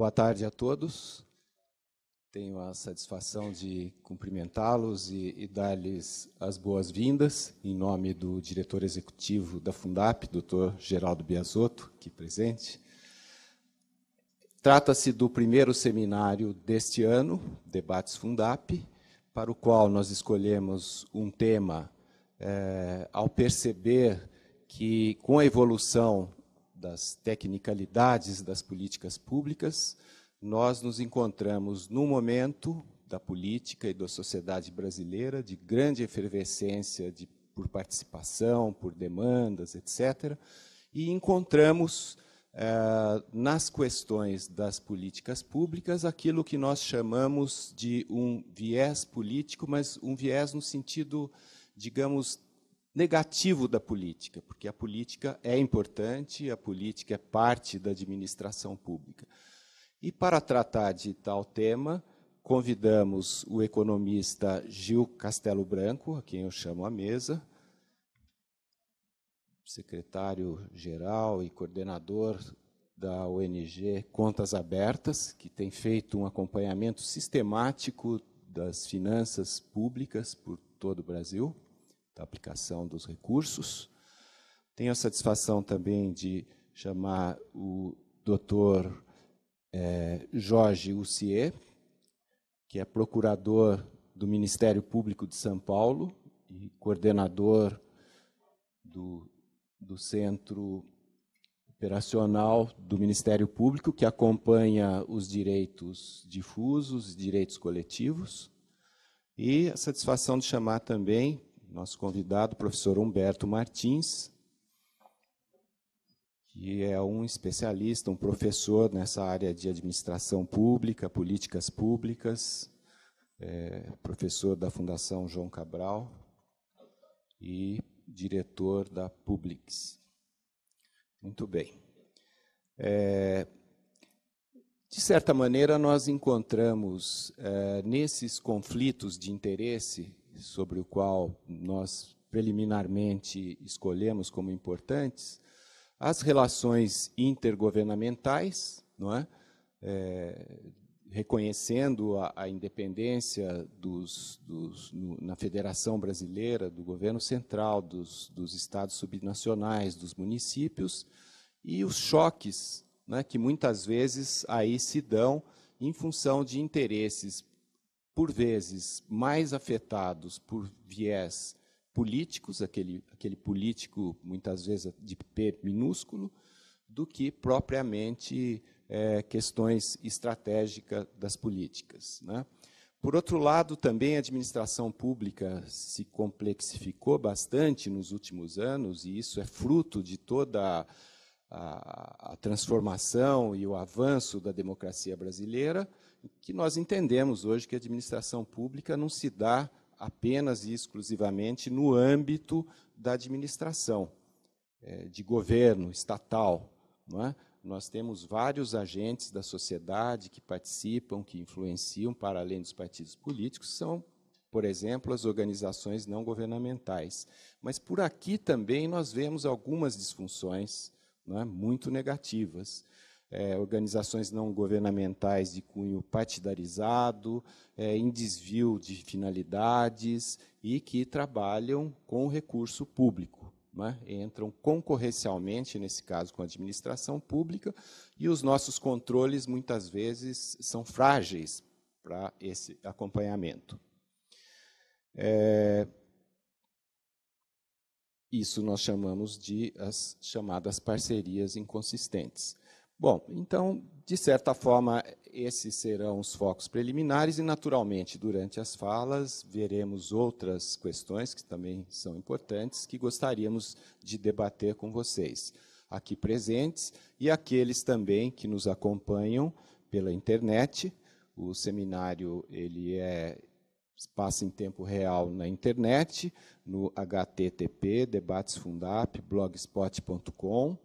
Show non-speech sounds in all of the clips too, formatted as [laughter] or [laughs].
Boa tarde a todos. Tenho a satisfação de cumprimentá-los e, e dar-lhes as boas-vindas em nome do diretor executivo da Fundap, Dr. Geraldo Biasotto, aqui presente. Trata-se do primeiro seminário deste ano, Debates Fundap, para o qual nós escolhemos um tema é, ao perceber que, com a evolução das tecnicalidades das políticas públicas, nós nos encontramos num momento da política e da sociedade brasileira de grande efervescência de, por participação, por demandas, etc. E encontramos eh, nas questões das políticas públicas aquilo que nós chamamos de um viés político, mas um viés no sentido, digamos, negativo da política, porque a política é importante, a política é parte da administração pública. E para tratar de tal tema, convidamos o economista Gil Castelo Branco, a quem eu chamo à mesa, secretário-geral e coordenador da ONG Contas Abertas, que tem feito um acompanhamento sistemático das finanças públicas por todo o Brasil da aplicação dos recursos. Tenho a satisfação também de chamar o doutor é, Jorge Ussier, que é procurador do Ministério Público de São Paulo e coordenador do, do Centro Operacional do Ministério Público, que acompanha os direitos difusos, direitos coletivos. E a satisfação de chamar também nosso convidado, o professor Humberto Martins, que é um especialista, um professor nessa área de administração pública, políticas públicas, é, professor da Fundação João Cabral e diretor da Publix. Muito bem. É, de certa maneira, nós encontramos é, nesses conflitos de interesse sobre o qual nós preliminarmente escolhemos como importantes, as relações intergovernamentais, não é? é reconhecendo a, a independência dos, dos, no, na Federação Brasileira, do governo central, dos, dos estados subnacionais, dos municípios, e os choques né, que muitas vezes aí se dão em função de interesses por vezes, mais afetados por viés políticos, aquele, aquele político, muitas vezes, de P minúsculo, do que propriamente é, questões estratégicas das políticas. Né? Por outro lado, também a administração pública se complexificou bastante nos últimos anos, e isso é fruto de toda a, a transformação e o avanço da democracia brasileira, que nós entendemos hoje é que a administração pública não se dá apenas e exclusivamente no âmbito da administração, é, de governo estatal. É? Nós temos vários agentes da sociedade que participam, que influenciam, para além dos partidos políticos, são, por exemplo, as organizações não governamentais. Mas por aqui também nós vemos algumas disfunções é? muito negativas é, organizações não governamentais de cunho partidarizado, é, em desvio de finalidades e que trabalham com recurso público. Né? Entram concorrencialmente, nesse caso, com a administração pública, e os nossos controles muitas vezes são frágeis para esse acompanhamento. É, isso nós chamamos de as chamadas parcerias inconsistentes. Bom, então, de certa forma, esses serão os focos preliminares e, naturalmente, durante as falas, veremos outras questões que também são importantes que gostaríamos de debater com vocês, aqui presentes e aqueles também que nos acompanham pela internet. O seminário ele é passa em tempo real na internet, no http debatesfundap blogspot.com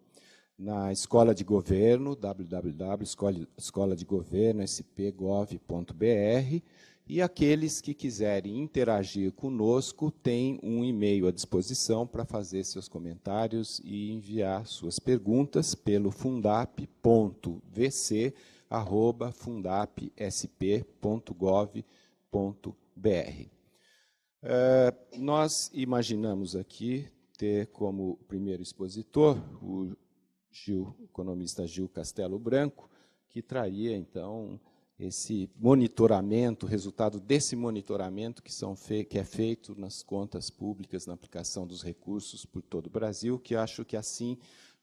na Escola de Governo, www.escoladegoverno.spgov.br, e aqueles que quiserem interagir conosco têm um e-mail à disposição para fazer seus comentários e enviar suas perguntas pelo fundap.vc@fundapsp.gov.br. É, nós imaginamos aqui ter como primeiro expositor o Gil, economista Gil Castelo Branco, que traria então esse monitoramento, o resultado desse monitoramento que, são que é feito nas contas públicas, na aplicação dos recursos por todo o Brasil, que acho que assim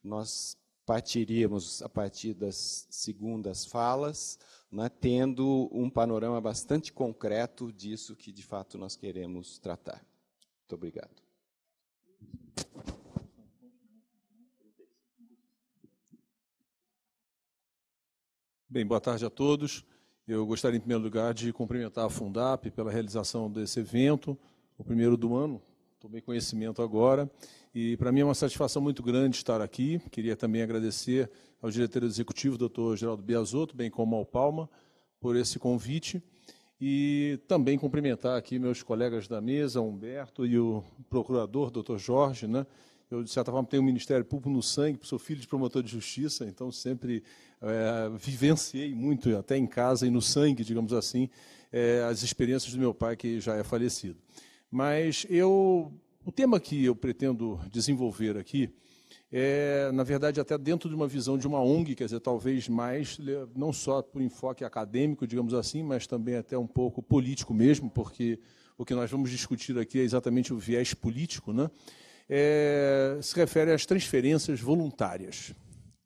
nós partiríamos a partir das segundas falas, né, tendo um panorama bastante concreto disso que de fato nós queremos tratar. Muito obrigado. Bem, boa tarde a todos. Eu gostaria, em primeiro lugar, de cumprimentar a Fundap pela realização desse evento, o primeiro do ano, tomei conhecimento agora. E para mim é uma satisfação muito grande estar aqui. Queria também agradecer ao diretor executivo, doutor Geraldo Biasotto, bem como ao Palma, por esse convite. E também cumprimentar aqui meus colegas da mesa, Humberto e o procurador, doutor Jorge, né, eu, de certa forma, tenho o um Ministério Público no sangue, sou filho de promotor de justiça, então sempre é, vivenciei muito, até em casa e no sangue, digamos assim, é, as experiências do meu pai, que já é falecido. Mas eu, o tema que eu pretendo desenvolver aqui é, na verdade, até dentro de uma visão de uma ONG, quer dizer, talvez mais, não só por enfoque acadêmico, digamos assim, mas também até um pouco político mesmo, porque o que nós vamos discutir aqui é exatamente o viés político, né? é, se refere às transferências voluntárias.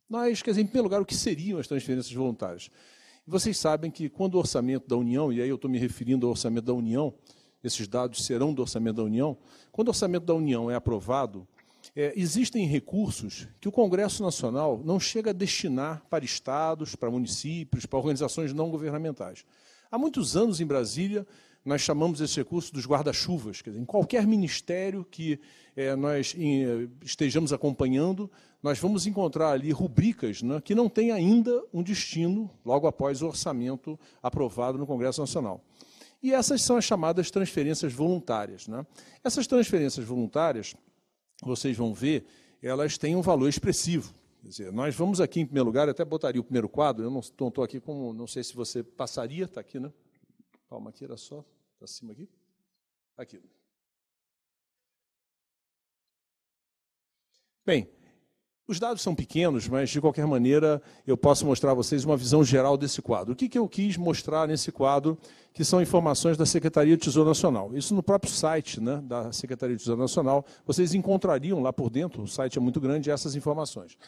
Nós, quer dizer, em primeiro lugar, o que seriam as transferências voluntárias? Vocês sabem que quando o orçamento da União, e aí eu estou me referindo ao orçamento da União, esses dados serão do orçamento da União, quando o orçamento da União é aprovado, é, existem recursos que o Congresso Nacional não chega a destinar para estados, para municípios, para organizações não governamentais. Há muitos anos em Brasília, nós chamamos esse recurso dos guarda-chuvas. Em qualquer ministério que é, nós em, eh, estejamos acompanhando, nós vamos encontrar ali rubricas né, que não têm ainda um destino logo após o orçamento aprovado no Congresso Nacional. E essas são as chamadas transferências voluntárias. Né? Essas transferências voluntárias, vocês vão ver, elas têm um valor expressivo. Dizer, nós vamos aqui, em primeiro lugar, até botaria o primeiro quadro, eu não estou aqui como não sei se você passaria, está aqui, né? Palma aqui, era só, para tá cima aqui? Aqui. Bem, os dados são pequenos, mas de qualquer maneira eu posso mostrar a vocês uma visão geral desse quadro. O que, que eu quis mostrar nesse quadro, que são informações da Secretaria do Tesouro Nacional. Isso no próprio site né, da Secretaria do Tesouro Nacional, vocês encontrariam lá por dentro, o site é muito grande, essas informações.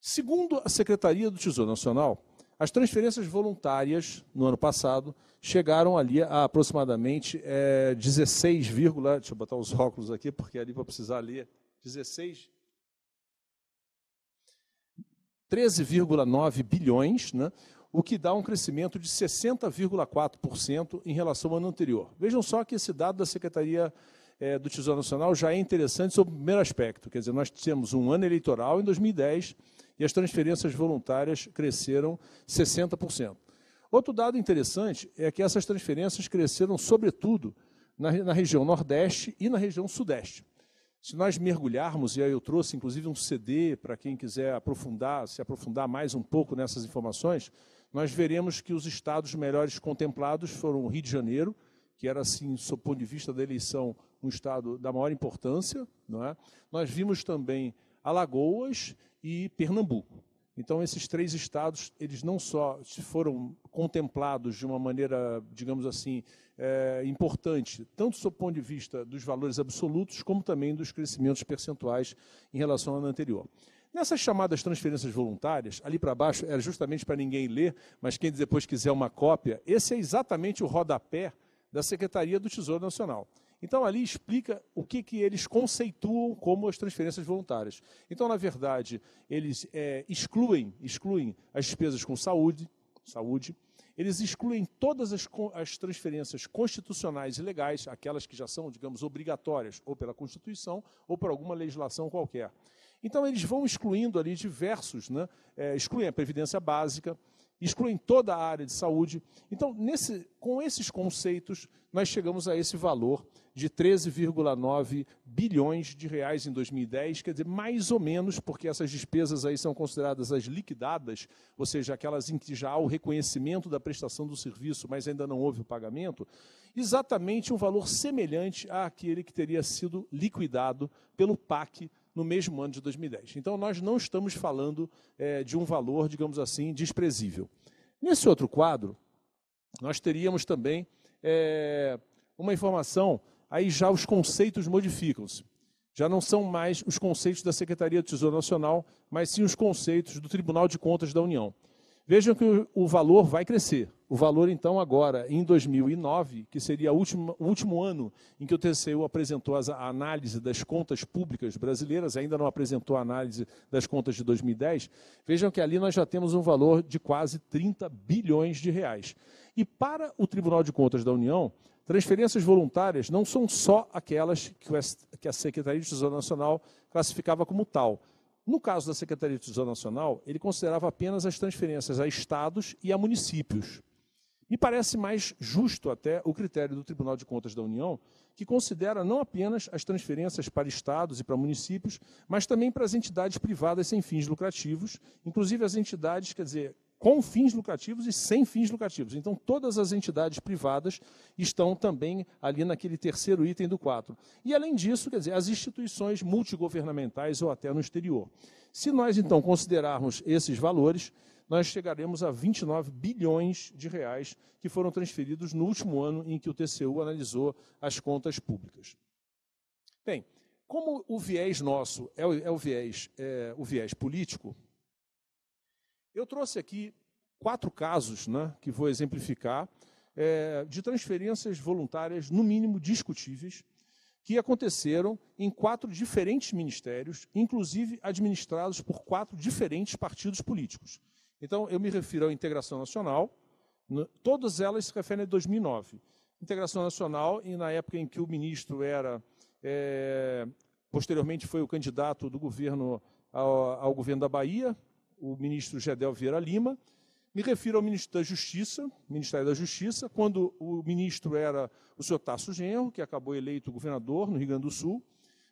Segundo a Secretaria do Tesouro Nacional, as transferências voluntárias no ano passado chegaram ali a aproximadamente é, 16, deixa eu botar os óculos aqui porque ali vou precisar ler 16 13,9 bilhões, né? o que dá um crescimento de 60,4% em relação ao ano anterior. Vejam só que esse dado da Secretaria é, do Tesouro Nacional já é interessante sob o primeiro aspecto. Quer dizer, nós temos um ano eleitoral em 2010 e as transferências voluntárias cresceram 60%. Outro dado interessante é que essas transferências cresceram, sobretudo, na, na região Nordeste e na região Sudeste. Se nós mergulharmos, e aí eu trouxe inclusive um CD para quem quiser aprofundar, se aprofundar mais um pouco nessas informações, nós veremos que os estados melhores contemplados foram o Rio de Janeiro, que era, assim, sob ponto de vista da eleição, um estado da maior importância. Não é? Nós vimos também Alagoas e Pernambuco. Então, esses três estados, eles não só foram contemplados de uma maneira, digamos assim, é, importante, tanto do ponto de vista dos valores absolutos, como também dos crescimentos percentuais em relação ao ano anterior. Nessas chamadas transferências voluntárias, ali para baixo, era justamente para ninguém ler, mas quem depois quiser uma cópia, esse é exatamente o rodapé da Secretaria do Tesouro Nacional. Então, ali explica o que, que eles conceituam como as transferências voluntárias. Então, na verdade, eles é, excluem, excluem as despesas com saúde, saúde, eles excluem todas as, as, transferências constitucionais e legais, aquelas que já são, digamos, obrigatórias, ou pela Constituição, ou por alguma legislação qualquer. Então, eles vão excluindo ali diversos, né? é, excluem a Previdência Básica, excluem toda a área de saúde. Então, nesse, com esses conceitos, nós chegamos a esse valor de 13,9 bilhões de reais em 2010, quer dizer, mais ou menos, porque essas despesas aí são consideradas as liquidadas, ou seja, aquelas em que já há o reconhecimento da prestação do serviço, mas ainda não houve o pagamento, exatamente um valor semelhante àquele que teria sido liquidado pelo PAC no mesmo ano de 2010. Então, nós não estamos falando é, de um valor, digamos assim, desprezível. Nesse outro quadro, nós teríamos também é, uma informação, aí já os conceitos modificam-se. Já não são mais os conceitos da Secretaria do Tesouro Nacional, mas sim os conceitos do Tribunal de Contas da União. Vejam que o, valor vai crescer. O valor, então, agora, em 2009, que seria o último ano em que o TCU apresentou a análise das contas públicas brasileiras, ainda não apresentou a análise das contas de 2010, vejam que ali nós já temos um valor de quase 30 bilhões de reais. E para o Tribunal de Contas da União, transferências voluntárias não são só aquelas que a Secretaria de Tesouro Nacional classificava como tal no caso da Secretaria de Tesouro Nacional, ele considerava apenas as transferências a estados e a municípios. Me parece mais justo até o critério do Tribunal de Contas da União, que considera não apenas as transferências para estados e para municípios, mas também para as entidades privadas sem fins lucrativos, inclusive as entidades, quer dizer, com fins lucrativos e sem fins lucrativos. Então, todas as entidades privadas estão também ali naquele terceiro item do 4. E, além disso, quer dizer, as instituições multigovernamentais ou até no exterior. Se nós, então, considerarmos esses valores, nós chegaremos a 29 bilhões de reais que foram transferidos no último ano em que o TCU analisou as contas públicas. Bem, como o viés nosso é o, é o viés, é, o viés político, eu trouxe aqui quatro casos né, que vou exemplificar é, de transferências voluntárias, no mínimo discutíveis, que aconteceram em quatro diferentes ministérios, inclusive administrados por quatro diferentes partidos políticos. Então, eu me refiro à integração nacional, né, todas elas se referem a 2009. Integração nacional, e na época em que o ministro era, é, posteriormente foi o candidato do governo ao, ao governo da Bahia, o ministro Gedel Vieira Lima, me refiro ao ministro da Justiça, Ministério da Justiça, quando o ministro era o senhor Tasso Genro, que acabou eleito governador no Rio Grande do Sul.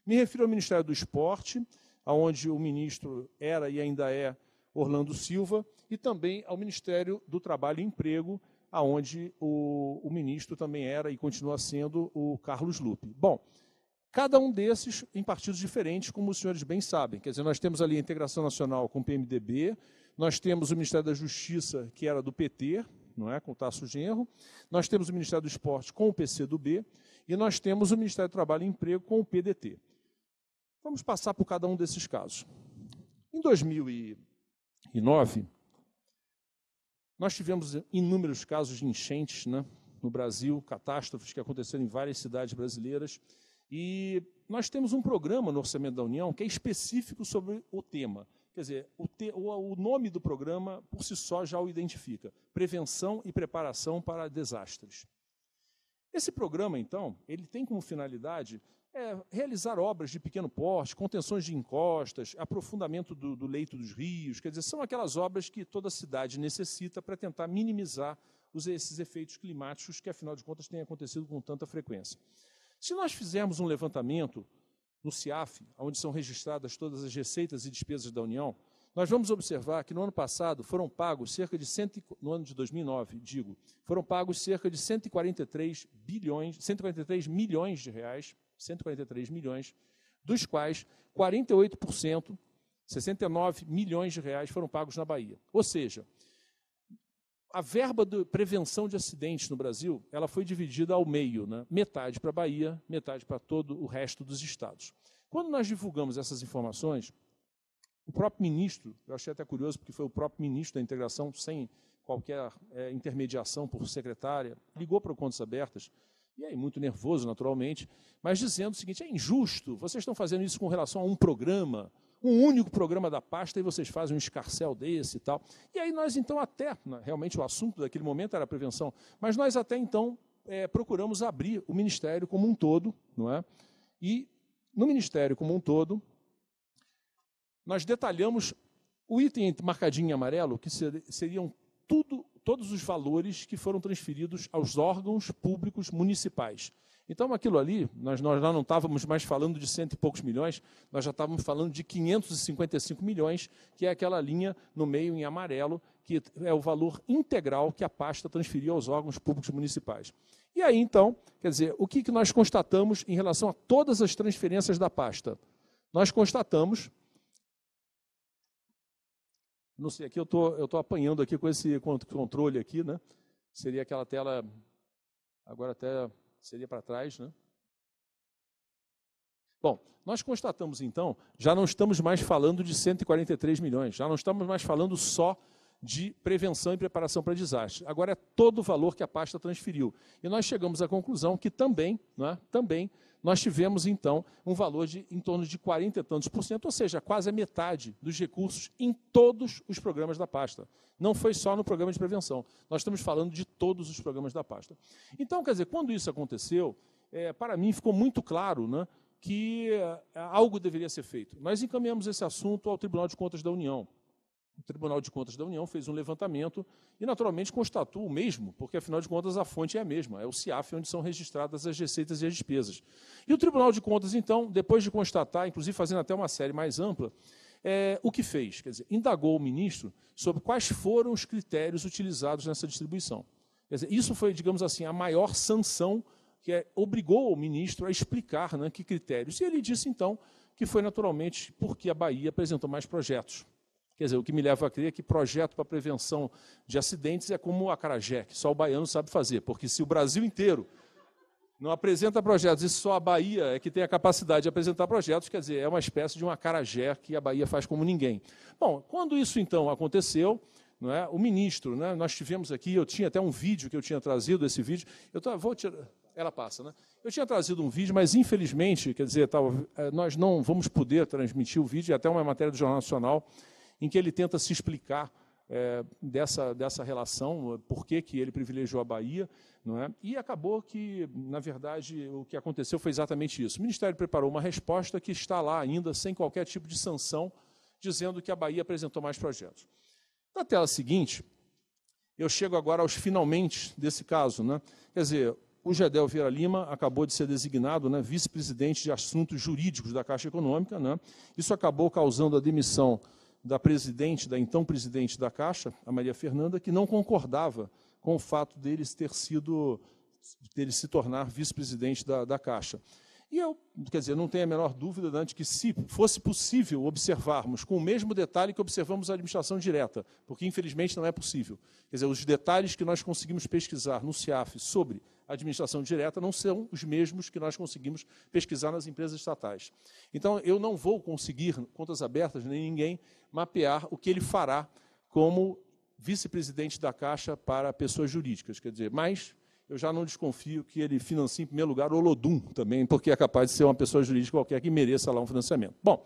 Me refiro ao Ministério do Esporte, aonde o ministro era e ainda é Orlando Silva, e também ao Ministério do Trabalho e Emprego, aonde o, o ministro também era e continua sendo o Carlos Lupe. Bom, Cada um desses em partidos diferentes, como os senhores bem sabem. Quer dizer, nós temos ali a Integração Nacional com o PMDB, nós temos o Ministério da Justiça, que era do PT, não é, com o Tasso Genro, nós temos o Ministério do Esporte com o PCdoB, e nós temos o Ministério do Trabalho e Emprego com o PDT. Vamos passar por cada um desses casos. Em 2009, nós tivemos inúmeros casos de enchentes né, no Brasil, catástrofes que aconteceram em várias cidades brasileiras, e nós temos um programa no Orçamento da União que é específico sobre o tema. Quer dizer, o, te, o, o nome do programa, por si só, já o identifica: Prevenção e Preparação para Desastres. Esse programa, então, ele tem como finalidade é, realizar obras de pequeno porte, contenções de encostas, aprofundamento do, do, leito dos rios, quer dizer, são aquelas obras que toda cidade necessita para tentar minimizar os, esses efeitos climáticos que, afinal de contas, têm acontecido com tanta frequência. Se nós fizermos um levantamento no CIAF, onde são registradas todas as receitas e despesas da União, nós vamos observar que no ano passado foram pagos cerca de cento, no ano de 2009, digo, foram pagos cerca de 143 bilhões, 143 milhões de reais, 143 milhões, dos quais 48%, 69 milhões de reais foram pagos na Bahia. Ou seja, a verba de prevenção de acidentes no Brasil, ela foi dividida ao meio, né? metade para a Bahia, metade para todo o resto dos estados. Quando nós divulgamos essas informações, o próprio ministro, eu achei até curioso, porque foi o próprio ministro da integração, sem qualquer é, intermediação por secretária, ligou para o Contas Abertas, e aí muito nervoso, naturalmente, mas dizendo o seguinte, é injusto, vocês estão fazendo isso com relação a um programa, um único programa da pasta e vocês fazem um escarcel desse e tal. E aí nós então até, né, realmente o assunto daquele momento era a prevenção, mas nós até então é, procuramos abrir o ministério como um todo, não é? E no ministério como um todo, nós detalhamos o item marcadinho em amarelo, que seriam tudo, todos os valores que foram transferidos aos órgãos públicos municipais. Então, aquilo ali, nós, nós já não estávamos mais falando de cento e poucos milhões, nós já estávamos falando de 555 milhões, que é aquela linha no meio em amarelo, que é o valor integral que a pasta transferiu aos órgãos públicos municipais. E aí, então, quer dizer, o que, que nós constatamos em relação a todas as transferências da pasta? Nós constatamos. Não sei, aqui eu tô, estou tô apanhando aqui com esse controle aqui, né? Seria aquela tela. Agora até seria para trás, né? Bom, nós constatamos então, já não estamos mais falando de 143 milhões, já não estamos mais falando só de prevenção e preparação para desastres. Agora é todo o valor que a pasta transferiu. E nós chegamos à conclusão que também, né, também nós tivemos então um valor de em torno de 40 e tantos por cento, ou seja, quase a metade dos recursos em todos os programas da pasta. Não foi só no programa de prevenção. Nós estamos falando de todos os programas da pasta. Então, quer dizer, quando isso aconteceu, é, para mim ficou muito claro, né, que é, algo deveria ser feito. Nós encaminhamos esse assunto ao Tribunal de Contas da União. O Tribunal de Contas da União fez um levantamento e, naturalmente, constatou o mesmo, porque, afinal de contas, a fonte é a mesma, é o CIAF, onde são registradas as receitas e as despesas. E o Tribunal de Contas, então, depois de constatar, inclusive fazendo até uma série mais ampla, é, o que fez? Quer dizer, indagou o ministro sobre quais foram os critérios utilizados nessa distribuição. Quer dizer, isso foi, digamos assim, a maior sanção que é, obrigou o ministro a explicar né, que critérios. E ele disse, então, que foi naturalmente porque a Bahia apresentou mais projetos. Quer dizer, o que me leva a crer é que projeto para prevenção de acidentes é como o acarajé, que só o baiano sabe fazer, porque se o Brasil inteiro não apresenta projetos e só a Bahia é que tem a capacidade de apresentar projetos, quer dizer, é uma espécie de um acarajé que a Bahia faz como ninguém. Bom, quando isso então aconteceu, é? o ministro, né? nós tivemos aqui, eu tinha até um vídeo que eu tinha trazido, esse vídeo, eu vou tirar, ela passa, né? Eu tinha trazido um vídeo, mas infelizmente, quer dizer, tava, eh, nós não vamos poder transmitir o vídeo, até uma matéria do Jornal Nacional, em que ele tenta se explicar é, dessa, dessa relação, eh, por que, que ele privilegiou a Bahia, não é? e acabou que, na verdade, o que aconteceu foi exatamente isso. O Ministério preparou uma resposta que está lá ainda, sem qualquer tipo de sanção, dizendo que a Bahia apresentou mais projetos. Na tela seguinte, eu chego agora aos finalmente desse caso. Né? Quer dizer, o Gedel Vieira Lima acabou de ser designado né, vice-presidente de assuntos jurídicos da Caixa Econômica. Né? Isso acabou causando a demissão da presidente, da então presidente da Caixa, a Maria Fernanda, que não concordava com o fato deles ter sido, dele se tornar vice-presidente da, da Caixa. E eu, quer dizer, não tenho a menor dúvida né, de que, se fosse possível observarmos com o mesmo detalhe que observamos a administração direta, porque infelizmente não é possível. Quer dizer, os detalhes que nós conseguimos pesquisar no CIAF sobre administração direta não são os mesmos que nós conseguimos pesquisar nas empresas estatais. Então, eu não vou conseguir, contas abertas, nem ninguém, mapear o que ele fará como vice-presidente da Caixa para pessoas jurídicas. Quer dizer, mas eu já não desconfio que ele financie, em primeiro lugar, o Olodum também, porque é capaz de ser uma pessoa jurídica qualquer que mereça lá um financiamento. Bom,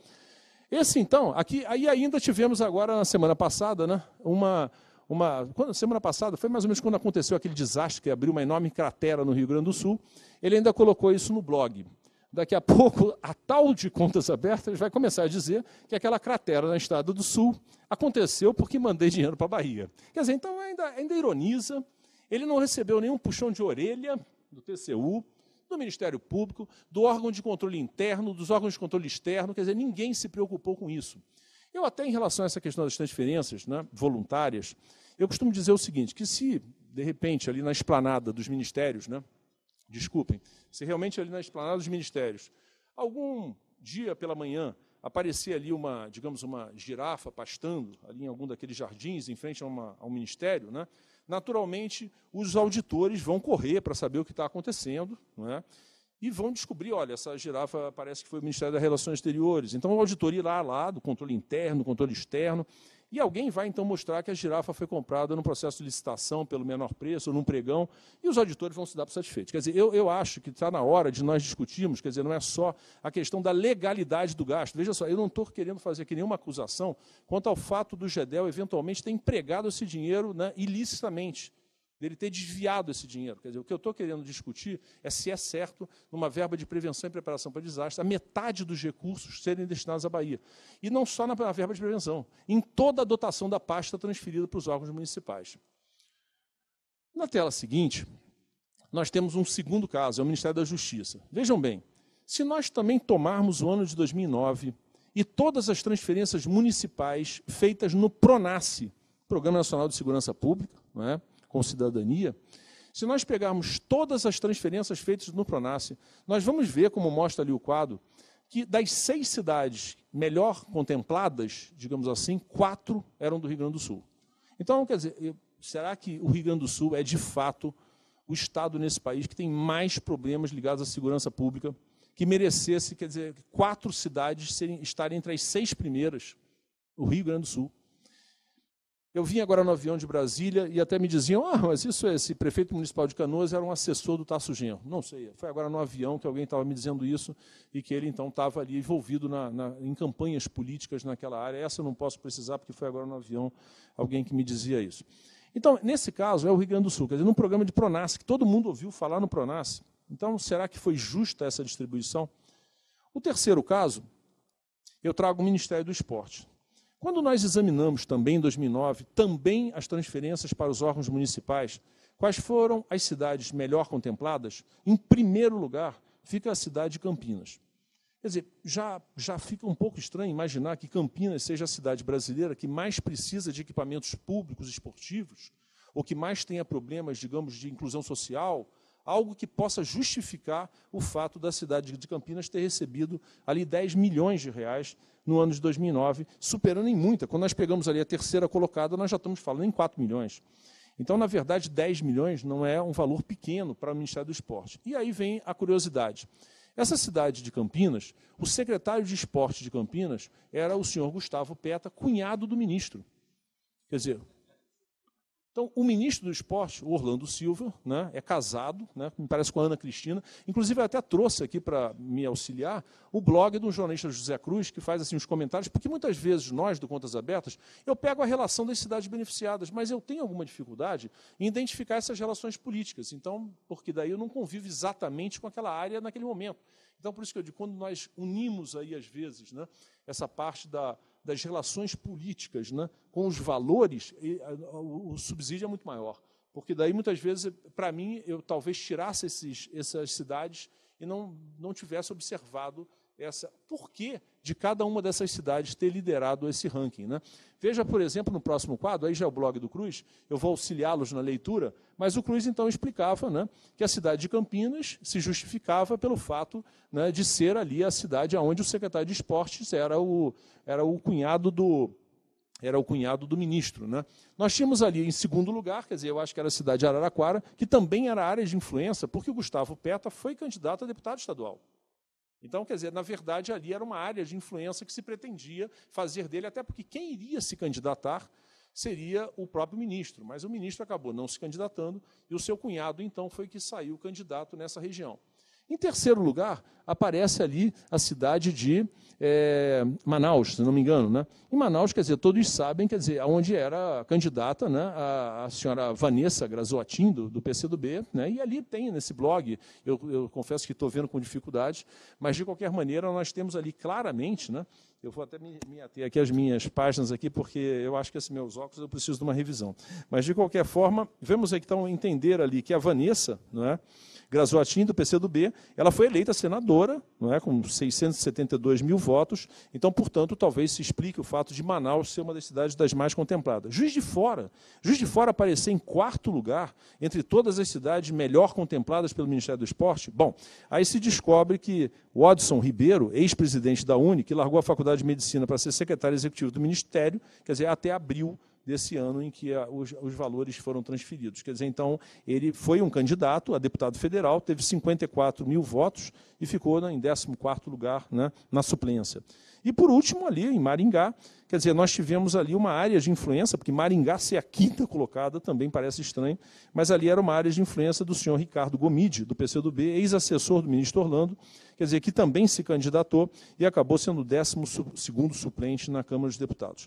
esse então, aqui, aí ainda tivemos agora, na semana passada, né, uma uma. Quando, semana passada, foi mais ou menos quando aconteceu aquele desastre que abriu uma enorme cratera no Rio Grande do Sul. Ele ainda colocou isso no blog. Daqui a [laughs] pouco, a tal de contas abertas vai começar a dizer que aquela cratera na Estrada do Sul aconteceu porque mandei dinheiro para a Bahia. Quer dizer, então ainda, ainda ironiza. Ele não recebeu nenhum puxão de orelha do TCU, do Ministério Público, do órgão de controle interno, dos órgãos de controle externo. Quer dizer, ninguém se preocupou com isso. Eu até, em relação a essa questão das transferências né, voluntárias, eu costumo dizer o seguinte, que se, de repente, ali na esplanada dos ministérios, né, desculpem, se realmente ali na esplanada dos ministérios, algum dia pela manhã aparecer ali uma, digamos, uma girafa pastando ali em algum daqueles jardins em frente a, uma, a um ministério, né, naturalmente os auditores vão correr para saber o que está acontecendo, não é? e vão descobrir, olha, essa girafa parece que foi o Ministério das Relações Exteriores. Então, o auditoria lá, lá, do controle interno, controle externo, e alguém vai então mostrar que a girafa foi comprada num processo de licitação pelo menor preço, ou num pregão, e os auditores vão se dar por satisfeitos. Quer dizer, eu, eu acho que está na hora de nós discutirmos, quer dizer, não é só a questão da legalidade do gasto. Veja só, eu não estou querendo fazer aqui nenhuma acusação quanto ao fato do GEDEL eventualmente ter empregado esse dinheiro né, ilicitamente dele ter desviado esse dinheiro. Quer dizer, o que eu estou querendo discutir é se é certo, numa verba de prevenção e preparação para desastre, a metade dos recursos serem destinados à Bahia. E não só na verba de prevenção, em toda a dotação da pasta transferida para os órgãos municipais. Na tela seguinte, nós temos um segundo caso, é o Ministério da Justiça. Vejam bem, se nós também tomarmos o ano de 2009 e todas as transferências municipais feitas no PRONASSE, Programa Nacional de Segurança Pública, não é? com cidadania, se nós pegarmos todas as transferências feitas no Pronace, nós vamos ver, como mostra ali o quadro, que das seis cidades melhor contempladas, digamos assim, quatro eram do Rio Grande do Sul. Então, quer dizer, será que o Rio Grande do Sul é de fato o estado nesse país que tem mais problemas ligados à segurança pública, que merecesse, quer dizer, quatro cidades serem, estarem entre as seis primeiras? O Rio Grande do Sul. Eu vim agora no avião de Brasília e até me diziam: ah, mas isso, é, esse prefeito municipal de Canoas era um assessor do Tasso Genro. Não sei, foi agora no avião que alguém estava me dizendo isso e que ele então estava ali envolvido na, na, em campanhas políticas naquela área. Essa eu não posso precisar, porque foi agora no avião alguém que me dizia isso. Então, nesse caso, é o Rio Grande do Sul, quer dizer, num programa de Pronas, que todo mundo ouviu falar no Pronas. Então, será que foi justa essa distribuição? O terceiro caso, eu trago o Ministério do Esporte. Quando nós examinamos também em 2009, também as transferências para os órgãos municipais, quais foram as cidades melhor contempladas? Em primeiro lugar, fica a cidade de Campinas. Quer dizer, já, já fica um pouco estranho imaginar que Campinas seja a cidade brasileira que mais precisa de equipamentos públicos esportivos, ou que mais tenha problemas, digamos, de inclusão social, algo que possa justificar o fato da cidade de Campinas ter recebido ali 10 milhões de reais no ano de 2009, superando em muita. Quando nós pegamos ali a terceira colocada, nós já estamos falando em 4 milhões. Então, na verdade, 10 milhões não é um valor pequeno para o Ministério do Esporte. E aí vem a curiosidade. Essa cidade de Campinas, o secretário de esporte de Campinas era o senhor Gustavo Peta, cunhado do ministro. Quer dizer, então, o ministro do esporte, Orlando Silva, né, é casado, né, me parece com a Ana Cristina. Inclusive, eu até trouxe aqui para me auxiliar o blog do jornalista José Cruz, que faz assim os comentários, porque muitas vezes nós, do Contas Abertas, eu pego a relação das cidades beneficiadas, mas eu tenho alguma dificuldade em identificar essas relações políticas. Então, porque daí eu não convivo exatamente com aquela área naquele momento. Então, por isso que eu digo, quando nós unimos aí, às vezes, né, essa parte da, das relações políticas né, com os valores, o subsídio é muito maior. Porque daí, muitas vezes, para mim, eu talvez tirasse esses, essas cidades e não, não tivesse observado essa que de cada uma dessas cidades ter liderado esse ranking. Né? Veja, por exemplo, no próximo quadro, aí já é o blog do Cruz, eu vou auxiliá-los na leitura, mas o Cruz então explicava né, que a cidade de Campinas se justificava pelo fato né, de ser ali a cidade onde o secretário de esportes era o, era o cunhado do, era o cunhado do ministro. Né? Nós tínhamos ali, em segundo lugar, quer dizer, eu acho que era a cidade de Araraquara, que também era área de influência, porque o Gustavo Peta foi candidato a deputado estadual. Então, quer dizer, na verdade, ali era uma área de influência que se pretendia fazer dele, até porque quem iria se candidatar seria o próprio ministro, mas o ministro acabou não se candidatando e o seu cunhado, então, foi que saiu candidato nessa região. Em terceiro lugar, aparece ali a cidade de é, Manaus, se não me engano. Né? Em Manaus, quer dizer, todos sabem, quer dizer, onde era a candidata, né, a, a senhora Vanessa Grazoatin, do, do PCdoB, né, e ali tem nesse blog, eu, eu confesso que estou vendo com dificuldade, mas de qualquer maneira nós temos ali claramente, né, eu vou até me, me ater aqui às minhas páginas aqui, porque eu acho que esses meus óculos eu preciso de uma revisão. Mas de qualquer forma, vemos aqui, então entender ali que a Vanessa, não é? Grazoatin, do PCdoB, ela foi eleita senadora, não é, com 672 mil votos, então, portanto, talvez se explique o fato de Manaus ser uma das cidades das mais contempladas. Juiz de Fora, Juiz de Fora aparecer em quarto lugar entre todas as cidades melhor contempladas pelo Ministério do Esporte? Bom, aí se descobre que o Odson Ribeiro, ex-presidente da UNE, que largou a Faculdade de Medicina para ser secretário executivo do Ministério, quer dizer, até abril desse ano em que a, os, os valores foram transferidos. Quer dizer, então, ele foi um candidato a deputado federal, teve 54 mil votos e ficou né, em 14º lugar né, na suplência. E, por último, ali em Maringá, quer dizer, nós tivemos ali uma área de influência, porque Maringá ser a quinta colocada também parece estranho, mas ali era uma área de influência do senhor Ricardo Gomide, do PCdoB, ex-assessor do ministro Orlando, quer dizer, que também se candidatou e acabou sendo o 12º suplente na Câmara dos Deputados.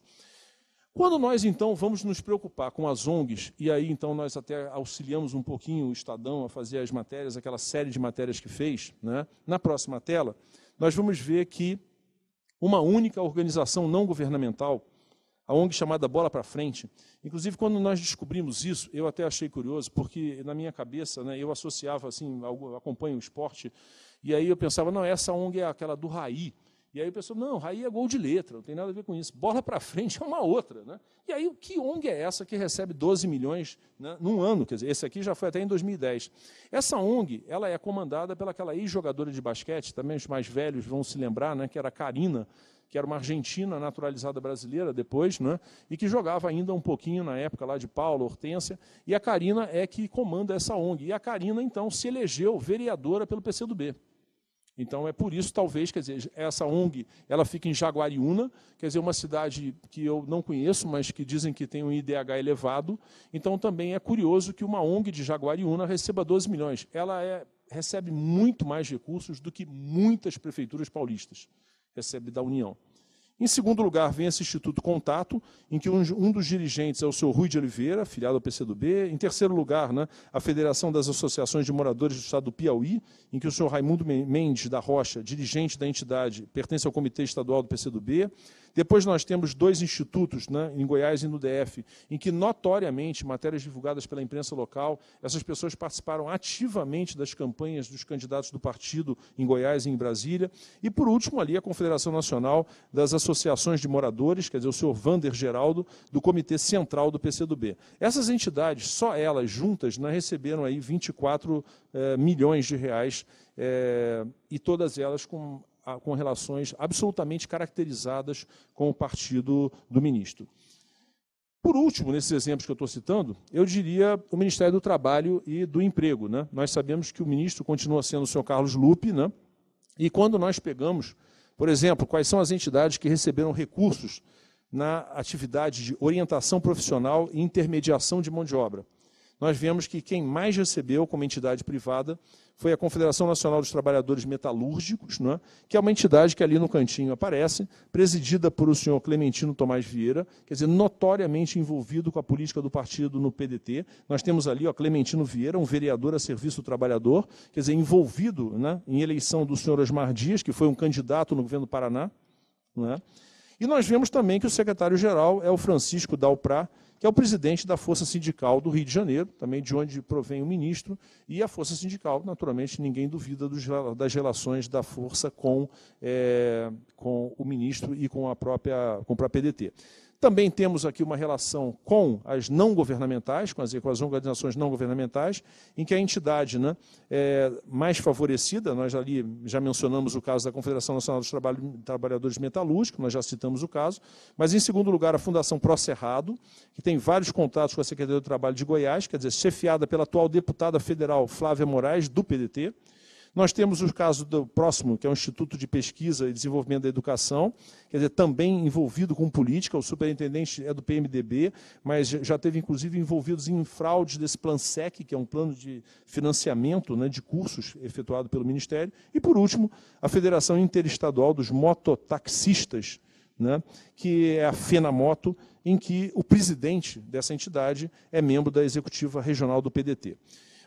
Quando nós, então, vamos nos preocupar com as ONGs, e aí, então, nós até auxiliamos um pouquinho o Estadão a fazer as matérias, aquela série de matérias que fez, né? na próxima tela, nós vamos ver que uma única organização não governamental, a ONG chamada Bola para Frente. Inclusive, quando nós descobrimos isso, eu até achei curioso, porque na minha cabeça né, eu associava, assim, eu acompanho o esporte, e aí eu pensava, não, essa ONG é aquela do Raí, e aí o pessoal, não, Raí é gol de letra, não tem nada a ver com isso. Bola para frente é uma outra. Né? E aí, que ONG é essa que recebe 12 milhões né, num ano? Quer dizer, esse aqui já foi até em 2010. Essa ONG, ela é comandada pelaquela ex-jogadora de basquete, também os mais velhos vão se lembrar, né, que era Karina, que era uma argentina naturalizada brasileira depois, né, e que jogava ainda um pouquinho na época lá de Paula, Hortência, e a Karina é que comanda essa ONG. E a Karina, então, se elegeu vereadora pelo PCdoB. Então é por isso, talvez, quer dizer, essa ONG ela fica em Jaguariúna, quer dizer, uma cidade que eu não conheço, mas que dizem que tem um IDH elevado. Então também é curioso que uma ONG de Jaguariúna receba 12 milhões. Ela é, recebe muito mais recursos do que muitas prefeituras paulistas recebe da União. Em segundo lugar, vem esse Instituto Contato, em que um, dos dirigentes é o senhor Rui de Oliveira, filiado ao PCdoB. Em terceiro lugar, né, a Federação das Associações de Moradores do Estado do Piauí, em que o senhor Raimundo Mendes da Rocha, dirigente da entidade, pertence ao Comitê Estadual do PCdoB. Depois nós temos dois institutos, né, em Goiás e no DF, em que, notoriamente, matérias divulgadas pela imprensa local, essas pessoas participaram ativamente das campanhas dos candidatos do partido em Goiás e em Brasília. E, por último, ali a Confederação Nacional das Associações de Moradores, quer dizer, o senhor Vander Geraldo, do Comitê Central do PCdoB. Essas entidades, só elas juntas, né, receberam aí 24 eh, milhões de reais é, e todas elas com com relações absolutamente caracterizadas com o partido do ministro. Por último, nesses exemplos que eu estou citando, eu diria o Ministério do Trabalho e do Emprego. Né? Nós sabemos que o ministro continua sendo o senhor Carlos Lupe, né? e quando nós pegamos, por exemplo, quais são as entidades que receberam recursos na atividade de orientação profissional e intermediação de mão de obra nós vemos que quem mais recebeu como entidade privada foi a Confederação Nacional dos Trabalhadores Metalúrgicos, é? que é uma entidade que ali no cantinho aparece, presidida por o senhor Clementino Tomás Vieira, quer dizer, notoriamente envolvido com a política do partido no PDT. Nós temos ali o Clementino Vieira, um vereador a serviço do trabalhador, quer dizer, envolvido né, em eleição do senhor Osmar Dias, que foi um candidato no governo do Paraná. É? E nós vemos também que o secretário-geral é o Francisco Dalprá, que é o presidente da Força Sindical do Rio de Janeiro, também de onde provém o ministro, e a Força Sindical, naturalmente, ninguém duvida dos, das relações da Força com, é, com o ministro e com a própria, com a PDT. Também temos aqui uma relação com as não governamentais, com as, com as organizações não governamentais, em que a entidade né, é mais favorecida, nós ali já mencionamos o caso da Confederação Nacional dos Trabalhadores Metalúrgicos, nós já citamos o caso, mas em segundo lugar a Fundação Pro Cerrado, que tem vários contatos com a Secretaria do Trabalho de Goiás, quer dizer, chefiada pela atual deputada federal Flávia Moraes, do PDT, nós temos o caso do próximo, que é o Instituto de Pesquisa e Desenvolvimento da Educação, quer dizer, também envolvido com política, o superintendente é do PMDB, mas já teve inclusive envolvidos em fraudes desse Plan Sec, que é um plano de financiamento né, de cursos efetuado pelo Ministério. E, por último, a Federação Interestadual dos Mototaxistas, né, que é a FENAMOTO, em que o presidente dessa entidade é membro da executiva regional do PDT.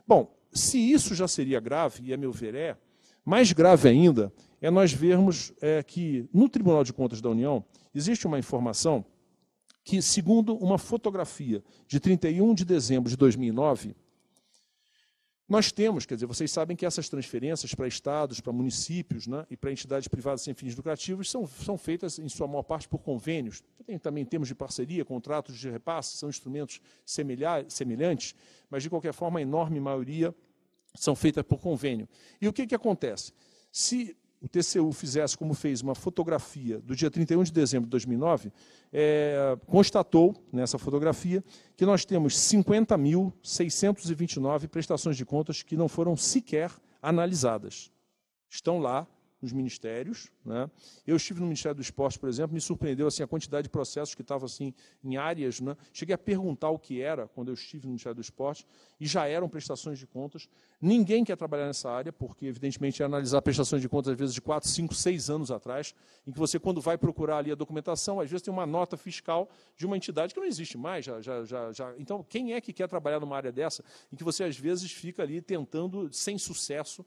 Bom, se isso já seria grave, e a meu ver é, mais grave ainda é nós vermos é, que no Tribunal de Contas da União existe uma informação que, segundo uma fotografia de 31 de dezembro de 2009, nós temos, quer dizer, vocês sabem que essas transferências para estados, para municípios né, e para entidades privadas sem fins lucrativos são, são feitas, em sua maior parte, por convênios. Tem também termos de parceria, contratos de repasse, são instrumentos semelhantes, mas, de qualquer forma, a enorme maioria são feitas por convênio. E o que, que acontece? Se o TCU fizesse como fez uma fotografia do dia 31 de dezembro de 2009, é, constatou nessa né, fotografia que nós temos 50.629 prestações de contas que não foram sequer analisadas. Estão lá nos ministérios. Né? Eu estive no Ministério do Esporte, por exemplo, me surpreendeu assim a quantidade de processos que estavam assim em áreas. Né? Cheguei a perguntar o que era quando eu estive no Ministério do Esporte e já eram prestações de contas. Ninguém quer trabalhar nessa área porque, evidentemente, é analisar prestações de contas às vezes de 4, 5, 6 anos atrás, em que você quando vai procurar ali a documentação, às vezes tem uma nota fiscal de uma entidade que não existe mais. Já, já, já, já. Então, quem é que quer trabalhar numa área dessa em que você às vezes fica ali tentando sem sucesso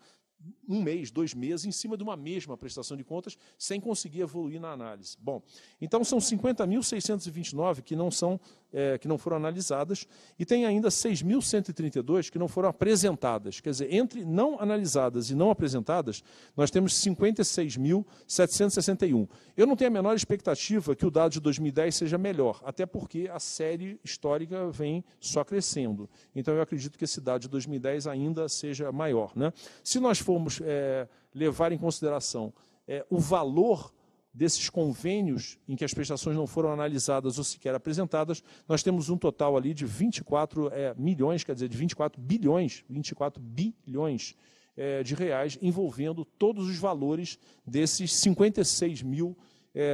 um mês, dois meses, em cima de uma mesma prestação de contas, sem conseguir evoluir na análise. Bom, então são 50.629 que não são é, que não foram analisadas, e tem ainda 6.132 que não foram apresentadas. Quer dizer, entre não analisadas e não apresentadas, nós temos 56.761. Eu não tenho a menor expectativa que o dado de 2010 seja melhor, até porque a série histórica vem só crescendo. Então, eu acredito que esse dado de 2010 ainda seja maior. Né? Se nós formos é, levar em consideração é, o valor desses convênios em que as prestações não foram analisadas ou sequer apresentadas, nós temos um total ali de 24 é, milhões, quer dizer, de 24 bilhões, 24 bilhões é, de reais, envolvendo todos os valores desses 56 mil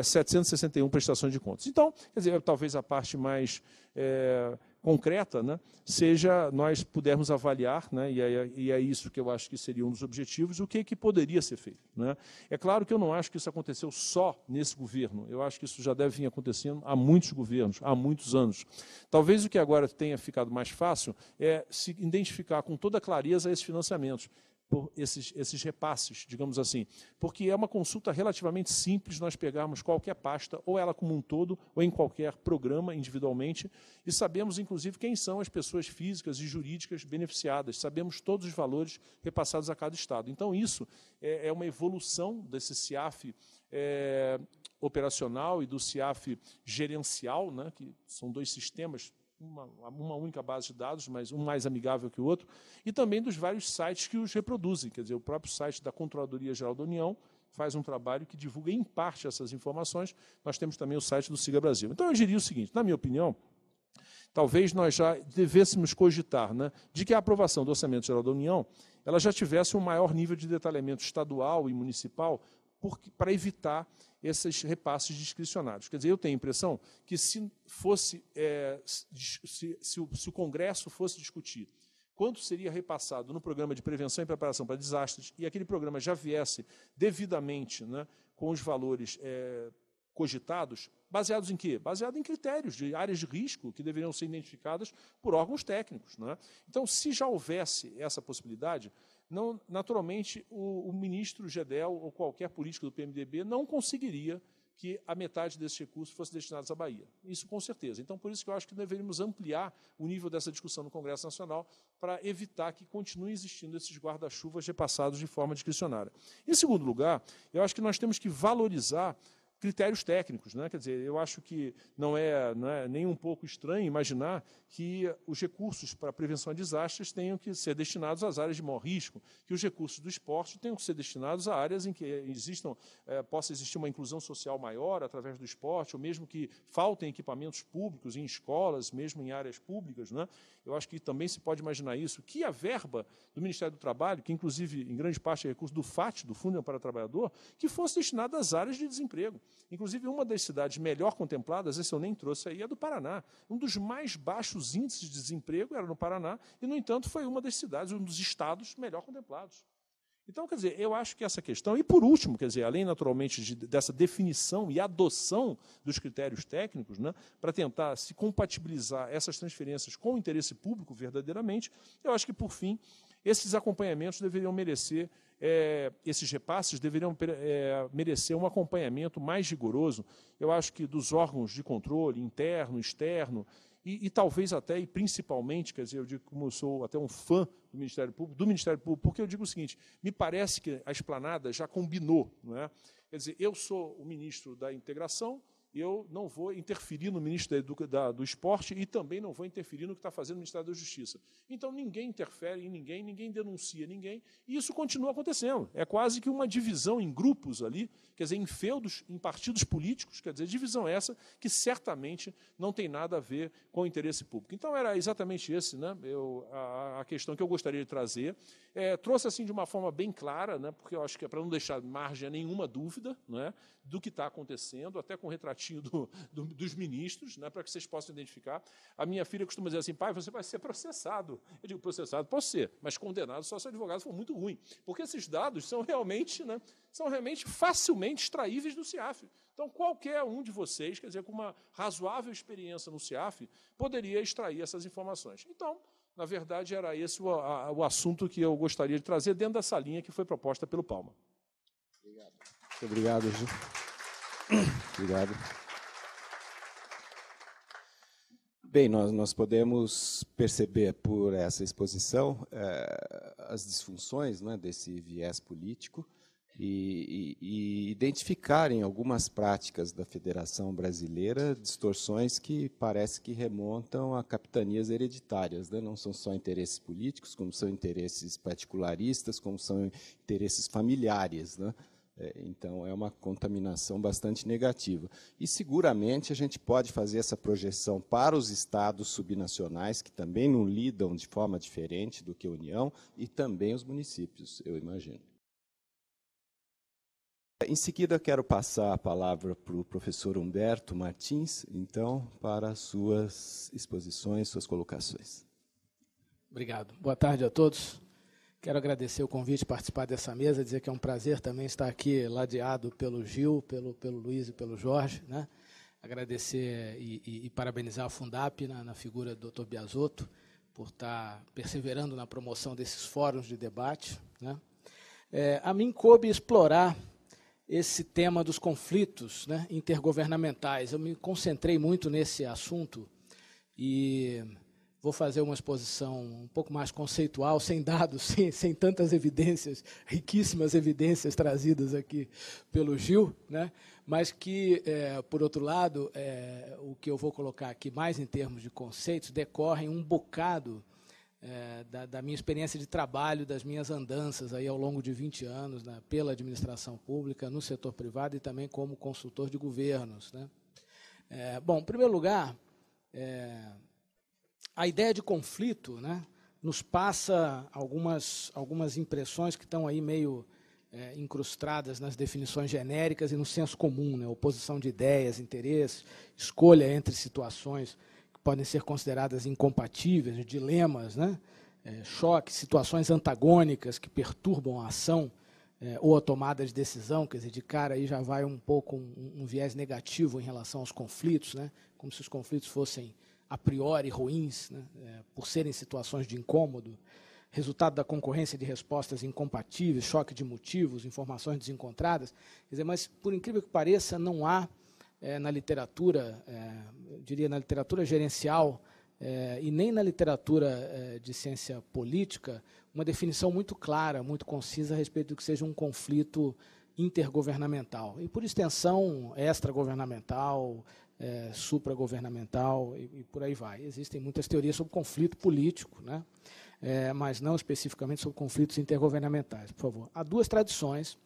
761 é, prestações de contas. Então, quer dizer, é, talvez a parte mais é, concreta, né, seja nós pudermos avaliar, né, e, é, e, é, isso que eu acho que seria um dos objetivos, o que, que poderia ser feito. Né. É claro que eu não acho que isso aconteceu só nesse governo, eu acho que isso já deve vir acontecendo há muitos governos, há muitos anos. Talvez o que agora tenha ficado mais fácil é se identificar com toda clareza esses financiamentos por esses, esses repasses, digamos assim, porque é uma consulta relativamente simples nós pegarmos qualquer pasta, ou ela como um todo, ou em qualquer programa individualmente, e sabemos, inclusive, quem são as pessoas físicas e jurídicas beneficiadas, sabemos todos os valores repassados a cada Estado. Então, isso é, é uma evolução desse CIAF. É, operacional e do CIAF gerencial, né, que são dois sistemas uma, uma única base de dados, mas um mais amigável que o outro, e também dos vários sites que os reproduzem. Quer dizer, o próprio site da Controladoria Geral da União faz um trabalho que divulga em parte essas informações. Nós temos também o site do Siga Brasil. Então, eu diria o seguinte: na minha opinião, talvez nós já devêssemos cogitar né, de que a aprovação do Orçamento Geral da União ela já tivesse um maior nível de detalhamento estadual e municipal porque, para evitar esses repasses discricionários. Quer dizer, eu tenho a impressão que se fosse é, se, se, o, se o Congresso fosse discutir quanto seria repassado no programa de prevenção e preparação para desastres e aquele programa já viesse devidamente né, com os valores é, cogitados, baseados em quê? Baseado em critérios de áreas de risco que deveriam ser identificadas por órgãos técnicos. Né? Então, se já houvesse essa possibilidade, não, naturalmente o, o ministro Gedel ou qualquer político do PMDB não conseguiria que a metade desses recursos fosse destinados à Bahia. Isso com certeza. Então, por isso que eu acho que deveríamos ampliar o nível dessa discussão no Congresso Nacional para evitar que continuem existindo esses guarda-chuvas repassados de forma discricionária. Em segundo lugar, eu acho que nós temos que valorizar critérios técnicos. Né? Quer dizer, eu acho que não é, não é nem um pouco estranho imaginar que os recursos para prevenção a desastres tenham que ser destinados às áreas de maior risco, que os recursos do esporte tenham que ser destinados a áreas em que existam, eh, possa existir uma inclusão social maior através do esporte, ou mesmo que faltem equipamentos públicos em escolas, mesmo em áreas públicas. Né? eu acho que também se pode imaginar isso, que a verba do Ministério do Trabalho, que inclusive em grande parte é recurso do FAT, do Fundo para o Trabalhador, que fosse destinada às áreas de desemprego. Inclusive, uma das cidades melhor contempladas, esse eu nem trouxe aí, é do Paraná. Um dos mais baixos índices de desemprego era no Paraná, e, no entanto, foi uma das cidades, um dos estados melhor contemplados. Então, quer dizer, eu acho que essa questão, e por último, quer dizer, além naturalmente de, dessa definição e adoção dos critérios técnicos, né, para tentar se compatibilizar essas transferências com o interesse público verdadeiramente, eu acho que, por fim, esses acompanhamentos deveriam merecer, é, esses repasses deveriam é, merecer um acompanhamento mais rigoroso, eu acho que dos órgãos de controle interno, externo, e, e, talvez até e principalmente, quer dizer, eu digo como eu sou até um fã do Ministério Público, do Ministério Público, porque eu digo o seguinte: me parece que a esplanada já combinou, não é? Quer dizer, eu sou o ministro da Integração, eu não vou interferir no ministro da, da, do Esporte e também não vou interferir no que está fazendo o Ministério da Justiça. Então ninguém interfere em ninguém, ninguém denuncia ninguém, e isso continua acontecendo. É quase que uma divisão em grupos ali, quer dizer, em feudos, em partidos políticos, quer dizer, divisão essa que certamente não tem nada a ver com o interesse público. Então era exatamente esse, né, eu, a, a questão que eu gostaria de trazer. É, trouxe assim de uma forma bem clara, né, porque eu acho que é para não deixar margem a nenhuma dúvida né, do que está acontecendo, até com retratismo do, do, dos ministros, né, para que vocês possam identificar. A minha filha costuma dizer assim: pai, você vai ser processado. Eu digo: processado posso ser, mas condenado só se o advogado for muito ruim. Porque esses dados são realmente, né, são realmente facilmente extraíveis do CIAF. Então, qualquer um de vocês, quer dizer, com uma razoável experiência no CIAF, poderia extrair essas informações. Então, na verdade, era esse o, a, o, assunto que eu gostaria de trazer dentro dessa linha que foi proposta pelo Palma. Obrigado. Muito obrigado, Gil. Obrigado. Bem, nós, nós podemos perceber por essa exposição eh, as disfunções né, desse viés político e, e, e identificar em algumas práticas da Federação Brasileira distorções que parece que remontam a capitanias hereditárias. Né? Não são só interesses políticos, como são interesses particularistas, como são interesses familiares. Né? É, então, é uma contaminação bastante negativa. E seguramente a gente pode fazer essa projeção para os estados subnacionais, que também não lidam de forma diferente do que a União, e também os municípios, eu imagino. Em seguida, quero passar a palavra para o professor Humberto Martins, então, para suas exposições, suas colocações. Obrigado. Boa tarde a todos. Quero agradecer o convite, participar dessa mesa, dizer que é um prazer também estar aqui ladeado pelo Gil, pelo, pelo Luiz e pelo Jorge. Né? Agradecer e, e, e parabenizar a Fundap na, na figura do Dr. Biasotto por estar perseverando na promoção desses fóruns de debate. Né? É, a mim coube explorar esse tema dos conflitos né, intergovernamentais. Eu me concentrei muito nesse assunto e vou fazer uma exposição um pouco mais conceitual, sem dados, [laughs] sem, sem tantas evidências, riquíssimas evidências trazidas aqui pelo Gil, né? mas que, é, por outro lado, é, o que eu vou colocar aqui mais em termos de conceitos decorre um bocado é, da, da, minha experiência de trabalho, das minhas andanças aí ao longo de 20 anos né, pela administração pública, no setor privado e também como consultor de governos. Né? É, bom, em primeiro lugar, é, a ideia de conflito né, nos passa algumas, algumas impressões que estão aí meio é, incrustadas nas definições genéricas e no senso comum, né, oposição de ideias, interesses, escolha entre situações que podem ser consideradas incompatíveis, dilemas, né, é, choques, situações antagônicas que perturbam a ação é, ou a tomada de decisão, quer dizer, de cara aí já vai um pouco um, um viés negativo em relação aos conflitos, né, como se os conflitos fossem a priori ruins, né, é, por serem situações de incômodo, resultado da concorrência de respostas incompatíveis, choque de motivos, informações desencontradas. Dizer, mas, por incrível que pareça, não há é, na literatura, é, eu diria na literatura gerencial é, e nem na literatura é, de ciência política, uma definição muito clara, muito concisa a respeito do que seja um conflito intergovernamental. E, por extensão, extragovernamental, é, supragovernamental e, e, por aí vai. Existem muitas teorias sobre conflito político, né? É, mas não especificamente sobre conflitos intergovernamentais, por favor. Há duas tradições,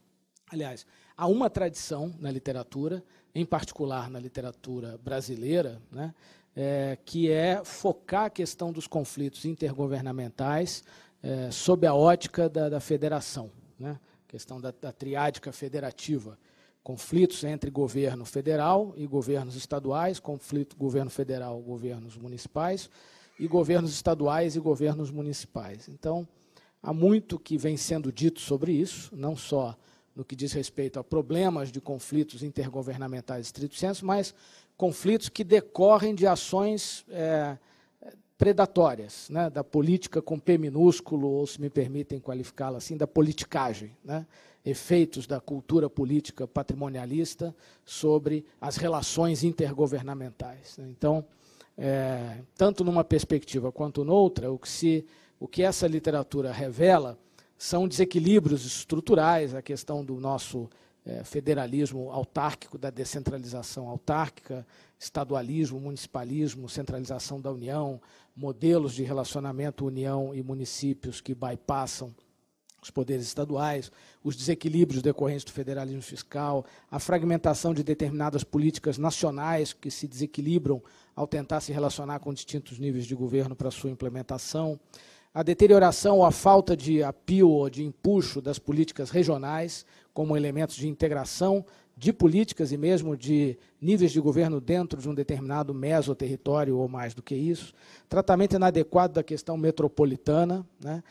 aliás, há uma tradição na literatura, em particular na literatura brasileira, né? É, que é focar a questão dos conflitos intergovernamentais é, sob a ótica da, da federação, né? questão da, da triádica federativa, conflitos entre governo federal e governos estaduais, conflito governo federal, governos municipais e governos estaduais e governos municipais. Então, há muito que vem sendo dito sobre isso, não só no que diz respeito a problemas de conflitos intergovernamentais estrito senso, mas conflitos que decorrem de ações é, predatórias, né, da política com P minúsculo, ou se me permitem qualificá-la assim, da politicagem, né, efeitos da cultura política patrimonialista sobre as relações intergovernamentais. Né? Então, é, tanto numa perspectiva quanto noutra, o que, se, o que essa literatura revela são desequilíbrios estruturais, a questão do nosso é, federalismo autárquico, da descentralização autárquica, estadualismo, municipalismo, centralização da União, modelos de relacionamento União e municípios que bypassam os poderes estaduais, os desequilíbrios decorrentes do federalismo fiscal, a fragmentação de determinadas políticas nacionais que se desequilibram ao tentar se relacionar com distintos níveis de governo para sua implementação, a deterioração ou a falta de apio ou de empuxo das políticas regionais como elementos de integração de políticas e mesmo de níveis de governo dentro de um determinado mesoterritório ou mais do que isso, tratamento inadequado da questão metropolitana, né?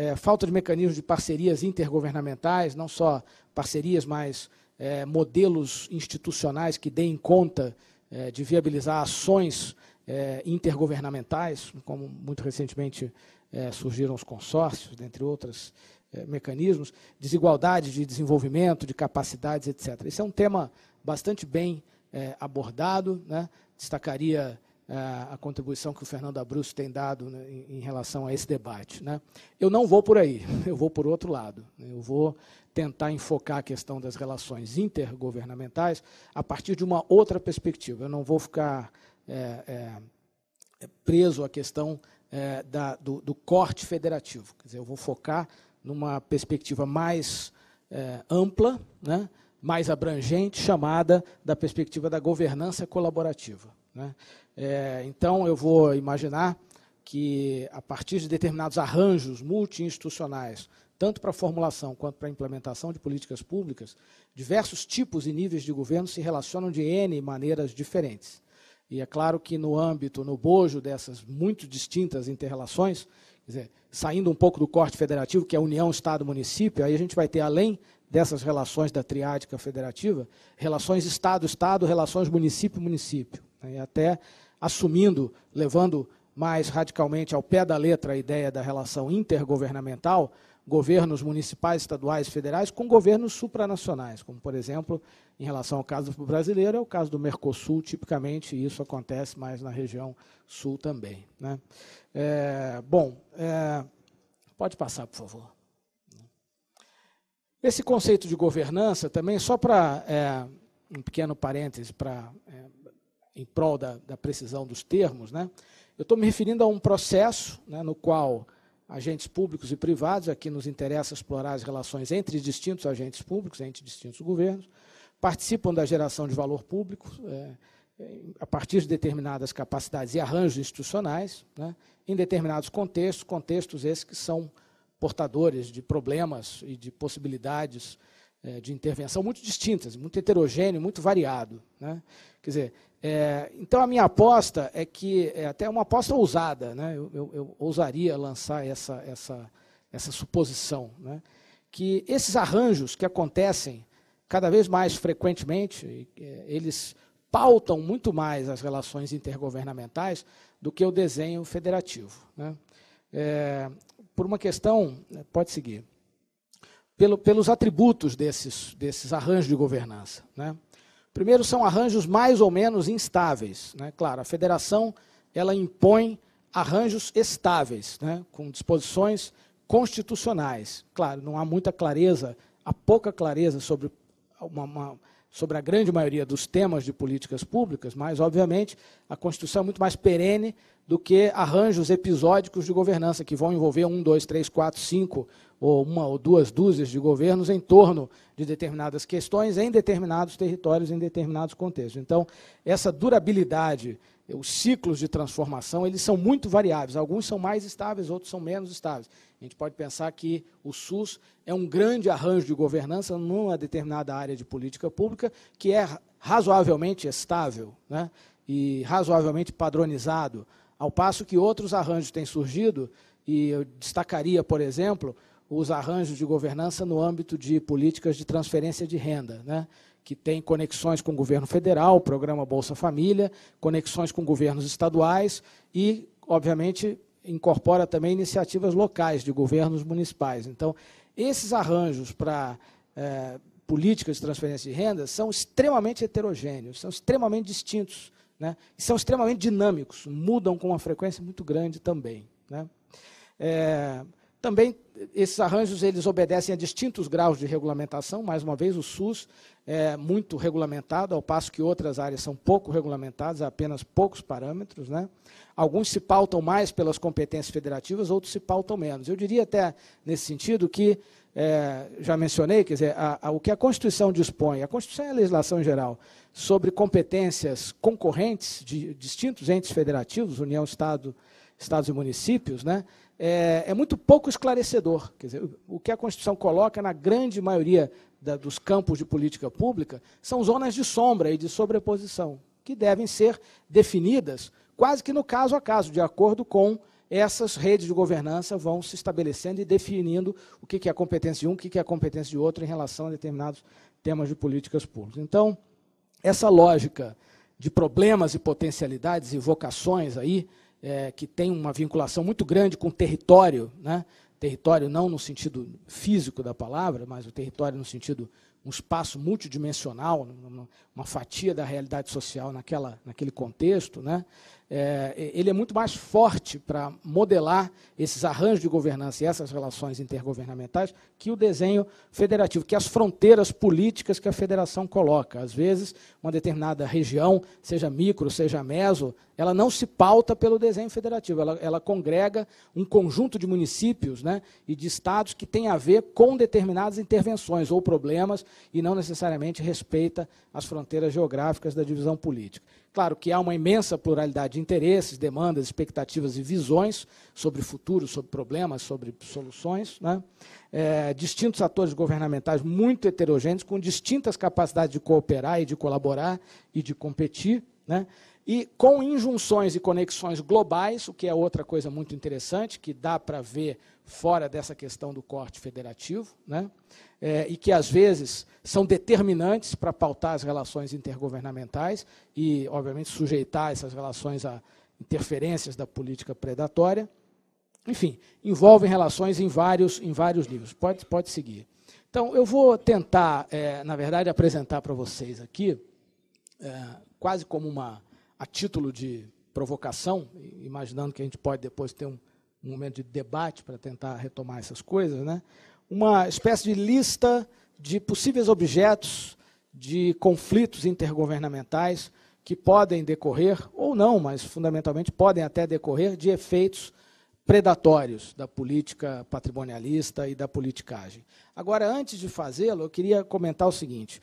é, falta de mecanismos de parcerias intergovernamentais, não só parcerias, mas é, modelos institucionais que deem conta é, de viabilizar ações é, intergovernamentais, como muito recentemente é, surgiram os consórcios, dentre outros é, mecanismos, desigualdade de desenvolvimento, de capacidades, etc. Esse é um tema bastante bem abordado, né? destacaria é, a contribuição que o Fernando Abruzzo tem dado né, em relação a esse debate. Né? Eu não vou por aí, [laughs] eu vou por outro lado. Né. Eu vou tentar enfocar a questão das relações intergovernamentais a partir de uma outra perspectiva. Eu não vou ficar é, é, preso à questão é, da, do, do, corte federativo. Quer dizer, eu vou focar numa perspectiva mais é, ampla, né, mais abrangente, chamada da perspectiva da governança colaborativa. Né? É, então, eu vou imaginar que, a partir de determinados arranjos multi-institucionais, tanto para a formulação quanto para a implementação de políticas públicas, diversos tipos e níveis de governo se relacionam de N maneiras diferentes. E é claro que no âmbito, no bojo dessas muito distintas interrelações, saindo um pouco do corte federativo, que é União, Estado, Município, aí a gente vai ter, além dessas relações da triádica federativa, relações Estado-Estado, relações município-município. Né, e até assumindo, levando mais radicalmente ao pé da letra a ideia da relação intergovernamental, governos municipais, estaduais, federais, com governos supranacionais, como, por exemplo, em relação ao caso brasileiro, é o caso do Mercosul, tipicamente, e isso acontece mais na região sul também. Né? É, bom, é, pode passar, por favor. Esse conceito de governança também, só para é, um pequeno parêntese, para é, em prol da, da precisão dos termos, né? eu estou me referindo a um processo né, no qual agentes públicos e privados, aqui nos interessa explorar as relações entre distintos agentes públicos, entre distintos governos, participam da geração de valor público é, a partir de determinadas capacidades e arranjos institucionais, né, em determinados contextos, contextos esses que são portadores de problemas e de possibilidades é, de intervenção muito distintas, muito heterogêneo, muito variado. Né. Quer dizer, é, então a minha aposta é que é até uma aposta ousada, né? Eu, eu, eu ousaria lançar essa essa essa suposição, né? Que esses arranjos que acontecem cada vez mais frequentemente, é, eles pautam muito mais as relações intergovernamentais do que o desenho federativo, né? É, por uma questão, né, pode seguir, pelo, pelos atributos desses desses arranjos de governança, né? Primeiro, são arranjos mais ou menos instáveis. Né? Claro, a federação ela impõe arranjos estáveis, né? com disposições constitucionais. Claro, não há muita clareza, há pouca clareza sobre uma, uma sobre a grande maioria dos temas de políticas públicas, mas, obviamente, a Constituição é muito mais perene do que arranjos episódicos de governança, que vão envolver um, dois, três, quatro, cinco, ou uma ou duas dúzias de governos em torno de determinadas questões, em determinados territórios, em determinados contextos. Então, essa durabilidade, os ciclos de transformação, eles são muito variáveis. Alguns são mais estáveis, outros são menos estáveis. A gente pode pensar que o SUS é um grande arranjo de governança numa determinada área de política pública que é razoavelmente estável né, e razoavelmente padronizado, ao passo que outros arranjos têm surgido, e eu destacaria, por exemplo, os arranjos de governança no âmbito de políticas de transferência de renda, né, que tem conexões com o governo federal, o programa Bolsa Família, conexões com governos estaduais e, obviamente, incorpora também iniciativas locais de governos municipais. Então, esses arranjos para é, políticas de transferência de renda são extremamente heterogêneos, são extremamente distintos, né? e são extremamente dinâmicos, mudam com uma frequência muito grande também. Né? É, também esses arranjos eles obedecem a distintos graus de regulamentação. Mais uma vez, o SUS é muito regulamentado, ao passo que outras áreas são pouco regulamentadas, há apenas poucos parâmetros. Né? Alguns se pautam mais pelas competências federativas, outros se pautam menos. Eu diria até nesse sentido que, é, já mencionei, quer dizer, a, a, o que a Constituição dispõe, a Constituição é a legislação em geral, sobre competências concorrentes de distintos entes federativos, União, Estado, Estados e municípios, né, é, é muito pouco esclarecedor. Quer dizer, o, o que a Constituição coloca na grande maioria da, dos campos de política pública são zonas de sombra e de sobreposição, que devem ser definidas quase que no caso a caso, de acordo com essas redes de governança vão se estabelecendo e definindo o que é a competência de um, o que é a competência de outro em relação a determinados temas de políticas públicas. Então, essa lógica de problemas e potencialidades e vocações aí, é, que tem uma vinculação muito grande com o território, né? território não no sentido físico da palavra, mas o território no sentido um espaço multidimensional, uma fatia da realidade social naquela, naquele contexto, né? é, ele é muito mais forte para modelar esses arranjos de governança e essas relações intergovernamentais que o desenho federativo, que as fronteiras políticas que a federação coloca. Às vezes, uma determinada região, seja micro, seja meso, ela não se pauta pelo desenho federativo, ela, ela congrega um conjunto de municípios né, e de estados que tem a ver com determinadas intervenções ou problemas e não necessariamente respeita as fronteiras geográficas da divisão política. Claro que há uma imensa pluralidade de interesses, demandas, expectativas e visões sobre o futuro, sobre problemas, sobre soluções. Né? É, distintos atores governamentais muito heterogêneos, com distintas capacidades de cooperar e de colaborar e de competir. Né? E com injunções e conexões globais, o que é outra coisa muito interessante, que dá para ver fora dessa questão do corte federativo, né? É, e que às vezes são determinantes para pautar as relações intergovernamentais e, obviamente, sujeitar essas relações a interferências da política predatória. Enfim, envolvem relações em vários, em vários níveis. Pode, pode seguir. Então, eu vou tentar, é, na verdade, apresentar para vocês aqui, é, quase como uma a título de provocação, imaginando que a gente pode depois ter um, um momento de debate para tentar retomar essas coisas, né? uma espécie de lista de possíveis objetos de conflitos intergovernamentais que podem decorrer, ou não, mas fundamentalmente podem até decorrer, de efeitos predatórios da política patrimonialista e da politicagem. Agora, antes de fazê-lo, eu queria comentar o seguinte: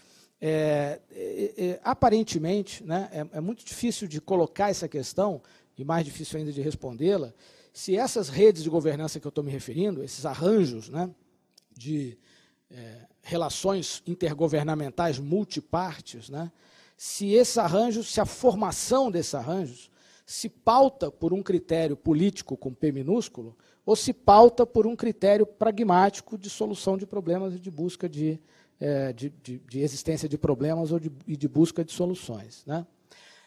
é, é, é, aparentemente, né, é, é, muito difícil de colocar essa questão, e mais difícil ainda de respondê-la, se essas redes de governança que eu estou me referindo, esses arranjos né, de é, relações intergovernamentais multipartes, né, se esse arranjo, se a formação desses arranjos se pauta por um critério político com P minúsculo, ou se pauta por um critério pragmático de solução de problemas e de busca de é, de, de, de, existência de problemas ou de, e de busca de soluções. Né?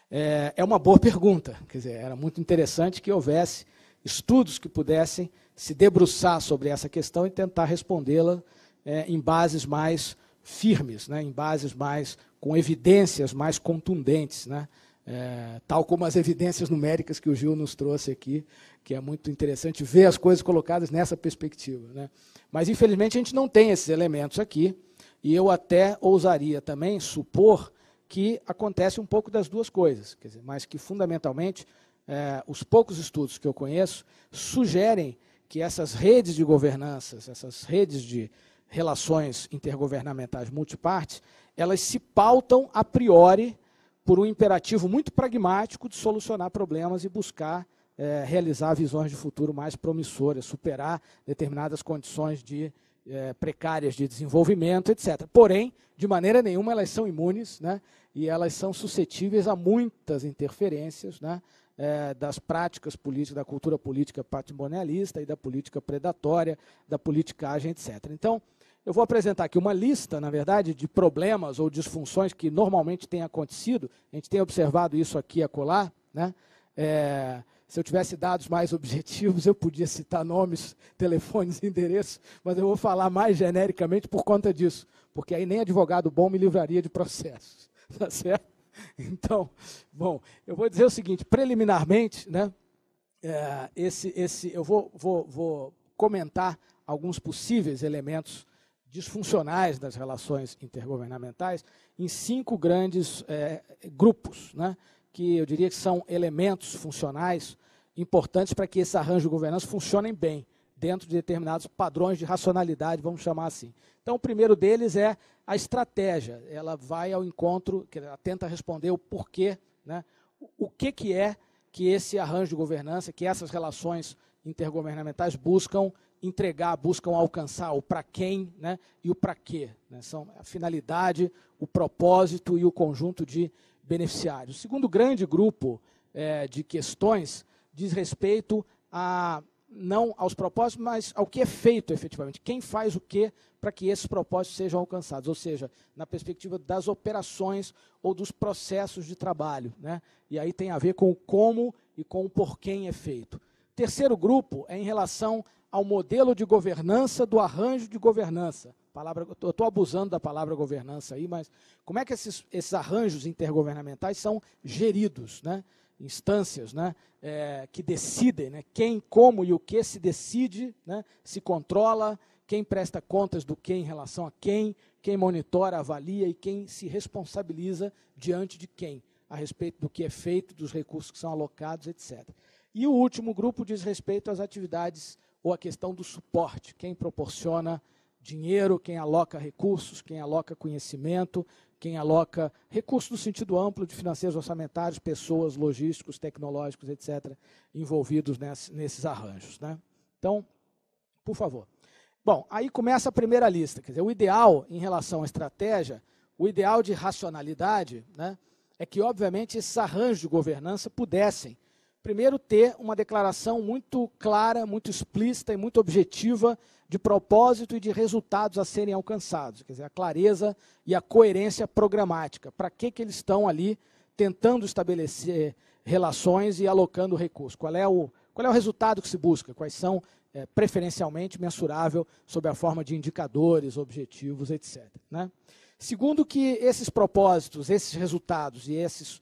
É, é, uma boa [laughs] pergunta, quer dizer, era muito interessante que houvesse estudos que pudessem se debruçar sobre essa questão e tentar respondê-la é, em bases mais firmes, né? em bases mais com evidências mais contundentes, né? É, tal como as evidências numéricas que o Gil nos trouxe aqui, que é muito interessante ver as coisas colocadas nessa perspectiva. Né? Mas, infelizmente, a gente não tem esses elementos aqui. E eu até ousaria também supor que acontece um pouco das duas coisas, dizer, mas que fundamentalmente eh, os poucos estudos que eu conheço sugerem que essas redes de governanças, essas redes de relações intergovernamentais multipartes, elas se pautam a priori por um imperativo muito pragmático de solucionar problemas e buscar eh, realizar visões de futuro mais promissoras, superar determinadas condições de é, precárias de desenvolvimento, etc. Porém, de maneira nenhuma elas são imunes, né? E elas são suscetíveis a muitas interferências, né? É, das práticas políticas, da cultura política patrimonialista e da política predatória, da politicagem, etc. Então, eu vou apresentar aqui uma lista, na verdade, de problemas ou disfunções que normalmente têm acontecido. A gente tem observado isso aqui e acolá, né? É, se eu tivesse dados mais objetivos, eu podia citar nomes, telefones, [laughs] endereços, mas eu vou falar mais genericamente por conta disso, porque aí nem advogado bom me livraria de processos, [laughs] tá certo? Então, bom, eu vou dizer o seguinte, preliminarmente, né, é, esse, esse, eu vou, vou, vou comentar alguns possíveis elementos disfuncionais das relações intergovernamentais em cinco grandes é, grupos, né? que eu diria que são elementos funcionais importantes para que esse arranjo de governança funcionem bem dentro de determinados padrões de racionalidade, vamos chamar assim. Então, o primeiro deles é a estratégia. Ela vai ao encontro, ela tenta responder o porquê, né? o que, que é que esse arranjo de governança, que essas relações intergovernamentais buscam entregar, buscam alcançar, o para quem né? e o para quê. Né? São a finalidade, o propósito e o conjunto de beneficiários. O segundo grande grupo é, de questões diz respeito a não aos propósitos, mas ao que é feito efetivamente. Quem faz o que para que esses propósitos sejam alcançados, ou seja, na perspectiva das operações ou dos processos de trabalho. Né? E aí tem a ver com o como e com o porquê é feito. Terceiro grupo é em relação ao modelo de governança do arranjo de governança, palavra, eu estou abusando da palavra governança aí, mas como é que esses, esses arranjos intergovernamentais são geridos, né? instâncias né? É, que decidem né? quem, como e o que se decide, né? se controla, quem presta contas do que em relação a quem, quem monitora, avalia e quem se responsabiliza diante de quem, a respeito do que é feito, dos recursos que são alocados, etc. E o último grupo diz respeito às atividades ou à questão do suporte, quem proporciona dinheiro, quem aloca recursos, quem aloca conhecimento, quem aloca recursos no sentido amplo de financeiros orçamentários, pessoas, logísticos, tecnológicos, etc., envolvidos nesses arranjos. Né? Então, por favor. Bom, aí começa a primeira lista. Quer dizer, o ideal em relação à estratégia, o ideal de racionalidade, né, é que, obviamente, esses arranjos de governança pudessem primeiro, ter uma declaração muito clara, muito explícita e muito objetiva de propósito e de resultados a serem alcançados. Quer dizer, a clareza e a coerência programática. Para que, que eles estão ali tentando estabelecer relações e alocando recursos? Qual é o, qual é o resultado que se busca? Quais são, é, preferencialmente, mensurável sob a forma de indicadores, objetivos, etc. Né? Segundo, que esses propósitos, esses resultados e esses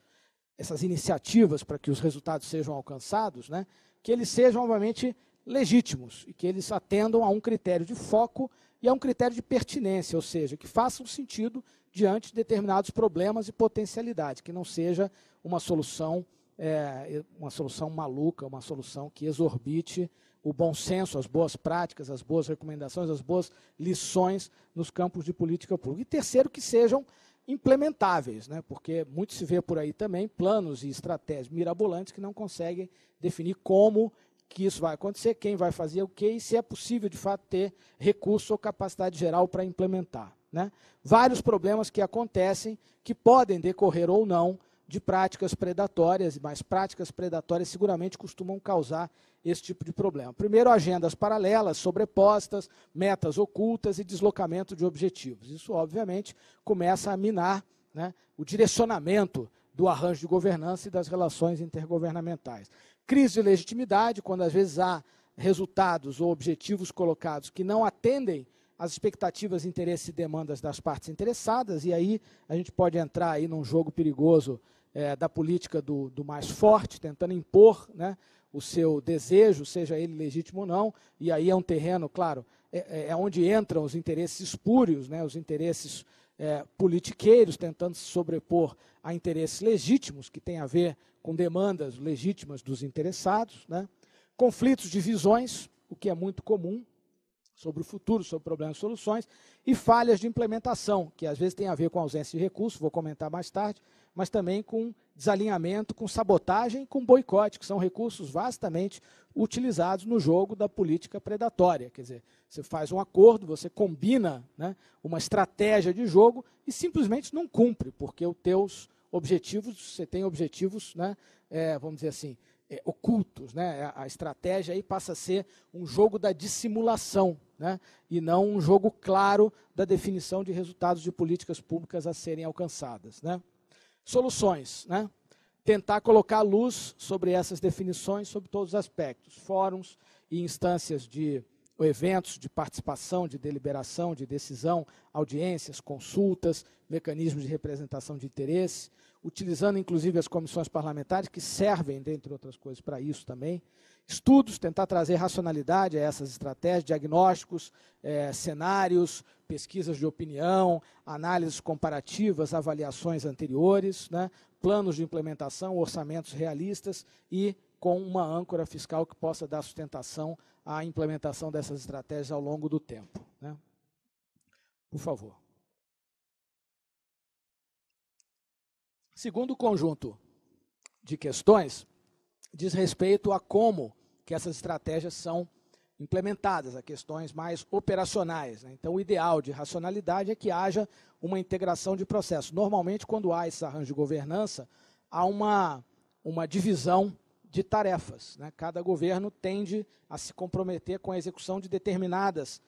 essas iniciativas para que os resultados sejam alcançados, né, que eles sejam, obviamente, legítimos e que eles atendam a um critério de foco e a um critério de pertinência, ou seja, que façam sentido diante de determinados problemas e potencialidades, que não seja uma solução é, uma solução maluca, uma solução que exorbite o bom senso, as boas práticas, as boas recomendações, as boas lições nos campos de política pública. E terceiro, que sejam implementáveis, né? porque muito se vê por aí também planos e estratégias mirabolantes que não conseguem definir como que isso vai acontecer, quem vai fazer o que e se é possível de fato ter recurso ou capacidade geral para implementar. Né? Vários problemas que acontecem, que podem decorrer ou não de práticas predatórias, mas práticas predatórias seguramente costumam causar esse tipo de problema. Primeiro, agendas paralelas, sobrepostas, metas ocultas e deslocamento de objetivos. Isso, obviamente, começa a minar né, o direcionamento do arranjo de governança e das relações intergovernamentais. Crise de legitimidade, quando às vezes há resultados ou objetivos colocados que não atendem às expectativas, interesses e demandas das partes interessadas, e aí a gente pode entrar aí num jogo perigoso é, da política do, do, mais forte, tentando impor né, o seu desejo, seja ele legítimo ou não, e aí é um terreno, claro, é, é, é onde entram os interesses espúrios, né, os interesses é, politiqueiros tentando se sobrepor a interesses legítimos, que têm a ver com demandas legítimas dos interessados, né? conflitos de visões, o que é muito comum, sobre o futuro, sobre problemas e soluções, e falhas de implementação, que às vezes tem a ver com ausência de recursos, vou comentar mais tarde, mas também com desalinhamento, com sabotagem, com boicote, que são recursos vastamente utilizados no jogo da política predatória. Quer dizer, você faz um acordo, você combina né, uma estratégia de jogo e simplesmente não cumpre, porque os teus objetivos, você tem objetivos, né, é, vamos dizer assim, é, ocultos. Né? É, a estratégia aí passa a ser um jogo da dissimulação né? e não um jogo claro da definição de resultados de políticas públicas a serem alcançadas. Né? soluções, né? Tentar colocar luz sobre essas definições, sobre todos os aspectos, fóruns e instâncias de eventos de participação, de deliberação, de decisão, audiências, consultas, mecanismos de representação de interesse, utilizando inclusive as comissões parlamentares que servem, dentre outras coisas, para isso também, estudos, tentar trazer racionalidade a essas estratégias, diagnósticos, é, cenários, pesquisas de opinião, análises comparativas, avaliações anteriores, né, planos de implementação, orçamentos realistas e com uma âncora fiscal que possa dar sustentação à implementação dessas estratégias ao longo do tempo. Né. Por favor. Segundo conjunto de questões diz respeito a como que essas estratégias são implementadas, a questões mais operacionais. Né? Então, o ideal de racionalidade é que haja uma integração de processos. Normalmente, quando há esse arranjo de governança, há uma, uma divisão de tarefas. Né? Cada governo tende a se comprometer com a execução de determinadas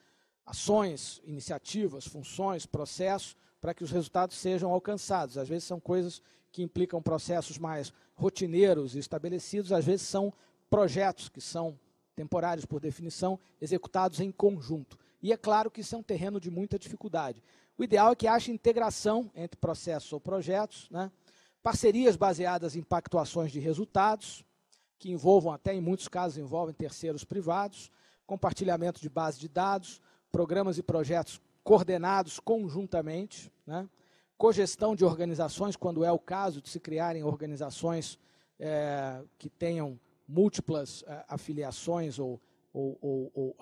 ações, iniciativas, funções, processos, para que os resultados sejam alcançados. Às vezes são coisas que implicam processos mais rotineiros e estabelecidos, às vezes são projetos que são temporários por definição, executados em conjunto. E é claro que isso é um terreno de muita dificuldade. O ideal é que haja integração entre processos ou projetos, né? parcerias baseadas em pactuações de resultados, que envolvam até em muitos casos envolvem terceiros privados, compartilhamento de base de dados, programas e projetos coordenados conjuntamente, né? cogestão de organizações, quando é o caso de se criarem organizações é, que tenham múltiplas eh, afiliações ou, ou, ou,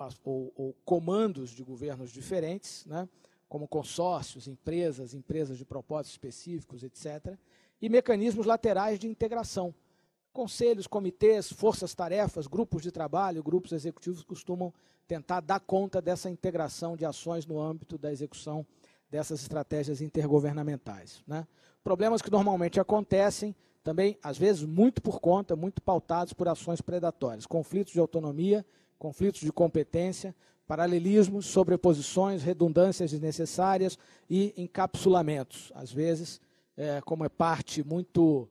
ou, comandos de governos diferentes, né? como consórcios, empresas, empresas de propósitos específicos, etc., e mecanismos laterais de integração. Conselhos, comitês, forças-tarefas, grupos de trabalho, grupos executivos costumam tentar dar conta dessa integração de ações no âmbito da execução dessas estratégias intergovernamentais. Né? Problemas que normalmente acontecem também, às vezes, muito por conta, muito pautados por ações predatórias, conflitos de autonomia, conflitos de competência, paralelismos, sobreposições, redundâncias desnecessárias e encapsulamentos, às vezes, é, como é parte muito,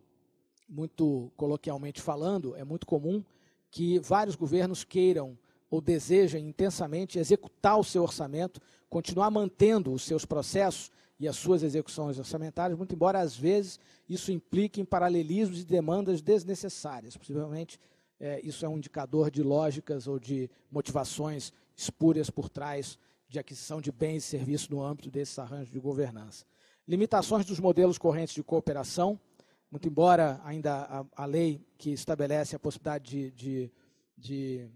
muito coloquialmente falando, é muito comum que vários governos queiram ou desejem intensamente executar o seu orçamento, continuar mantendo os seus processos e as suas execuções orçamentárias, muito embora às vezes isso implique em paralelismos e demandas desnecessárias. Possivelmente é, isso é um indicador de lógicas ou de motivações espúrias por trás de aquisição de bens e serviços no âmbito desses arranjos de governança. Limitações dos modelos correntes de cooperação, muito embora ainda a, a lei que estabelece a possibilidade de, de, de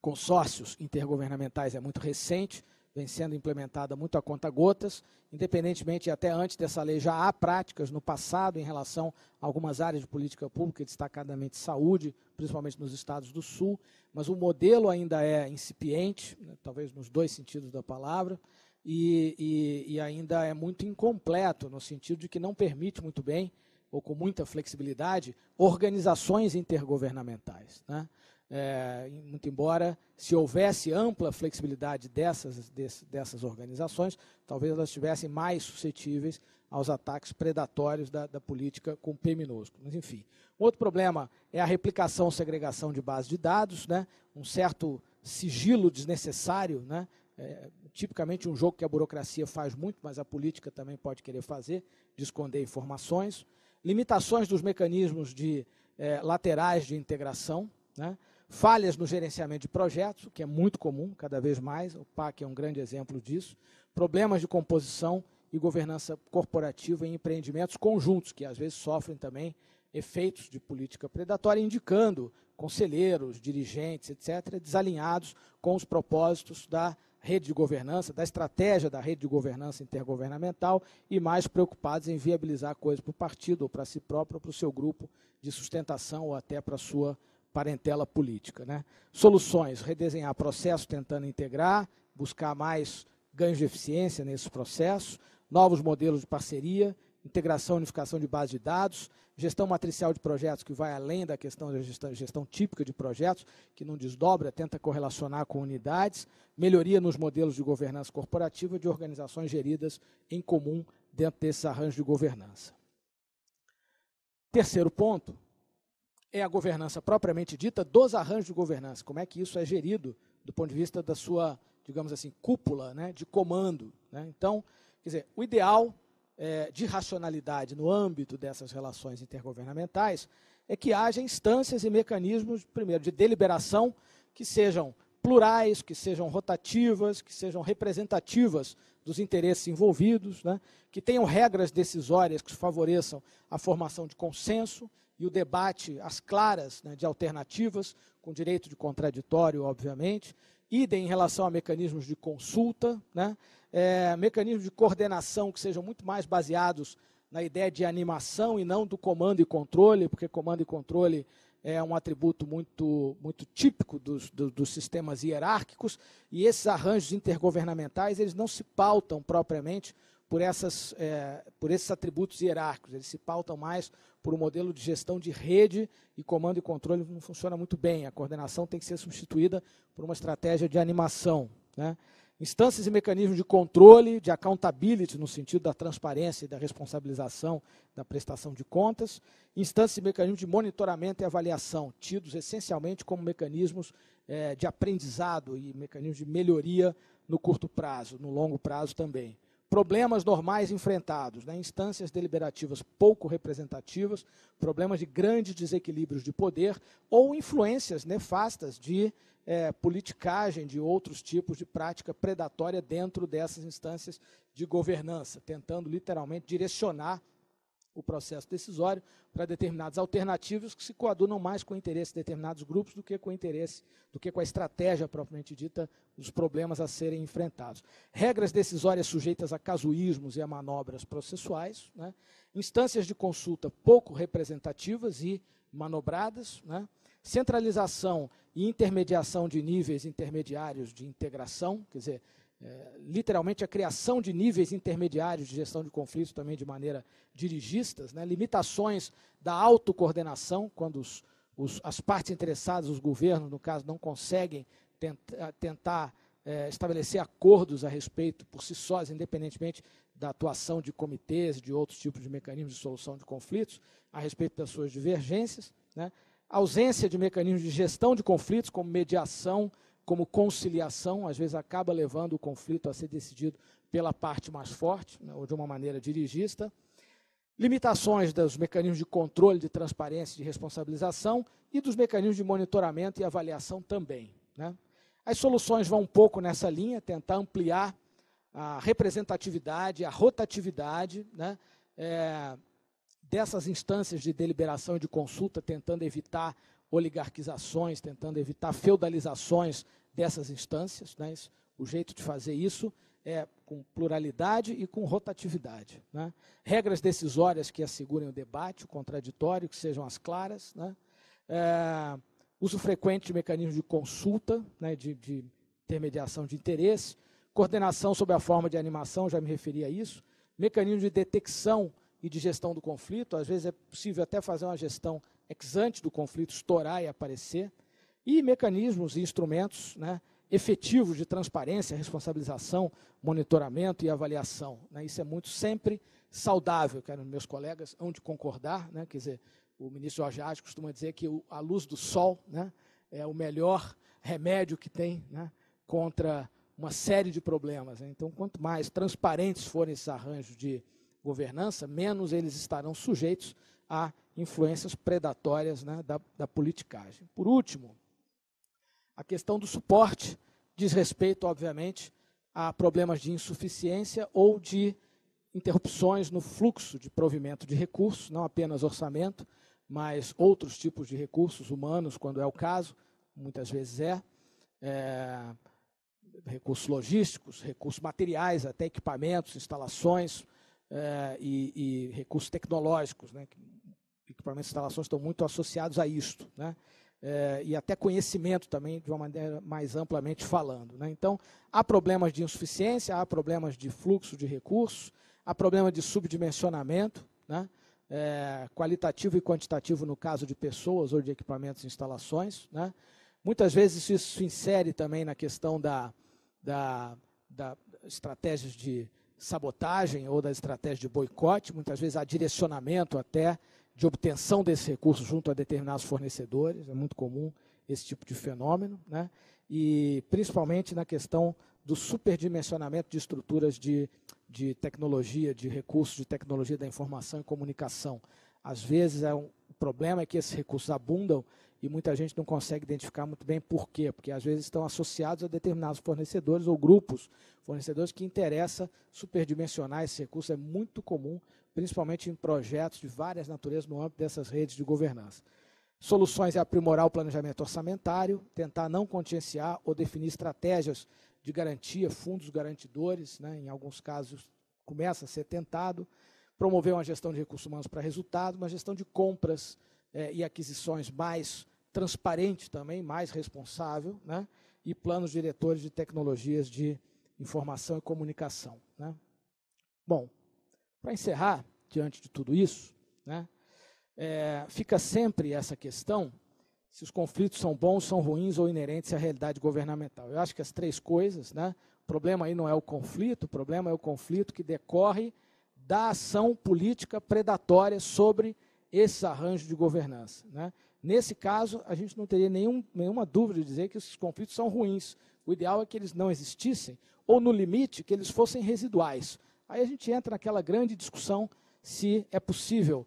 consórcios intergovernamentais é muito recente, vem sendo implementada muito a conta gotas, independentemente até antes dessa lei já há práticas no passado em relação a algumas áreas de política pública, destacadamente saúde, principalmente nos estados do sul, mas o modelo ainda é incipiente, né, talvez nos dois sentidos da palavra, e, e, e ainda é muito incompleto, no sentido de que não permite muito bem, ou com muita flexibilidade, organizações intergovernamentais. Né? É, muito embora se houvesse ampla flexibilidade dessas, desse, dessas organizações, talvez elas estivessem mais suscetíveis aos ataques predatórios da, da política com P minúsculo. Mas, enfim. Outro problema é a replicação ou segregação de base de dados, né? um certo sigilo desnecessário, né? É, tipicamente um jogo que a burocracia faz muito, mas a política também pode querer fazer, de esconder informações. Limitações dos mecanismos de é, laterais de integração, né? Falhas no gerenciamento de projetos, o que é muito comum, cada vez mais, o PAC é um grande exemplo disso. Problemas de composição e governança corporativa em empreendimentos conjuntos, que às vezes sofrem também efeitos de política predatória, indicando conselheiros, dirigentes, etc., desalinhados com os propósitos da rede de governança, da estratégia da rede de governança intergovernamental e mais preocupados em viabilizar coisas para o partido, ou para si próprio, ou para o seu grupo de sustentação, ou até para a sua parentela política. Né? Soluções, redesenhar processo tentando integrar, buscar mais ganhos de eficiência nesse processo, novos modelos de parceria, integração e unificação de base de dados, gestão matricial de projetos que vai além da questão da gestão, gestão, típica de projetos, que não desdobra, tenta correlacionar com unidades, melhoria nos modelos de governança corporativa de organizações geridas em comum dentro desses arranjos de governança. Terceiro ponto, é a governança propriamente dita dos arranjos de governança. Como é que isso é gerido do ponto de vista da sua, digamos assim, cúpula né, de comando. Né? Então, quer dizer, o ideal é, de racionalidade no âmbito dessas relações intergovernamentais é que haja instâncias e mecanismos, primeiro, de deliberação que sejam plurais, que sejam rotativas, que sejam representativas dos interesses envolvidos, né? que tenham regras decisórias que favoreçam a formação de consenso e o debate às claras né, de alternativas, com direito de contraditório, obviamente. Idem em relação a mecanismos de consulta, né, é, mecanismos de coordenação que sejam muito mais baseados na ideia de animação e não do comando e controle, porque comando e controle é um atributo muito, muito típico dos, dos sistemas hierárquicos, e esses arranjos intergovernamentais eles não se pautam propriamente por, essas, é, por esses atributos hierárquicos. Eles se pautam mais por um modelo de gestão de rede e comando e controle não funciona muito bem. A coordenação tem que ser substituída por uma estratégia de animação. Né? Instâncias e mecanismos de controle, de accountability, no sentido da transparência e da responsabilização da prestação de contas. Instâncias e mecanismos de monitoramento e avaliação, tidos essencialmente como mecanismos é, de aprendizado e mecanismos de melhoria no curto prazo, no longo prazo também problemas normais enfrentados, né, instâncias deliberativas pouco representativas, problemas de grandes desequilíbrios de poder ou influências nefastas de é, politicagem de outros tipos de prática predatória dentro dessas instâncias de governança, tentando literalmente direcionar o processo decisório para determinadas alternativas que se coadunam mais com o interesse de determinados grupos do que com o interesse, do que com a estratégia propriamente dita, dos problemas a serem enfrentados. Regras decisórias sujeitas a casuísmos e a manobras processuais, né? instâncias de consulta pouco representativas e manobradas, né? centralização e intermediação de níveis intermediários de integração, quer dizer, é, literalmente a criação de níveis intermediários de gestão de conflitos também de maneira dirigistas, né, limitações da autocoordenação, quando os, os, as partes interessadas, os governos, no caso, não conseguem tenta, eh, tentar é, estabelecer acordos a respeito por si sós, independentemente da atuação de comitês e de outros tipos de mecanismos de solução de conflitos, a respeito das suas divergências. Né, ausência de mecanismos de gestão de conflitos, como mediação, como conciliação, às vezes acaba levando o conflito a ser decidido pela parte mais forte, né, ou de uma maneira dirigista. Limitações dos mecanismos de controle, de transparência, de responsabilização e dos mecanismos de monitoramento e avaliação também. Né. As soluções vão um pouco nessa linha, tentar ampliar a representatividade, a rotatividade né, é, dessas instâncias de deliberação e de consulta, tentando evitar oligarquizações, tentando evitar feudalizações dessas instâncias. Né? Isso, o jeito de fazer isso é com pluralidade e com rotatividade. Né? Regras decisórias que assegurem o debate, o contraditório, que sejam as claras. Né? É, uso frequente de mecanismos de consulta, né? de, de intermediação de interesse. Coordenação sob a forma de animação, já me referi a isso. Mecanismo de detecção e de gestão do conflito. Às vezes é possível até fazer uma gestão ex ante do conflito estourar e aparecer, e mecanismos e instrumentos né, efetivos de transparência, responsabilização, monitoramento e avaliação. Né, isso é muito sempre saudável, que é meus colegas hão de concordar, né, quer dizer, o ministro Jorge Arte costuma dizer que o, a luz do sol né, é o melhor remédio que tem né, contra uma série de problemas. Né. Então, quanto mais transparentes forem esses arranjos de governança, menos eles estarão sujeitos a influências predatórias né, da, da politicagem. Por último, a questão do suporte diz respeito, obviamente, a problemas de insuficiência ou de interrupções no fluxo de provimento de recursos, não apenas orçamento, mas outros tipos de recursos humanos, quando é o caso, muitas vezes é, é recursos logísticos, recursos materiais, até equipamentos, instalações é, e, e, recursos tecnológicos, né, equipamentos e instalações estão muito associados a isto, né? É, e até conhecimento também, de uma maneira mais amplamente falando. Né? Então, há problemas de insuficiência, há problemas de fluxo de recursos, há problema de subdimensionamento, né? É, qualitativo e quantitativo no caso de pessoas ou de equipamentos e instalações. Né? Muitas vezes isso se insere também na questão da, da, da estratégias de sabotagem ou da estratégia de boicote, muitas vezes há direcionamento até de obtenção desse recurso junto a determinados fornecedores, é muito comum esse tipo de fenômeno, né? e principalmente na questão do superdimensionamento de estruturas de, de tecnologia, de recursos de tecnologia da informação e comunicação. Às vezes, é um, o problema é que esses recursos abundam e muita gente não consegue identificar muito bem por quê, porque às vezes estão associados a determinados fornecedores ou grupos, fornecedores que interessa superdimensionar esse recurso, é muito comum principalmente em projetos de várias naturezas no âmbito dessas redes de governança. Soluções é aprimorar o planejamento orçamentário, tentar não contingenciar ou definir estratégias de garantia, fundos garantidores, né, em alguns casos começa a ser tentado, promover uma gestão de recursos humanos para resultado, uma gestão de compras eh, e aquisições mais transparente também, mais responsável, né, e planos diretores de tecnologias de informação e comunicação. Né. Bom, para encerrar, diante de tudo isso, né, é, fica sempre essa questão se os conflitos são bons, são ruins ou inerentes à realidade governamental. Eu acho que as três coisas, né, o problema aí não é o conflito, o problema é o conflito que decorre da ação política predatória sobre esses arranjos de governança. Né? Nesse caso, a gente não teria nenhum, nenhuma dúvida de dizer que esses conflitos são ruins. O ideal é que eles não existissem, ou, no limite, que eles fossem residuais. Aí a gente entra naquela grande discussão se é possível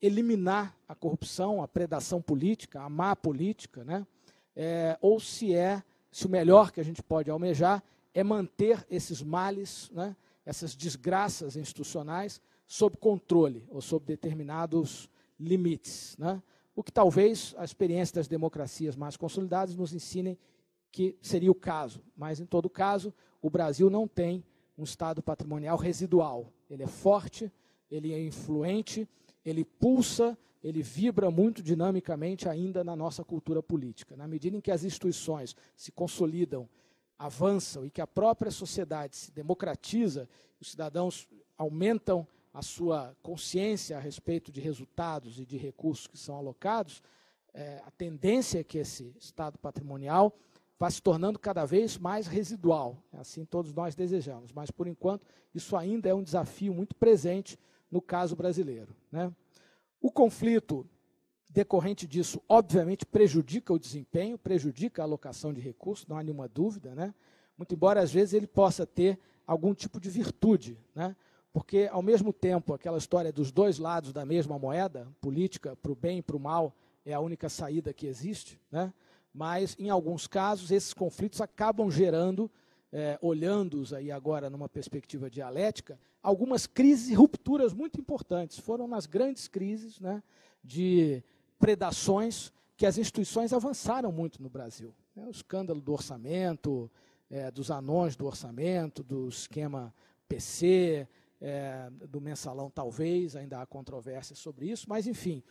eliminar a corrupção, a predação política, a má política, né? É, ou se é se o melhor que a gente pode almejar é manter esses males, né? essas desgraças institucionais sob controle ou sob determinados limites, né? O que talvez a experiência das democracias mais consolidadas nos ensinem que seria o caso, mas em todo caso o Brasil não tem um estado patrimonial residual. Ele é forte, ele é influente, ele pulsa, ele vibra muito dinamicamente ainda na nossa cultura política. Na medida em que as instituições se consolidam, avançam e que a própria sociedade se democratiza, os cidadãos aumentam a sua consciência a respeito de resultados e de recursos que são alocados, é, a tendência é que esse estado patrimonial vá se tornando cada vez mais residual. É assim todos nós desejamos, mas por enquanto isso ainda é um desafio muito presente no caso brasileiro. Né? O conflito decorrente disso, obviamente, prejudica o desempenho, prejudica a alocação de recursos, não há nenhuma dúvida, né? muito embora às vezes ele possa ter algum tipo de virtude, né? porque ao mesmo tempo aquela história dos dois lados da mesma moeda, política para o bem e para o mal, é a única saída que existe, né? mas em alguns casos esses conflitos acabam gerando, é, olhando-os aí agora numa perspectiva dialética, algumas crises e rupturas muito importantes. Foram nas grandes crises né, de predações que as instituições avançaram muito no Brasil. Né, o escândalo do orçamento, é, dos anões do orçamento, do esquema PC, é, eh, do mensalão, talvez, ainda há controvérsia sobre isso, mas enfim,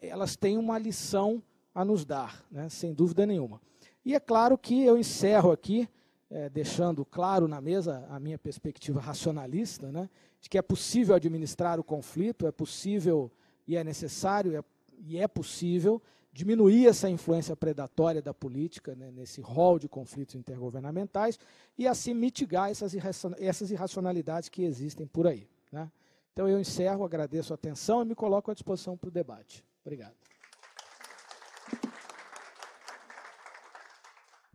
elas têm uma lição a nos dar, né, sem dúvida nenhuma. E é claro que eu encerro aqui, é, deixando claro na mesa a minha perspectiva racionalista, né, de que é possível administrar o conflito, é possível e é necessário é, e é possível diminuir essa influência predatória da política né, nesse rol de conflitos intergovernamentais e assim mitigar essas, essas irracionalidades que existem por aí. Né. Então eu encerro, agradeço a atenção e me coloco à disposição para o debate. Obrigado.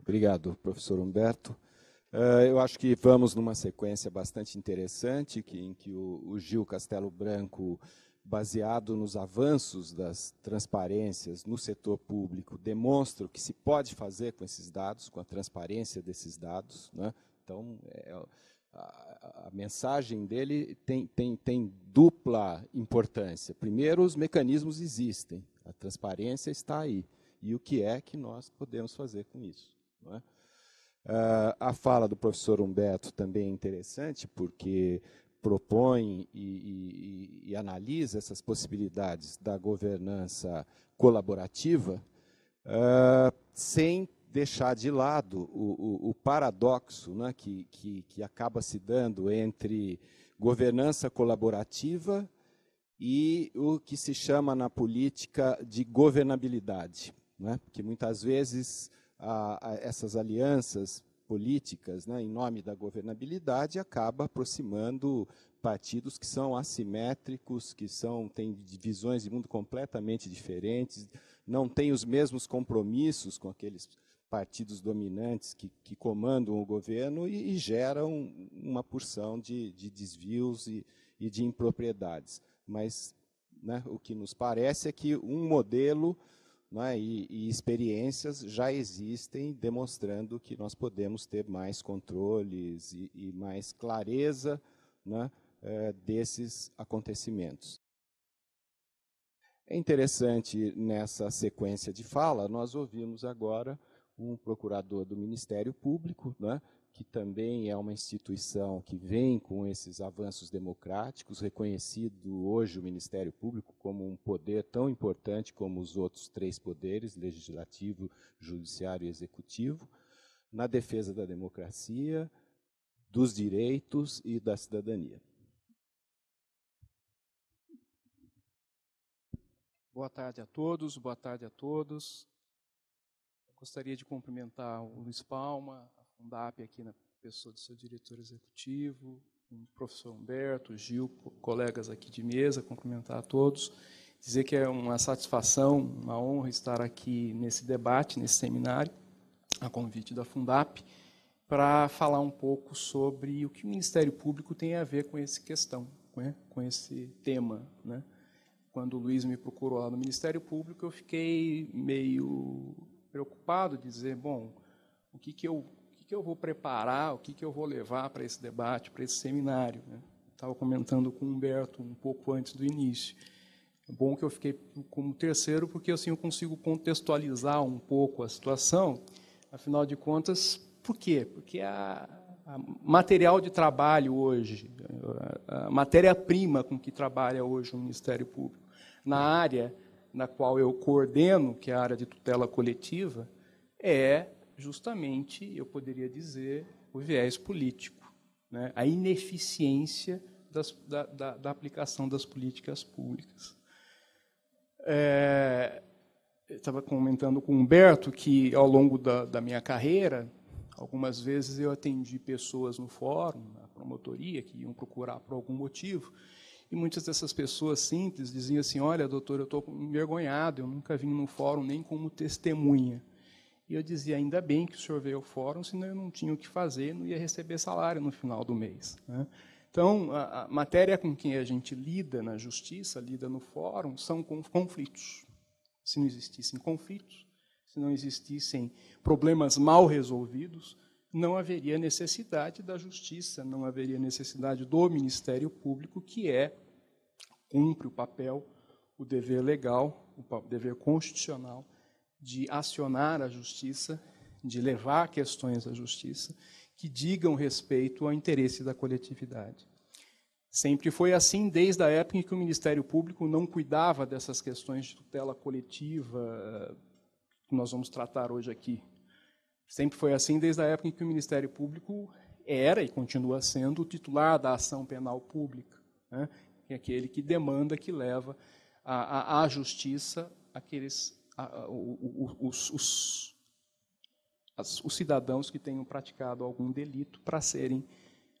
Obrigado, professor Humberto. Uh, eu acho que vamos numa sequência bastante interessante, que, em que o, o Gil Castelo Branco, baseado nos avanços das transparências no setor público, demonstra o que se pode fazer com esses dados, com a transparência desses dados. Né? Então, é, é a, a, mensagem dele tem, tem, tem dupla importância. Primeiro, os mecanismos existem, a transparência está aí. E o que é que nós podemos fazer com isso? É? Ah, a fala do professor Humberto também é interessante, porque propõe e, e, e analisa essas possibilidades da governança colaborativa, ah, sem deixar de lado o, o, o paradoxo né, que, que, que, acaba se dando entre governança colaborativa e o que se chama na política de governabilidade, né, que muitas vezes a, a essas alianças políticas né, em nome da governabilidade acaba aproximando partidos que são assimétricos, que são têm visões de mundo completamente diferentes, não têm os mesmos compromissos com aqueles partidos dominantes que, que comandam o governo e, e geram uma porção de, de desvios e, e, de impropriedades. Mas né, o que nos parece é que um modelo é? e, e, experiências já existem demonstrando que nós podemos ter mais controles e, e mais clareza né, é, desses acontecimentos. É interessante, nessa sequência de fala, nós ouvimos agora um procurador do Ministério Público, né, que também é uma instituição que vem com esses avanços democráticos, reconhecido hoje o Ministério Público como um poder tão importante como os outros três poderes, legislativo, judiciário e executivo, na defesa da democracia, dos direitos e da cidadania. Boa tarde a todos, boa tarde a todos. gostaria de cumprimentar o Luiz Palma, um DAP aqui na pessoa do seu diretor executivo, com o professor Humberto, Gil, colegas aqui de mesa, cumprimentar a todos, dizer que é uma satisfação, uma honra estar aqui nesse debate, nesse seminário, a convite da Fundap, para falar um pouco sobre o que o Ministério Público tem a ver com essa questão, né? com esse tema, né? Quando o Luiz me procurou lá no Ministério Público, eu fiquei meio preocupado de dizer, bom, o que, que eu que eu vou preparar, o que, que eu vou levar para esse debate, para esse seminário. Né? Estava comentando com o Humberto um pouco antes do início. É bom que eu fiquei como terceiro, porque assim eu consigo contextualizar um pouco a situação. Afinal de contas, por quê? Porque a, a material de trabalho hoje, a, a matéria-prima com que trabalha hoje o Ministério Público, na área na qual eu coordeno, que é a área de tutela coletiva, é justamente, eu poderia dizer, o viés político, né? a ineficiência das, da, da, da, aplicação das políticas públicas. É, eu estava comentando com o Humberto que, ao longo da, da minha carreira, algumas vezes eu atendi pessoas no fórum, na promotoria, que iam procurar por algum motivo, e muitas dessas pessoas simples diziam assim: Olha, doutor, eu estou envergonhado, eu nunca vim no fórum nem como testemunha. E eu dizia, ainda bem que o senhor veio ao fórum, senão eu não tinha o que fazer, não ia receber salário no final do mês. Né? Então, a, a, matéria com que a gente lida na justiça, lida no fórum, são conflitos. Se não existissem conflitos, se não existissem problemas mal resolvidos, não haveria necessidade da justiça, não haveria necessidade do Ministério Público, que é cumpre o papel, o dever legal, o dever constitucional de acionar a justiça, de levar questões à justiça que digam respeito ao interesse da coletividade. Sempre foi assim desde a época em que o Ministério Público não cuidava dessas questões de tutela coletiva que nós vamos tratar hoje aqui. Sempre foi assim desde a época em que o Ministério Público era e continua sendo o titular da ação penal pública, né? é aquele que demanda, que leva à justiça aqueles os, os, os cidadãos que tenham praticado algum delito para serem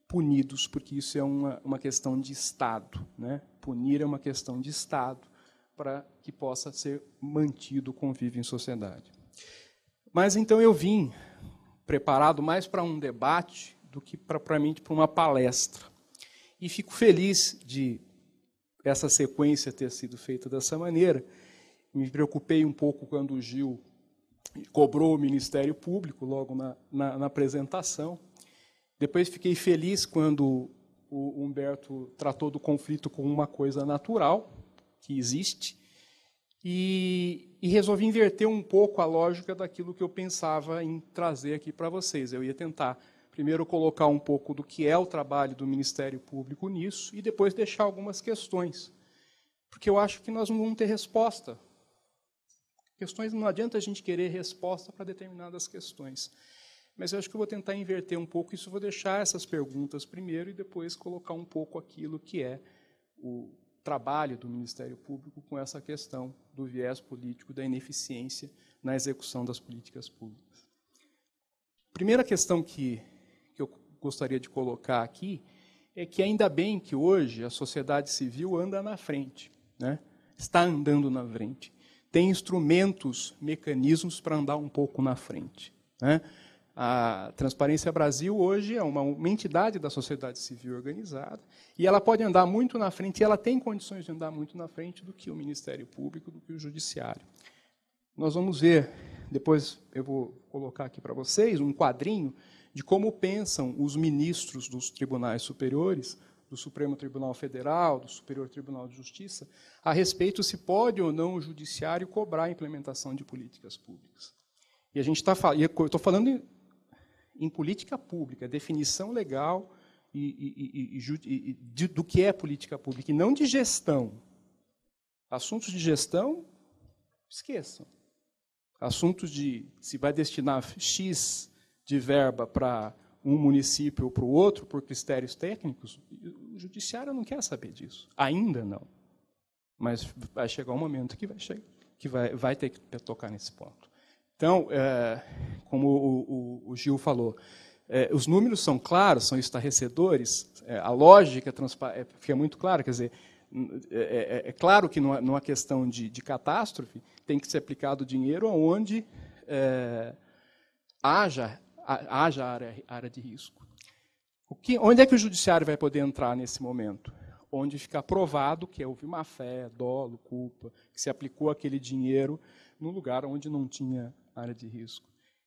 punidos, porque isso é uma, uma questão de Estado. Né? Punir é uma questão de Estado para que possa ser mantido o convívio em sociedade. Mas então eu vim preparado mais para um debate do que propriamente para tipo, uma palestra. E fico feliz de essa sequência ter sido feita dessa maneira, me preocupei um pouco quando o Gil cobrou o Ministério Público logo na, na, na apresentação. Depois fiquei feliz quando o Humberto tratou do conflito como uma coisa natural que existe e, e, resolvi inverter um pouco a lógica daquilo que eu pensava em trazer aqui para vocês. Eu ia tentar primeiro colocar um pouco do que é o trabalho do Ministério Público nisso e depois deixar algumas questões, porque eu acho que nós não vamos ter resposta questões, não adianta a gente querer resposta para determinadas questões. Mas eu acho que eu vou tentar inverter um pouco isso, vou deixar essas perguntas primeiro e depois colocar um pouco aquilo que é o trabalho do Ministério Público com essa questão do viés político, da ineficiência na execução das políticas públicas. Primeira questão que, que eu gostaria de colocar aqui é que ainda bem que hoje a sociedade civil anda na frente, né? está andando na frente tem instrumentos, mecanismos para andar um pouco na frente. Né? A Transparência Brasil hoje é uma, uma, entidade da sociedade civil organizada e ela pode andar muito na frente, e ela tem condições de andar muito na frente do que o Ministério Público, do que o Judiciário. Nós vamos ver, depois eu vou colocar aqui para vocês um quadrinho de como pensam os ministros dos tribunais superiores do Supremo Tribunal Federal, do Superior Tribunal de Justiça, a respeito se pode ou não o judiciário cobrar a implementação de políticas públicas. E a gente está eu estou falando em, em, política pública, definição legal e, e, e, de, do que é política pública, e não de gestão. Assuntos de gestão, esqueçam. Assuntos de se vai destinar X de verba para um município para o outro por critérios técnicos, o judiciário não quer saber disso. Ainda não. Mas vai chegar um momento que vai, chegar, que vai, vai ter que tocar nesse ponto. Então, é, como o, o, o, Gil falou, é, os números são claros, são estarrecedores, é, a lógica é é, fica muito clara, quer dizer, é, é, claro que numa, numa questão de, de, catástrofe tem que ser aplicado o dinheiro aonde haja haja área, área de risco. Que, onde é que o judiciário vai poder entrar nesse momento? Onde ficar provado que houve má fé, dolo, culpa, que se aplicou aquele dinheiro no lugar onde não tinha área de risco.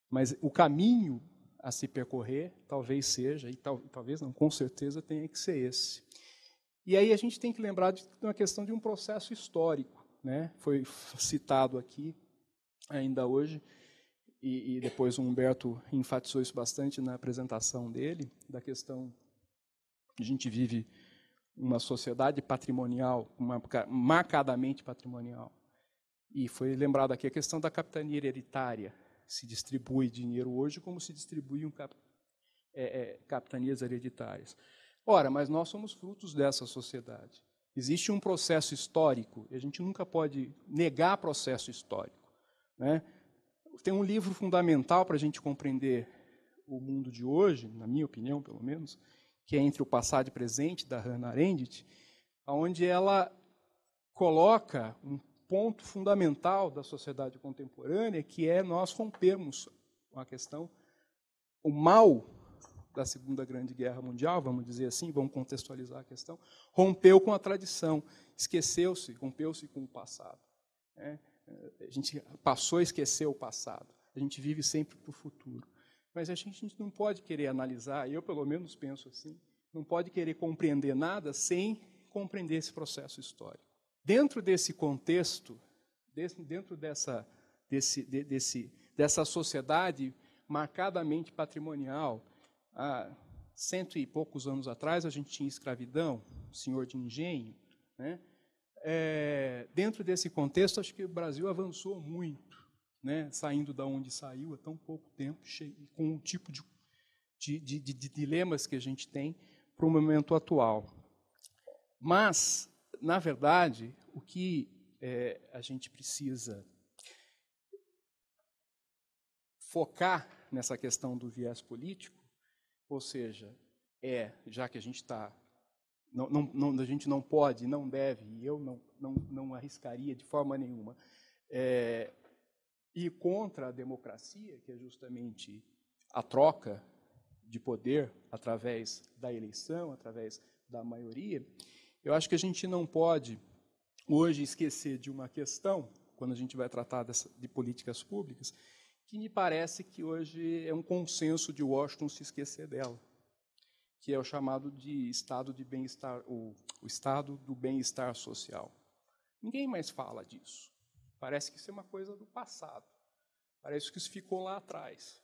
Mas o caminho a se percorrer talvez seja, e tal, talvez não, com certeza tenha que ser esse. E aí a gente tem que lembrar de uma questão de um processo histórico. Né? Foi citado aqui, ainda hoje, e, e depois o Humberto enfatizou isso bastante na apresentação dele, da questão a gente vive uma sociedade patrimonial, marcadamente patrimonial. E foi lembrado aqui a questão da capitania hereditária. Se distribui dinheiro hoje como se distribuem cap, é, é, capitanias hereditárias. Ora, mas nós somos frutos dessa sociedade. Existe um processo histórico, e a gente nunca pode negar processo histórico. Né? tem um livro fundamental para a gente compreender o mundo de hoje, na minha opinião, pelo menos, que é Entre o Passado e o Presente, da Hannah Arendt, onde ela coloca um ponto fundamental da sociedade contemporânea, que é nós rompermos com a questão, o mal da Segunda Grande Guerra Mundial, vamos dizer assim, vamos contextualizar a questão, rompeu com a tradição, esqueceu-se, rompeu-se com o passado. Né? A gente passou a esquecer o passado. A gente vive sempre para o futuro. Mas a gente não pode querer analisar, eu pelo menos penso assim, não pode querer compreender nada sem compreender esse processo histórico. Dentro desse contexto, dentro dessa, desse, desse, dessa sociedade marcadamente patrimonial, há cento e poucos anos atrás a gente tinha escravidão, senhor de engenho, né? é, dentro desse contexto, acho que o Brasil avançou muito, né? saindo da onde saiu há tão pouco tempo, com o tipo de, de, de, de dilemas que a gente tem para o momento atual. Mas, na verdade, o que é, a gente precisa focar nessa questão do viés político, ou seja, é, já que a gente está não, não, não, a gente não pode, não deve, e eu não, não, não arriscaria de forma nenhuma. É, e contra a democracia, que é justamente a troca de poder através da eleição, através da maioria, eu acho que a gente não pode hoje esquecer de uma questão, quando a gente vai tratar dessa, de políticas públicas, que me parece que hoje é um consenso de Washington se esquecer dela que é o chamado de estado de bem-estar, o, o estado do bem-estar social. Ninguém mais fala disso. Parece que isso é uma coisa do passado. Parece que isso ficou lá atrás.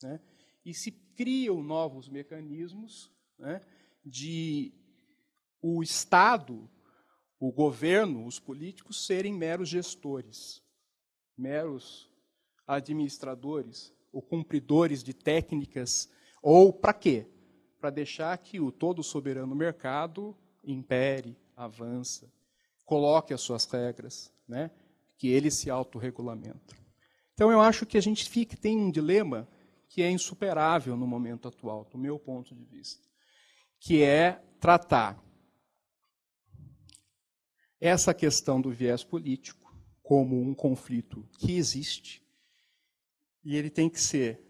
Né? E se criam novos mecanismos né, de o Estado, o governo, os políticos serem meros gestores, meros administradores ou cumpridores de técnicas. Ou para quê? para deixar que o todo soberano mercado impere, avança, coloque as suas regras, né? que ele se autorregulamenta. Então eu acho que a gente fica, tem um dilema que é insuperável no momento atual, do meu ponto de vista, que é tratar essa questão do viés político como um conflito que existe e ele tem que ser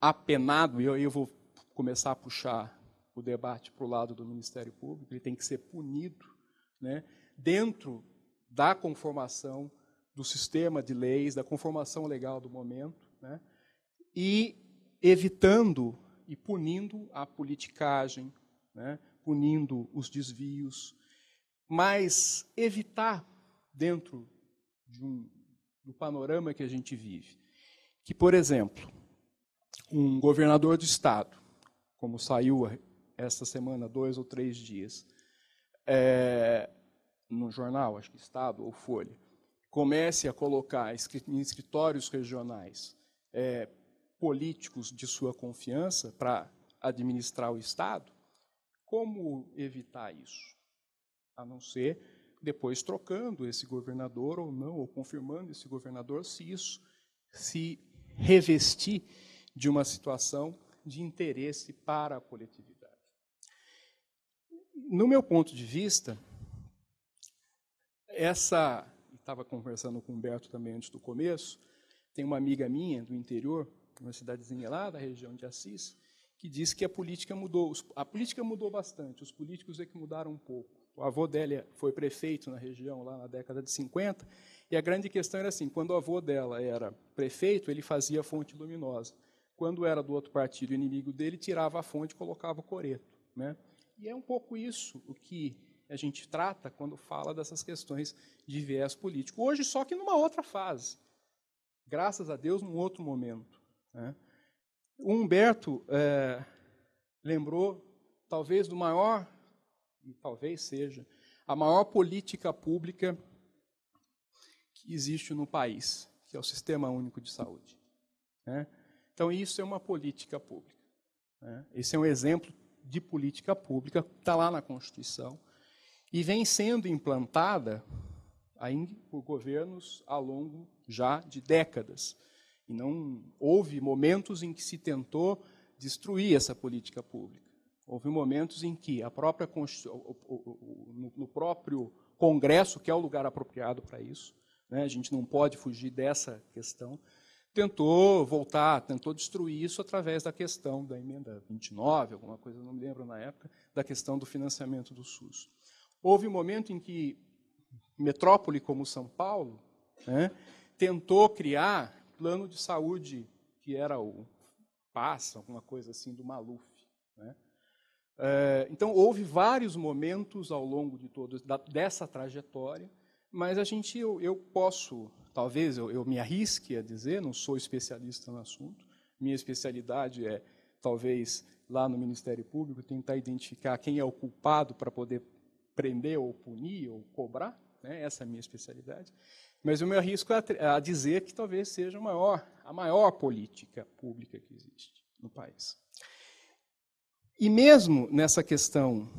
apenado, e eu, eu vou começar a puxar o debate para o lado do Ministério Público, ele tem que ser punido né, dentro da conformação do sistema de leis, da conformação legal do momento, né, e evitando e punindo a politicagem, né, punindo os desvios, mas evitar dentro de um, do panorama que a gente vive que, por exemplo, um governador do estado como saiu esta semana, dois ou três dias, é, no jornal, acho que Estado ou Folha, comece a colocar em escritórios regionais é, políticos de sua confiança para administrar o Estado, como evitar isso? A não ser depois trocando esse governador ou não, ou confirmando esse governador, se isso se revestir de uma situação de interesse para a coletividade. No meu ponto de vista, essa. Estava conversando com o Humberto também antes do começo. Tem uma amiga minha do interior, uma cidadezinha lá da região de Assis, que diz que a política mudou. A política mudou bastante, os políticos é que mudaram um pouco. O avô dela foi prefeito na região lá na década de 50, e a grande questão era assim: quando o avô dela era prefeito, ele fazia fonte luminosa. Quando era do outro partido inimigo dele, tirava a fonte e colocava o coreto. Né? E é um pouco isso o que a gente trata quando fala dessas questões de viés político. Hoje, só que numa outra fase. Graças a Deus, num outro momento. Né? O Humberto é, lembrou, talvez, do maior, e talvez seja, a maior política pública que existe no país, que é o Sistema Único de Saúde. Né? Então, isso é uma política pública. Né? Esse é um exemplo de política pública, está lá na Constituição, e vem sendo implantada ainda por governos ao longo já de décadas. E não houve momentos em que se tentou destruir essa política pública. Houve momentos em que a própria no próprio Congresso, que é o lugar apropriado para isso, né, a gente não pode fugir dessa questão, tentou voltar, tentou destruir isso através da questão da emenda 29, alguma coisa, não me lembro na época, da questão do financiamento do SUS. Houve um momento em que metrópole como São Paulo né, tentou criar plano de saúde que era o PASS, alguma coisa assim, do Maluf. Né? É, então, houve vários momentos ao longo de toda dessa trajetória, mas a gente, eu, eu posso talvez eu, eu me arrisque a dizer, não sou especialista no assunto, minha especialidade é, talvez, lá no Ministério Público, tentar identificar quem é o culpado para poder prender ou punir ou cobrar, né? essa é a minha especialidade. Mas eu me arrisco a, a dizer que talvez seja a maior, a maior política pública que existe no país. E mesmo nessa questão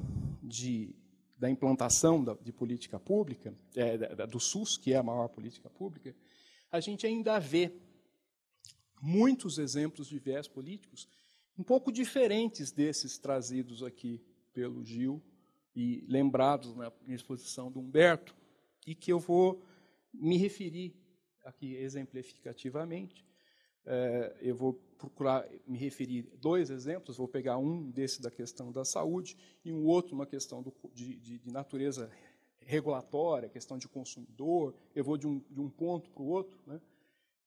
de da implantação da, de política pública, é, da, do SUS, que é a maior política pública, a gente ainda vê muitos exemplos de viés políticos um pouco diferentes desses trazidos aqui pelo Gil e lembrados na exposição do Humberto, e que eu vou me referir aqui exemplificativamente, é, eu vou procurar me referir dois exemplos, vou pegar um desse da questão da saúde e um outro, uma questão do, de, de, de, natureza regulatória, questão de consumidor, eu vou de um, de um ponto para o outro, né?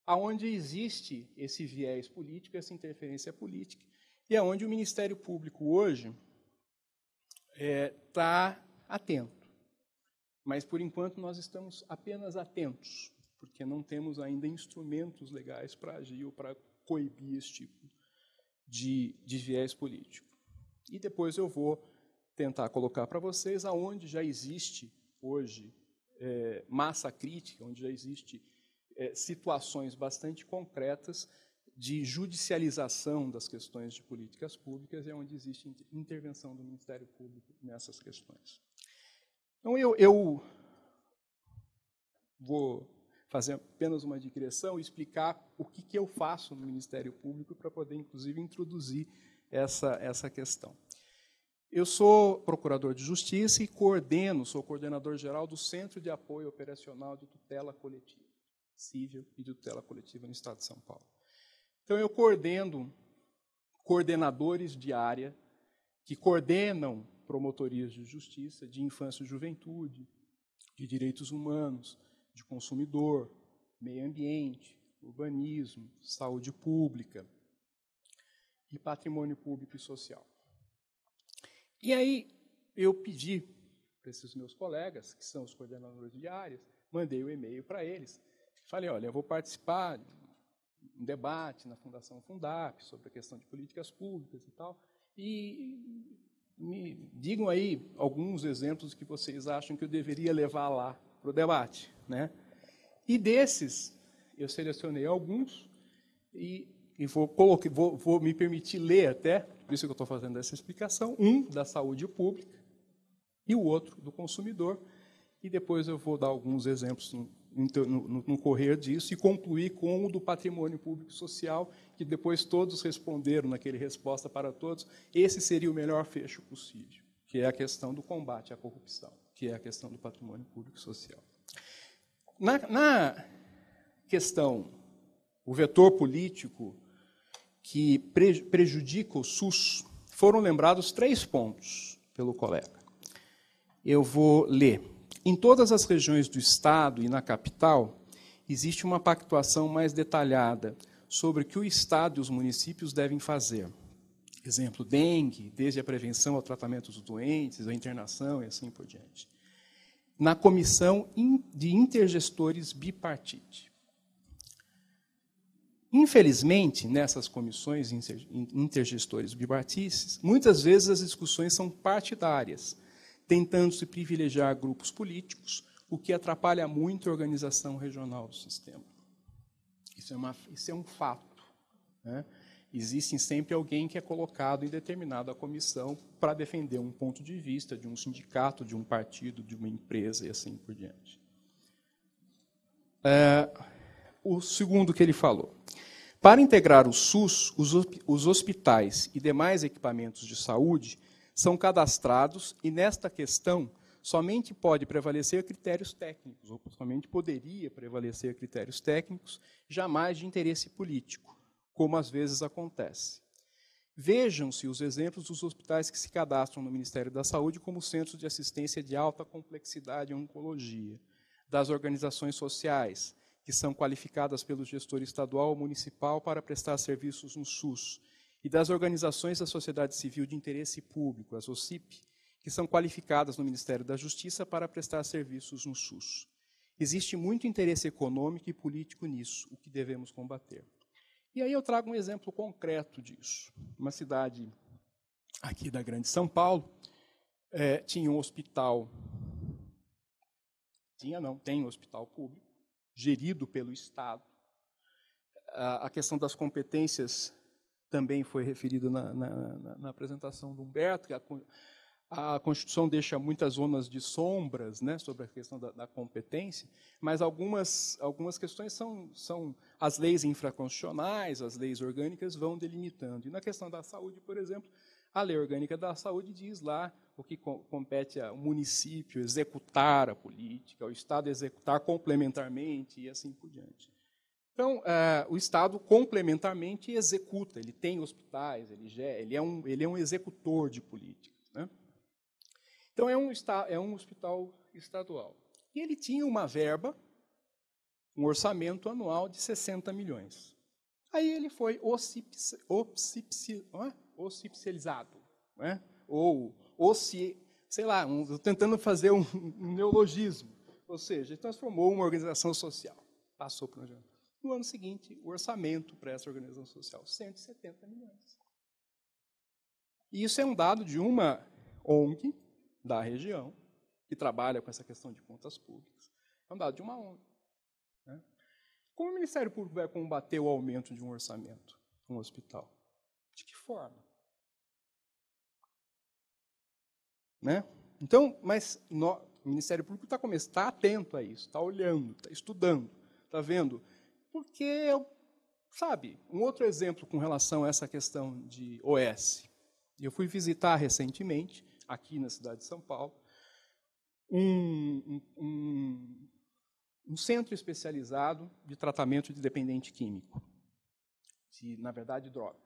aonde existe esse viés político, essa interferência política, e aonde é o Ministério Público hoje está é, tá atento. Mas, por enquanto, nós estamos apenas atentos porque não temos ainda instrumentos legais para agir ou para coibir esse tipo de, de viés político. E depois eu vou tentar colocar para vocês aonde já existe hoje é, massa crítica, onde já existe é, situações bastante concretas de judicialização das questões de políticas públicas e é onde existe intervenção do Ministério Público nessas questões. Então, eu, eu vou fazer apenas uma digressão e explicar o que, que eu faço no Ministério Público para poder, inclusive, introduzir essa, essa questão. Eu sou procurador de justiça e coordeno, sou coordenador geral do Centro de Apoio Operacional de Tutela Coletiva, Civil e de Tutela Coletiva no Estado de São Paulo. Então, eu coordeno coordenadores de área que coordenam promotorias de justiça, de infância e juventude, de direitos humanos, de consumidor, meio ambiente, urbanismo, saúde pública e patrimônio público e social. E aí eu pedi para esses meus colegas, que são os coordenadores de áreas, mandei o um e-mail para eles, falei, olha, eu vou participar de um debate na Fundação Fundap sobre a questão de políticas públicas e tal, e me digam aí alguns exemplos que vocês acham que eu deveria levar lá para o debate. Né? E desses, eu selecionei alguns e, e vou, vou, vou me permitir ler até, por isso que eu estou fazendo essa explicação, um da saúde pública e o outro do consumidor, e depois eu vou dar alguns exemplos no, no, no, correr disso e concluir com o do patrimônio público social, que depois todos responderam naquele resposta para todos. Esse seria o melhor fecho possível, que é a questão do combate à corrupção que é a questão do patrimônio público social. Na, na questão, o vetor político que prejudica o SUS, foram lembrados três pontos pelo colega. Eu vou ler. Em todas as regiões do Estado e na capital, existe uma pactuação mais detalhada sobre o que o Estado e os municípios devem fazer exemplo, dengue, desde a prevenção ao tratamento dos doentes, a internação e assim por diante. Na comissão de intergestores bipartite. Infelizmente, nessas comissões intergestores bipartites, muitas vezes as discussões são partidárias, tentando se privilegiar grupos políticos, o que atrapalha muito a organização regional do sistema. Isso é, uma, isso é um fato. Né? existe sempre alguém que é colocado em determinada comissão para defender um ponto de vista de um sindicato, de um partido, de uma empresa e assim por diante. É, o segundo que ele falou. Para integrar o SUS, os, os hospitais e demais equipamentos de saúde são cadastrados e, nesta questão, somente pode prevalecer critérios técnicos, ou somente poderia prevalecer critérios técnicos, jamais de interesse político como às vezes acontece. Vejam-se os exemplos dos hospitais que se cadastram no Ministério da Saúde como centros de assistência de alta complexidade em oncologia, das organizações sociais, que são qualificadas pelo gestor estadual ou municipal para prestar serviços no SUS, e das organizações da sociedade civil de interesse público, as OCIP, que são qualificadas no Ministério da Justiça para prestar serviços no SUS. Existe muito interesse econômico e político nisso, o que devemos combater. E aí eu trago um exemplo concreto disso. Uma cidade aqui da Grande São Paulo é, tinha um hospital. Tinha, não, tem um hospital público, gerido pelo Estado. A, questão das competências também foi referida na, na, na, na apresentação do Humberto, que a, a Constituição deixa muitas zonas de sombras né, sobre a questão da, da competência, mas algumas, algumas questões são, são as leis infraconstitucionais, as leis orgânicas vão delimitando. E na questão da saúde, por exemplo, a Lei Orgânica da Saúde diz lá o que compete ao município executar a política, ao Estado executar complementarmente e assim por diante. Então, é, o Estado complementarmente executa, ele tem hospitais, ele, ele, é, um, ele é um executor de políticas. Né? Então é um, é um hospital estadual. E ele tinha uma verba, um orçamento anual de 60 milhões. Aí ele foi ocipci, ocipcializado, é? ou oci, sei lá, um, tentando fazer um, um neologismo. Ou seja, ele transformou uma organização social. Passou para o No ano seguinte, o orçamento para essa organização social, 170 milhões. E isso é um dado de uma ONG, da região, que trabalha com essa questão de contas públicas. É um dado de uma ONG. Né? Como o Ministério Público vai combater o aumento de um orçamento para um hospital? De que forma? Né? Então, mas no, o Ministério Público está tá atento a isso, está olhando, está estudando, está vendo. Porque, é sabe, um outro exemplo com relação a essa questão de OS. Eu fui visitar recentemente aqui na cidade de São Paulo, um, um, um centro especializado de tratamento de dependente químico, de, na verdade, droga.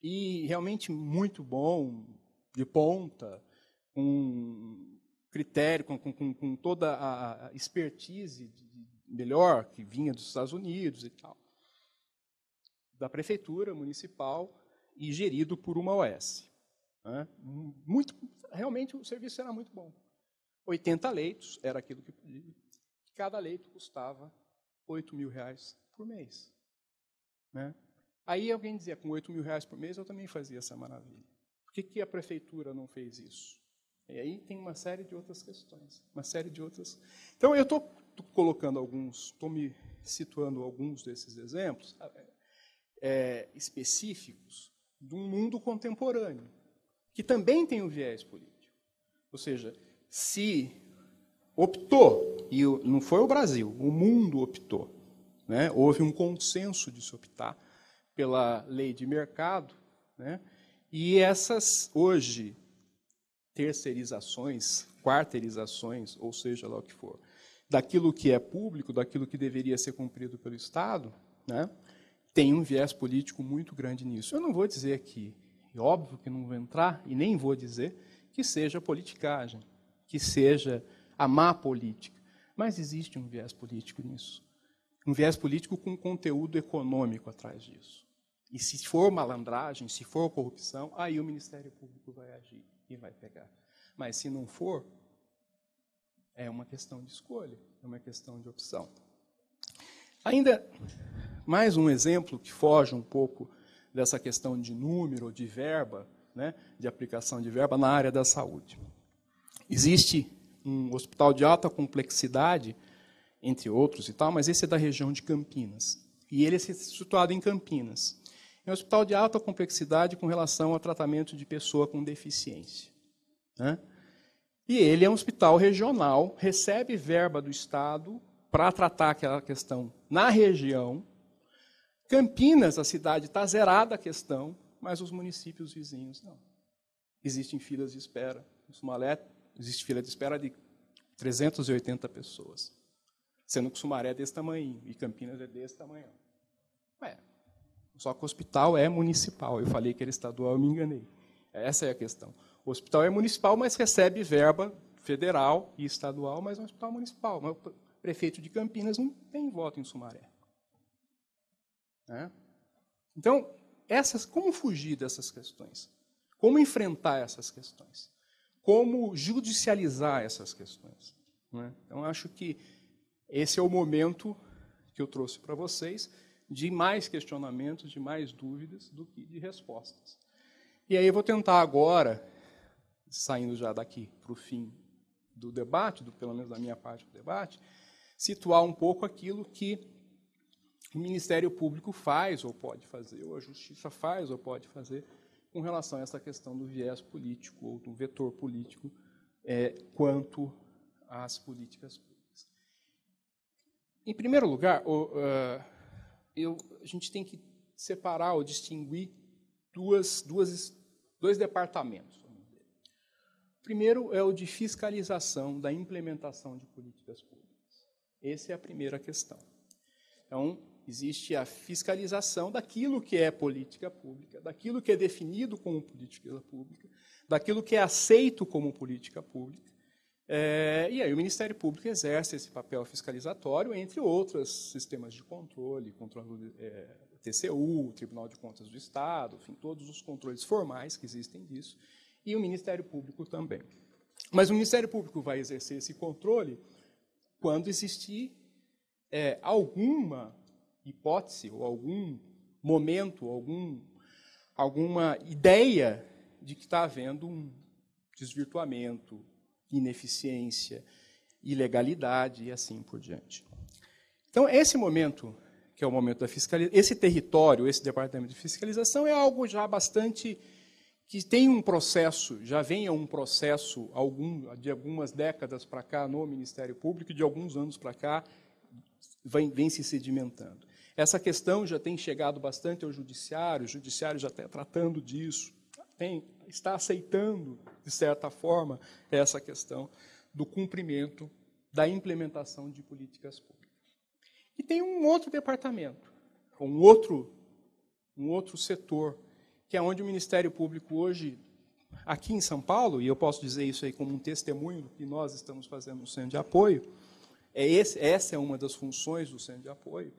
E realmente muito bom, de ponta, com critério, com, com, com toda a expertise melhor que vinha dos Estados Unidos e tal, da prefeitura municipal e gerido por uma OS. Né? Muito, realmente o serviço era muito bom. 80 leitos era aquilo que podia. Cada leito custava 8 mil reais por mês. Né? Aí alguém dizia, com 8 mil reais por mês eu também fazia essa maravilha. Por que, que a prefeitura não fez isso? E aí tem uma série de outras questões, uma série de outras. Então eu estou colocando alguns, estou me situando alguns desses exemplos é, específicos de um mundo contemporâneo que também tem um viés político. Ou seja, se optou, e não foi o Brasil, o mundo optou, né? houve um consenso de se optar pela lei de mercado, né? e essas, hoje, terceirizações, quarteirizações, ou seja lá o que for, daquilo que é público, daquilo que deveria ser cumprido pelo Estado, né? tem um viés político muito grande nisso. Eu não vou dizer que e óbvio que não vou entrar e nem vou dizer que seja politicagem, que seja a má política. Mas existe um viés político nisso. Um viés político com conteúdo econômico atrás disso. E se for malandragem, se for corrupção, aí o Ministério Público vai agir e vai pegar. Mas se não for, é uma questão de escolha, é uma questão de opção. Ainda mais um exemplo que foge um pouco dessa questão de número, de verba, né, de aplicação de verba na área da saúde. Existe um hospital de alta complexidade, entre outros e tal, mas esse é da região de Campinas. E ele é situado em Campinas. É um hospital de alta complexidade com relação ao tratamento de pessoa com deficiência. Né? E ele é um hospital regional, recebe verba do Estado para tratar aquela questão na região, Campinas, a cidade está zerada a questão, mas os municípios vizinhos não. Existem filas de espera. No Sumaré, existe fila de espera de 380 pessoas, sendo que Sumaré é desse tamanho e Campinas é desse tamanho. É, só que o hospital é municipal. Eu falei que era estadual, eu me enganei. Essa é a questão. O hospital é municipal, mas recebe verba federal e estadual, mas é um hospital municipal. Mas o prefeito de Campinas não tem voto em Sumaré. Né? Então, essas, como fugir dessas questões? Como enfrentar essas questões? Como judicializar essas questões? Né? Então, acho que esse é o momento que eu trouxe para vocês de mais questionamentos, de mais dúvidas do que de respostas. E aí eu vou tentar agora, saindo já daqui para o fim do debate, do, pelo menos da minha parte do debate, situar um pouco aquilo que o Ministério Público faz ou pode fazer, ou a Justiça faz ou pode fazer, com relação a essa questão do viés político ou do vetor político é, quanto às políticas públicas. Em primeiro lugar, o, uh, eu, a gente tem que separar ou distinguir duas, duas, dois departamentos. Primeiro é o de fiscalização da implementação de políticas públicas. Essa é a primeira questão. Então, existe a fiscalização daquilo que é política pública, daquilo que é definido como política pública, daquilo que é aceito como política pública. É, e aí o Ministério Público exerce esse papel fiscalizatório, entre outros sistemas de controle, controle é, TCU, Tribunal de Contas do Estado, enfim, todos os controles formais que existem disso, e o Ministério Público também. Mas o Ministério Público vai exercer esse controle quando existir é, alguma hipótese ou algum momento, algum, alguma ideia de que está havendo um desvirtuamento, ineficiência, ilegalidade e assim por diante. Então, esse momento, que é o momento da fiscalização, esse território, esse departamento de fiscalização é algo já bastante que tem um processo, já vem a um processo algum, de algumas décadas para cá no Ministério Público, de alguns anos para cá, vem, vem se sedimentando. Essa questão já tem chegado bastante ao judiciário, o judiciário já está tratando disso, tem, está aceitando, de certa forma, essa questão do cumprimento da implementação de políticas públicas. E tem um outro departamento, um outro, um outro setor, que é onde o Ministério Público hoje, aqui em São Paulo, e eu posso dizer isso aí como um testemunho do que nós estamos fazendo no centro de apoio, é esse, essa é uma das funções do centro de apoio,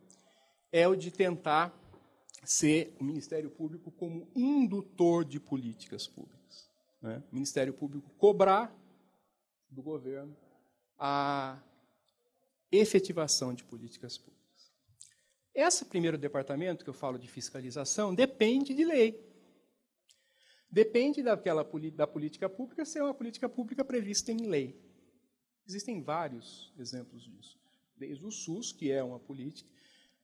é o de tentar ser o Ministério Público como indutor de políticas públicas. Né? O Ministério Público cobrar do governo a efetivação de políticas públicas. Esse primeiro departamento que eu falo de fiscalização depende de lei. Depende daquela da política pública ser uma política pública prevista em lei. Existem vários exemplos disso. Desde o SUS, que é uma política,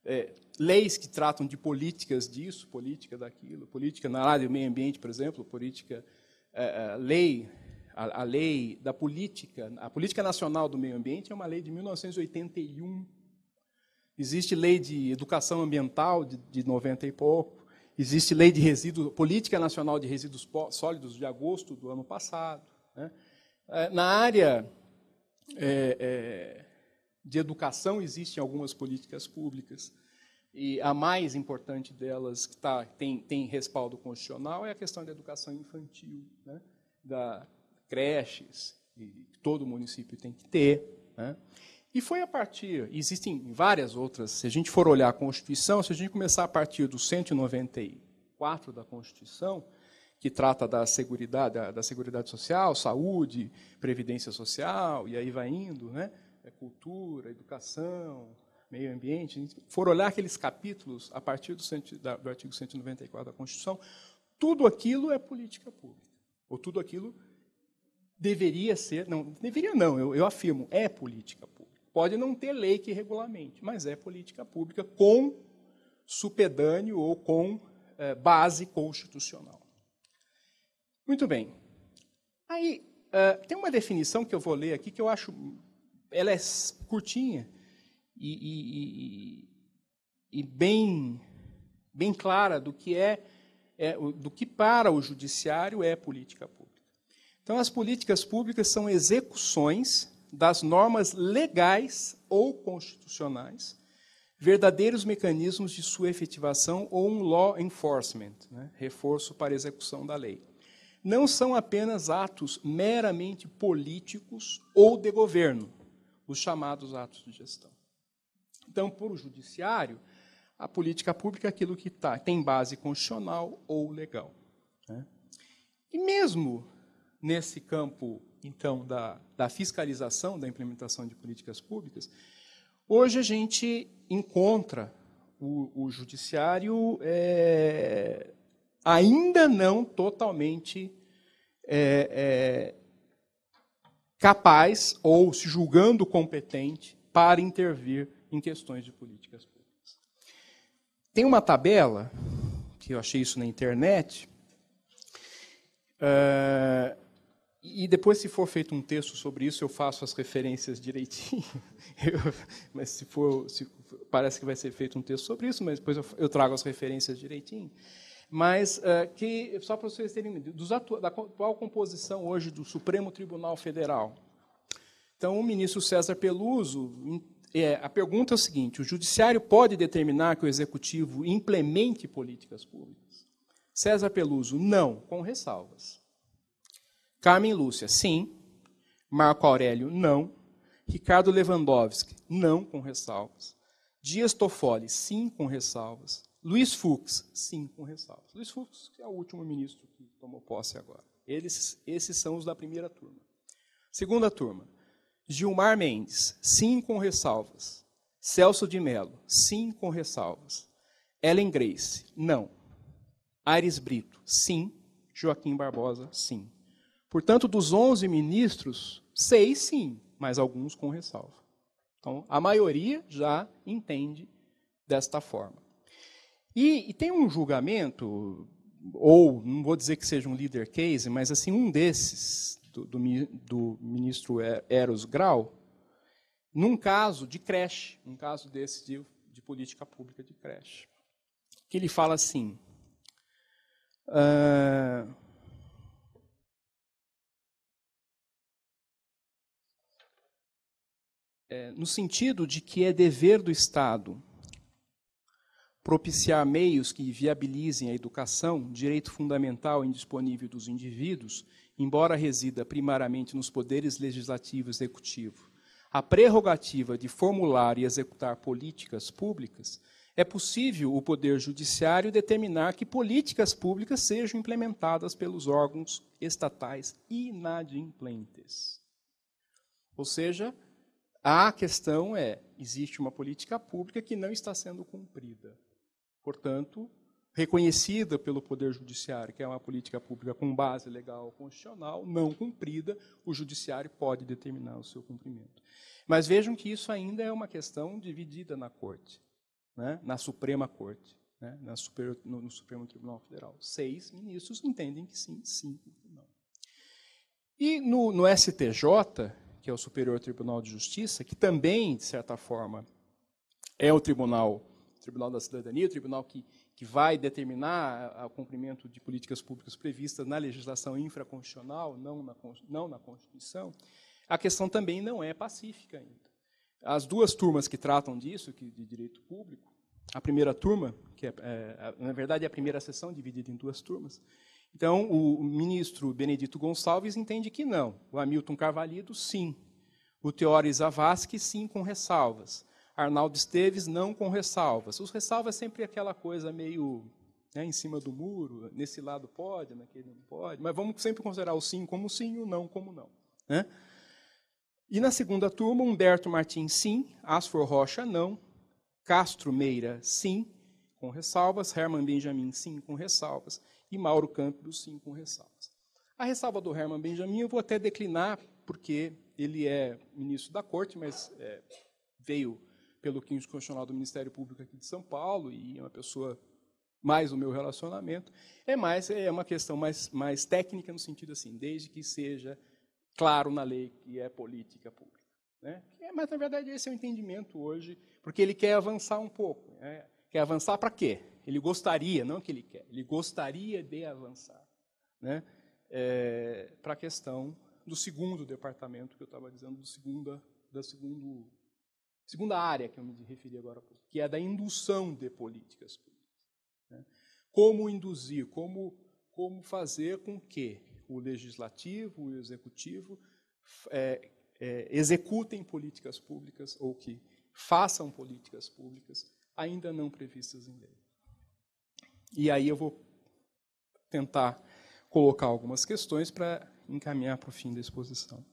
é, leis que tratam de políticas disso, política daquilo, política na área do meio ambiente, por exemplo, política, é, é lei, a, a, lei da política, a política nacional do meio ambiente é uma lei de 1981. Existe lei de educação ambiental de, de 90 e pouco. Existe lei de resíduos, política nacional de resíduos sólidos de agosto do ano passado. Né? É, na área é, é de educação existem algumas políticas públicas. E a mais importante delas, que tá, tem, tem respaldo constitucional, é a questão da educação infantil, né? da creches, que todo município tem que ter. Né? E foi a partir, existem várias outras, se a gente for olhar a Constituição, se a gente começar a partir do 194 da Constituição, que trata da seguridade, da, da seguridade social, saúde, previdência social, e aí vai indo, né? É cultura, educação, meio ambiente, for olhar aqueles capítulos a partir do, cento, da, do artigo 194 da Constituição, tudo aquilo é política pública. Ou tudo aquilo deveria ser, não, deveria não, eu, eu afirmo, é política pública. Pode não ter lei que regulamente, mas é política pública com supedâneo ou com eh, base constitucional. Muito bem. Aí, eh, tem uma definição que eu vou ler aqui que eu acho ela é curtinha e, e, e, e bem, bem clara do que é, é, do que para o judiciário é política pública. Então, as políticas públicas são execuções das normas legais ou constitucionais, verdadeiros mecanismos de sua efetivação ou um law enforcement, né, reforço para execução da lei. Não são apenas atos meramente políticos ou de governo, os chamados atos de gestão. Então, por o judiciário, a política pública é aquilo que tá, tem base constitucional ou legal. Né? E mesmo nesse campo, então, da, da fiscalização da implementação de políticas públicas, hoje a gente encontra o, o judiciário é, ainda não totalmente é, é capaz ou se julgando competente para intervir em questões de políticas públicas. Tem uma tabela, que eu achei isso na internet, uh, e depois, se for feito um texto sobre isso, eu faço as referências direitinho. [laughs] Eu, mas se for, se, parece que vai ser feito um texto sobre isso, mas depois eu, eu trago as referências direitinho mas uh, que, só para vocês terem atu, da atual composição hoje do Supremo Tribunal Federal. Então, o ministro César Peluso, é, a pergunta é a seguinte: o judiciário pode determinar que o executivo implemente políticas públicas? César Peluso, não, com ressalvas. Carmen Lúcia, sim. Marco Aurélio, não. Ricardo Lewandowski, não, com ressalvas. Dias Toffoli, sim, com ressalvas. Luiz Fux, sim, com ressalvas. Luiz Fux, que é o último ministro que tomou posse agora. Eles, esses são os da primeira turma. Segunda turma, Gilmar Mendes, sim, com ressalvas. Celso de Mello, sim, com ressalvas. Ellen Grace, não. Aires Brito, sim. Joaquim Barbosa, sim. Portanto, dos 11 ministros, seis sim, mas alguns com ressalva. Então, a maioria já entende desta forma. E, e tem um julgamento, ou não vou dizer que seja um líder case, mas assim um desses, do, do, do ministro Eros Grau, num caso de creche, um caso desse de, de política pública de creche, que ele fala assim. Uh, no sentido de que é dever do Estado propiciar meios que viabilizem a educação, direito fundamental indisponível dos indivíduos, embora resida primariamente nos poderes legislativo e executivo, a prerrogativa de formular e executar políticas públicas, é possível o Poder Judiciário determinar que políticas públicas sejam implementadas pelos órgãos estatais inadimplentes. Ou seja, a questão é: existe uma política pública que não está sendo cumprida portanto, reconhecida pelo Poder Judiciário, que é uma política pública com base legal constitucional, não cumprida, o Judiciário pode determinar o seu cumprimento. Mas vejam que isso ainda é uma questão dividida na Corte, né? na Suprema Corte, né? na super, no, no, Supremo Tribunal Federal. Seis ministros entendem que sim, cinco não. E no, no STJ, que é o Superior Tribunal de Justiça, que também, de certa forma, é o tribunal Tribunal da Cidadania, o tribunal que, que vai determinar o cumprimento de políticas públicas previstas na legislação infraconstitucional, não na, não na Constituição, a questão também não é pacífica ainda. As duas turmas que tratam disso, que, de direito público, a primeira turma, que é, é, na verdade é a primeira sessão dividida em duas turmas, então o ministro Benedito Gonçalves entende que não, o Hamilton Carvalho sim, o Teóris Avasque, sim, com ressalvas. Arnaldo Esteves, não com ressalvas. Os ressalvas é sempre aquela coisa meio né, em cima do muro, nesse lado pode, naquele não pode, mas vamos sempre considerar o sim como sim e o não como não. Né? E na segunda turma, Humberto Martins, sim, Asfor Rocha, não, Castro Meira, sim, com ressalvas, Herman Benjamin, sim, com ressalvas, e Mauro Campos sim, com ressalvas. A ressalva do Herman Benjamin eu vou até declinar, porque ele é ministro da corte, mas é, veio pelo 15 Constitucional do Ministério Público aqui de São Paulo, e é uma pessoa mais o meu relacionamento, é mais é uma questão mais, mais técnica no sentido assim, desde que seja claro na lei que é política pública. Né? É, mas, na verdade, esse é o entendimento hoje, porque ele quer avançar um pouco. Né? Quer avançar para quê? Ele gostaria, não que ele quer, ele gostaria de avançar né? É, para a questão do segundo departamento que eu estava dizendo, do segunda, da segundo Segunda área que eu me referi agora, que é da indução de políticas públicas. Né? Como induzir, como, como fazer com que o legislativo e o executivo é, é, executem políticas públicas ou que façam políticas públicas ainda não previstas em lei. E aí eu vou tentar colocar algumas questões para encaminhar para o fim da exposição.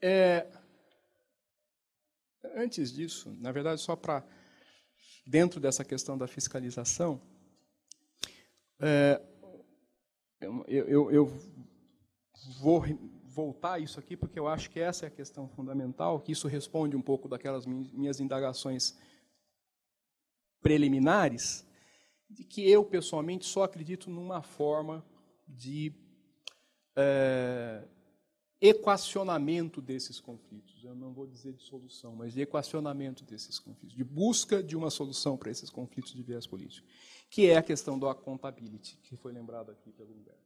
É, Antes disso, na verdade, só para dentro dessa questão da fiscalização, é, eu, eu, eu, vou voltar isso aqui porque eu acho que essa é a questão fundamental, que isso responde um pouco daquelas minhas indagações preliminares, de que eu pessoalmente só acredito numa forma de é, equacionamento desses conflitos. Eu não vou dizer de solução, mas de equacionamento desses conflitos, de busca de uma solução para esses conflitos de viés político, que é a questão do accountability, que foi lembrado aqui pelo Humberto.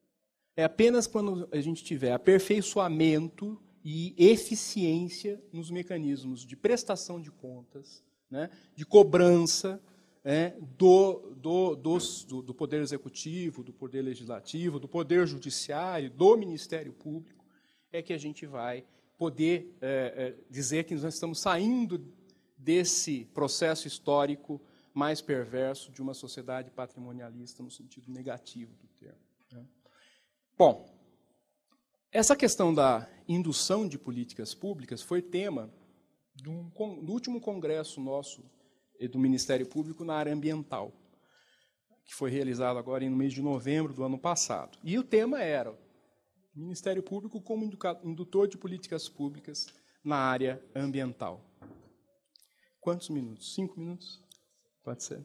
É apenas quando a gente tiver aperfeiçoamento e eficiência nos mecanismos de prestação de contas, né, de cobrança né, do, do, dos, do, do Poder Executivo, do Poder Legislativo, do Poder Judiciário, do Ministério Público, é que a gente vai poder é, é, dizer que nós estamos saindo desse processo histórico mais perverso de uma sociedade patrimonialista no sentido negativo do termo. Né? Bom, essa questão da indução de políticas públicas foi tema do, do último congresso nosso eh, do Ministério Público na área ambiental, que foi realizado agora no mês de novembro do ano passado. E o tema era Ministério Público como indutor de políticas públicas na área ambiental. Quantos minutos? Cinco minutos? Pode ser.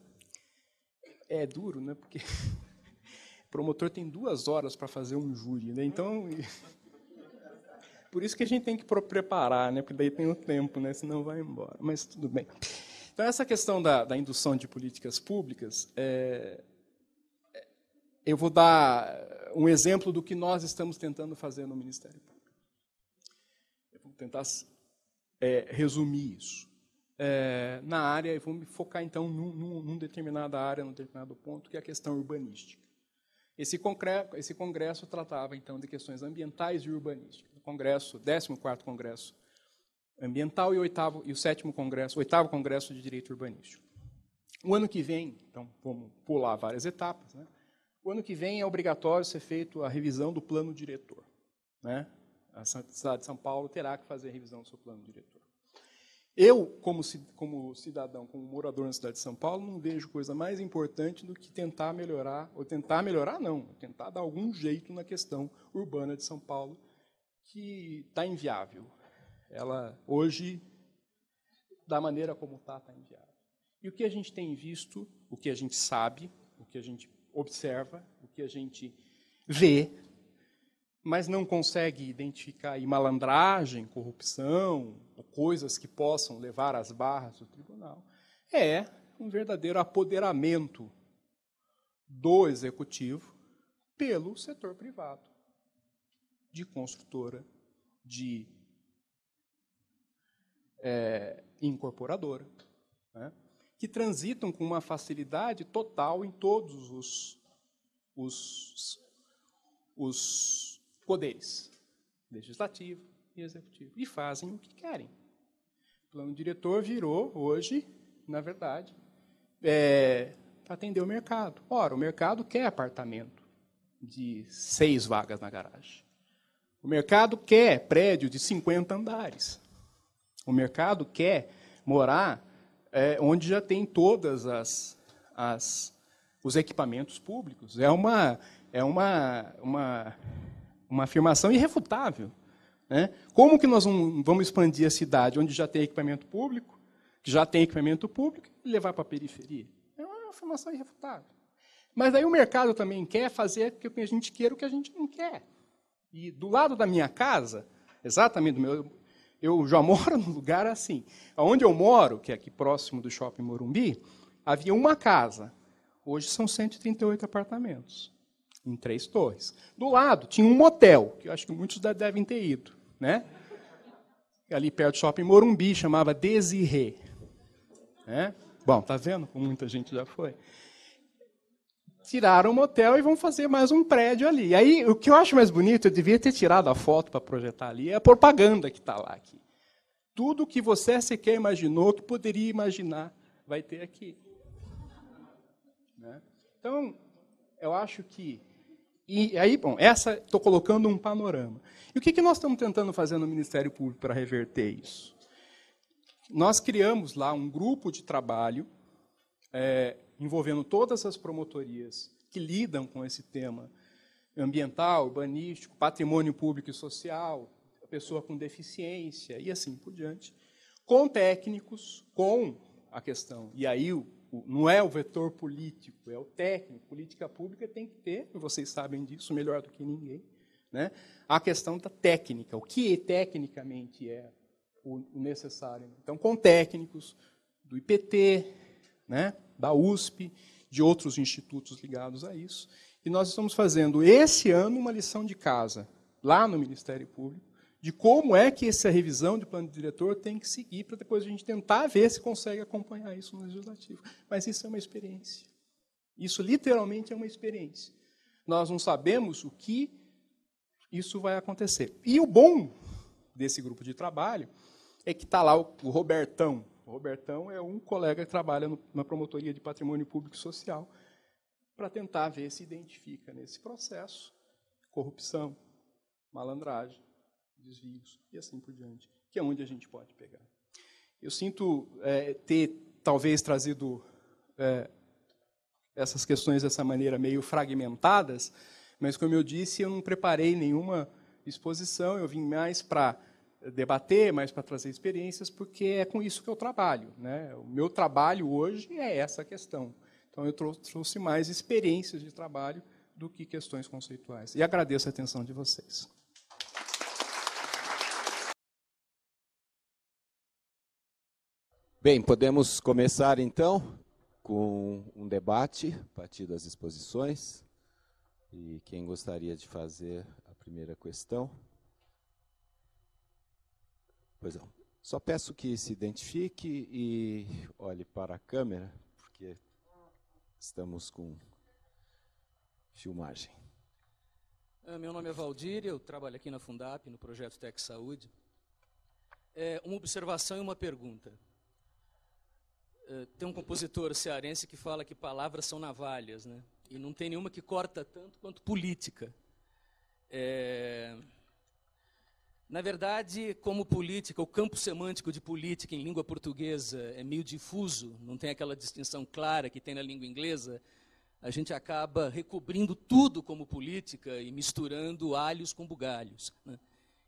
É duro, né? Porque o [laughs] promotor tem duas horas para fazer um júri, né? Então, [laughs] por isso que a gente tem que preparar, né? Porque daí tem o tempo, né? Senão vai embora. Mas tudo bem. Então, essa questão da, da indução de políticas públicas, é, eu vou dar um exemplo do que nós estamos tentando fazer no Ministério Público. Eu vou tentar é, resumir isso. É, na área, eu vou me focar, então, num, num, num determinada área, num determinado ponto, que é a questão urbanística. Esse congresso, esse congresso, tratava, então, de questões ambientais e urbanísticas. O congresso, 14 Congresso Ambiental e, oitavo, e o sétimo Congresso, 8 Congresso de Direito Urbanístico. O ano que vem, então, vamos pular várias etapas, né? ano que vem é obrigatório ser feito a revisão do plano diretor. Né? A cidade de São Paulo terá que fazer a revisão do seu plano diretor. Eu, como, como cidadão, como morador na cidade de São Paulo, não vejo coisa mais importante do que tentar melhorar, ou tentar melhorar não, tentar dar algum jeito na questão urbana de São Paulo, que está inviável. Ela, hoje, da maneira como está, está inviável. E o que a gente tem visto, o que a gente sabe, o que a gente observa, o que a gente vê, mas não consegue identificar aí malandragem, corrupção, coisas que possam levar às barras do tribunal, é um verdadeiro apoderamento do executivo pelo setor privado de construtora, de é, incorporadora. Né? que transitam com uma facilidade total em todos os, os, os poderes legislativo e executivo e fazem o que querem. O plano diretor virou hoje, na verdade, é, atender o mercado. Ora, o mercado quer apartamento de seis vagas na garagem. O mercado quer prédio de 50 andares. O mercado quer morar é, onde já tem todas as, as os equipamentos públicos. É uma é uma uma, uma afirmação irrefutável. Né? Como que nós vamos expandir a cidade onde já tem equipamento público, que já tem equipamento público, e levar para a periferia? É uma afirmação irrefutável. Mas aí o mercado também quer fazer o que a gente queira o que a gente não quer. E do lado da minha casa, exatamente do meu, eu já [laughs] moro num lugar assim. Onde eu moro, que é aqui próximo do shopping Morumbi, havia uma casa. Hoje são 138 apartamentos, em três torres. Do lado tinha um motel, que eu acho que muitos devem ter ido, né? Ali perto do shopping Morumbi, chamava Desirê. Né? Bom, tá vendo como muita gente já foi? tiraram o um motel e vão fazer mais um prédio ali. E aí, o que eu acho mais bonito, eu devia ter tirado a foto para projetar ali, é a propaganda que está lá aqui. Tudo que você sequer imaginou, que poderia imaginar, vai ter aqui. Né? Então, eu acho que. E aí, bom, essa estou colocando um panorama. E o que, que nós estamos tentando fazer no Ministério Público para reverter isso? Nós criamos lá um grupo de trabalho é, envolvendo todas as promotorias que lidam com esse tema ambiental, urbanístico, patrimônio público e social, a pessoa com deficiência e assim por diante, com técnicos, com a questão. E aí o, o, não é o vetor político, é o técnico. Política pública tem que ter, vocês sabem disso melhor do que ninguém, né? a questão da técnica, o que tecnicamente é o necessário. Então, com técnicos do IPT, né, da USP, de outros institutos ligados a isso. E nós estamos fazendo esse ano uma lição de casa, lá no Ministério Público, de como é que essa revisão de plano de diretor tem que seguir para depois a gente tentar ver se consegue acompanhar isso no legislativo. Mas isso é uma experiência. Isso literalmente é uma experiência. Nós não sabemos o que isso vai acontecer. E o bom desse grupo de trabalho é que está lá o, o Robertão, o Robertão é um colega que trabalha no, na promotoria de patrimônio público e social para tentar ver se identifica nesse processo corrupção, malandragem, desvios e assim por diante, que é onde a gente pode pegar. Eu sinto é, ter talvez trazido é, essas questões dessa maneira meio fragmentadas, mas como eu disse, eu não preparei nenhuma exposição, eu vim mais para debater, mais para trazer experiências, porque é com isso que eu trabalho. Né? O meu trabalho hoje é essa questão. Então, eu trouxe mais experiências de trabalho do que questões conceituais. E agradeço a atenção de vocês. Bem, podemos começar então com um debate a partir das exposições. E quem gostaria de fazer a primeira questão? Pois é Só peço que se identifique e olhe para a câmera, porque estamos com filmagem. Ah, meu nome é Valdir, eu trabalho aqui na Fundap, no projeto Tec Saúde. É uma observação e uma pergunta. É, tem um compositor cearense que fala que palavras são navalhas, né? E não tem nenhuma que corta tanto quanto política. É... Na verdade, como política, o campo semântico de política em língua portuguesa é meio difuso, não tem aquela distinção clara que tem na língua inglesa, a gente acaba recobrindo tudo como política e misturando alhos com bugalhos. Né?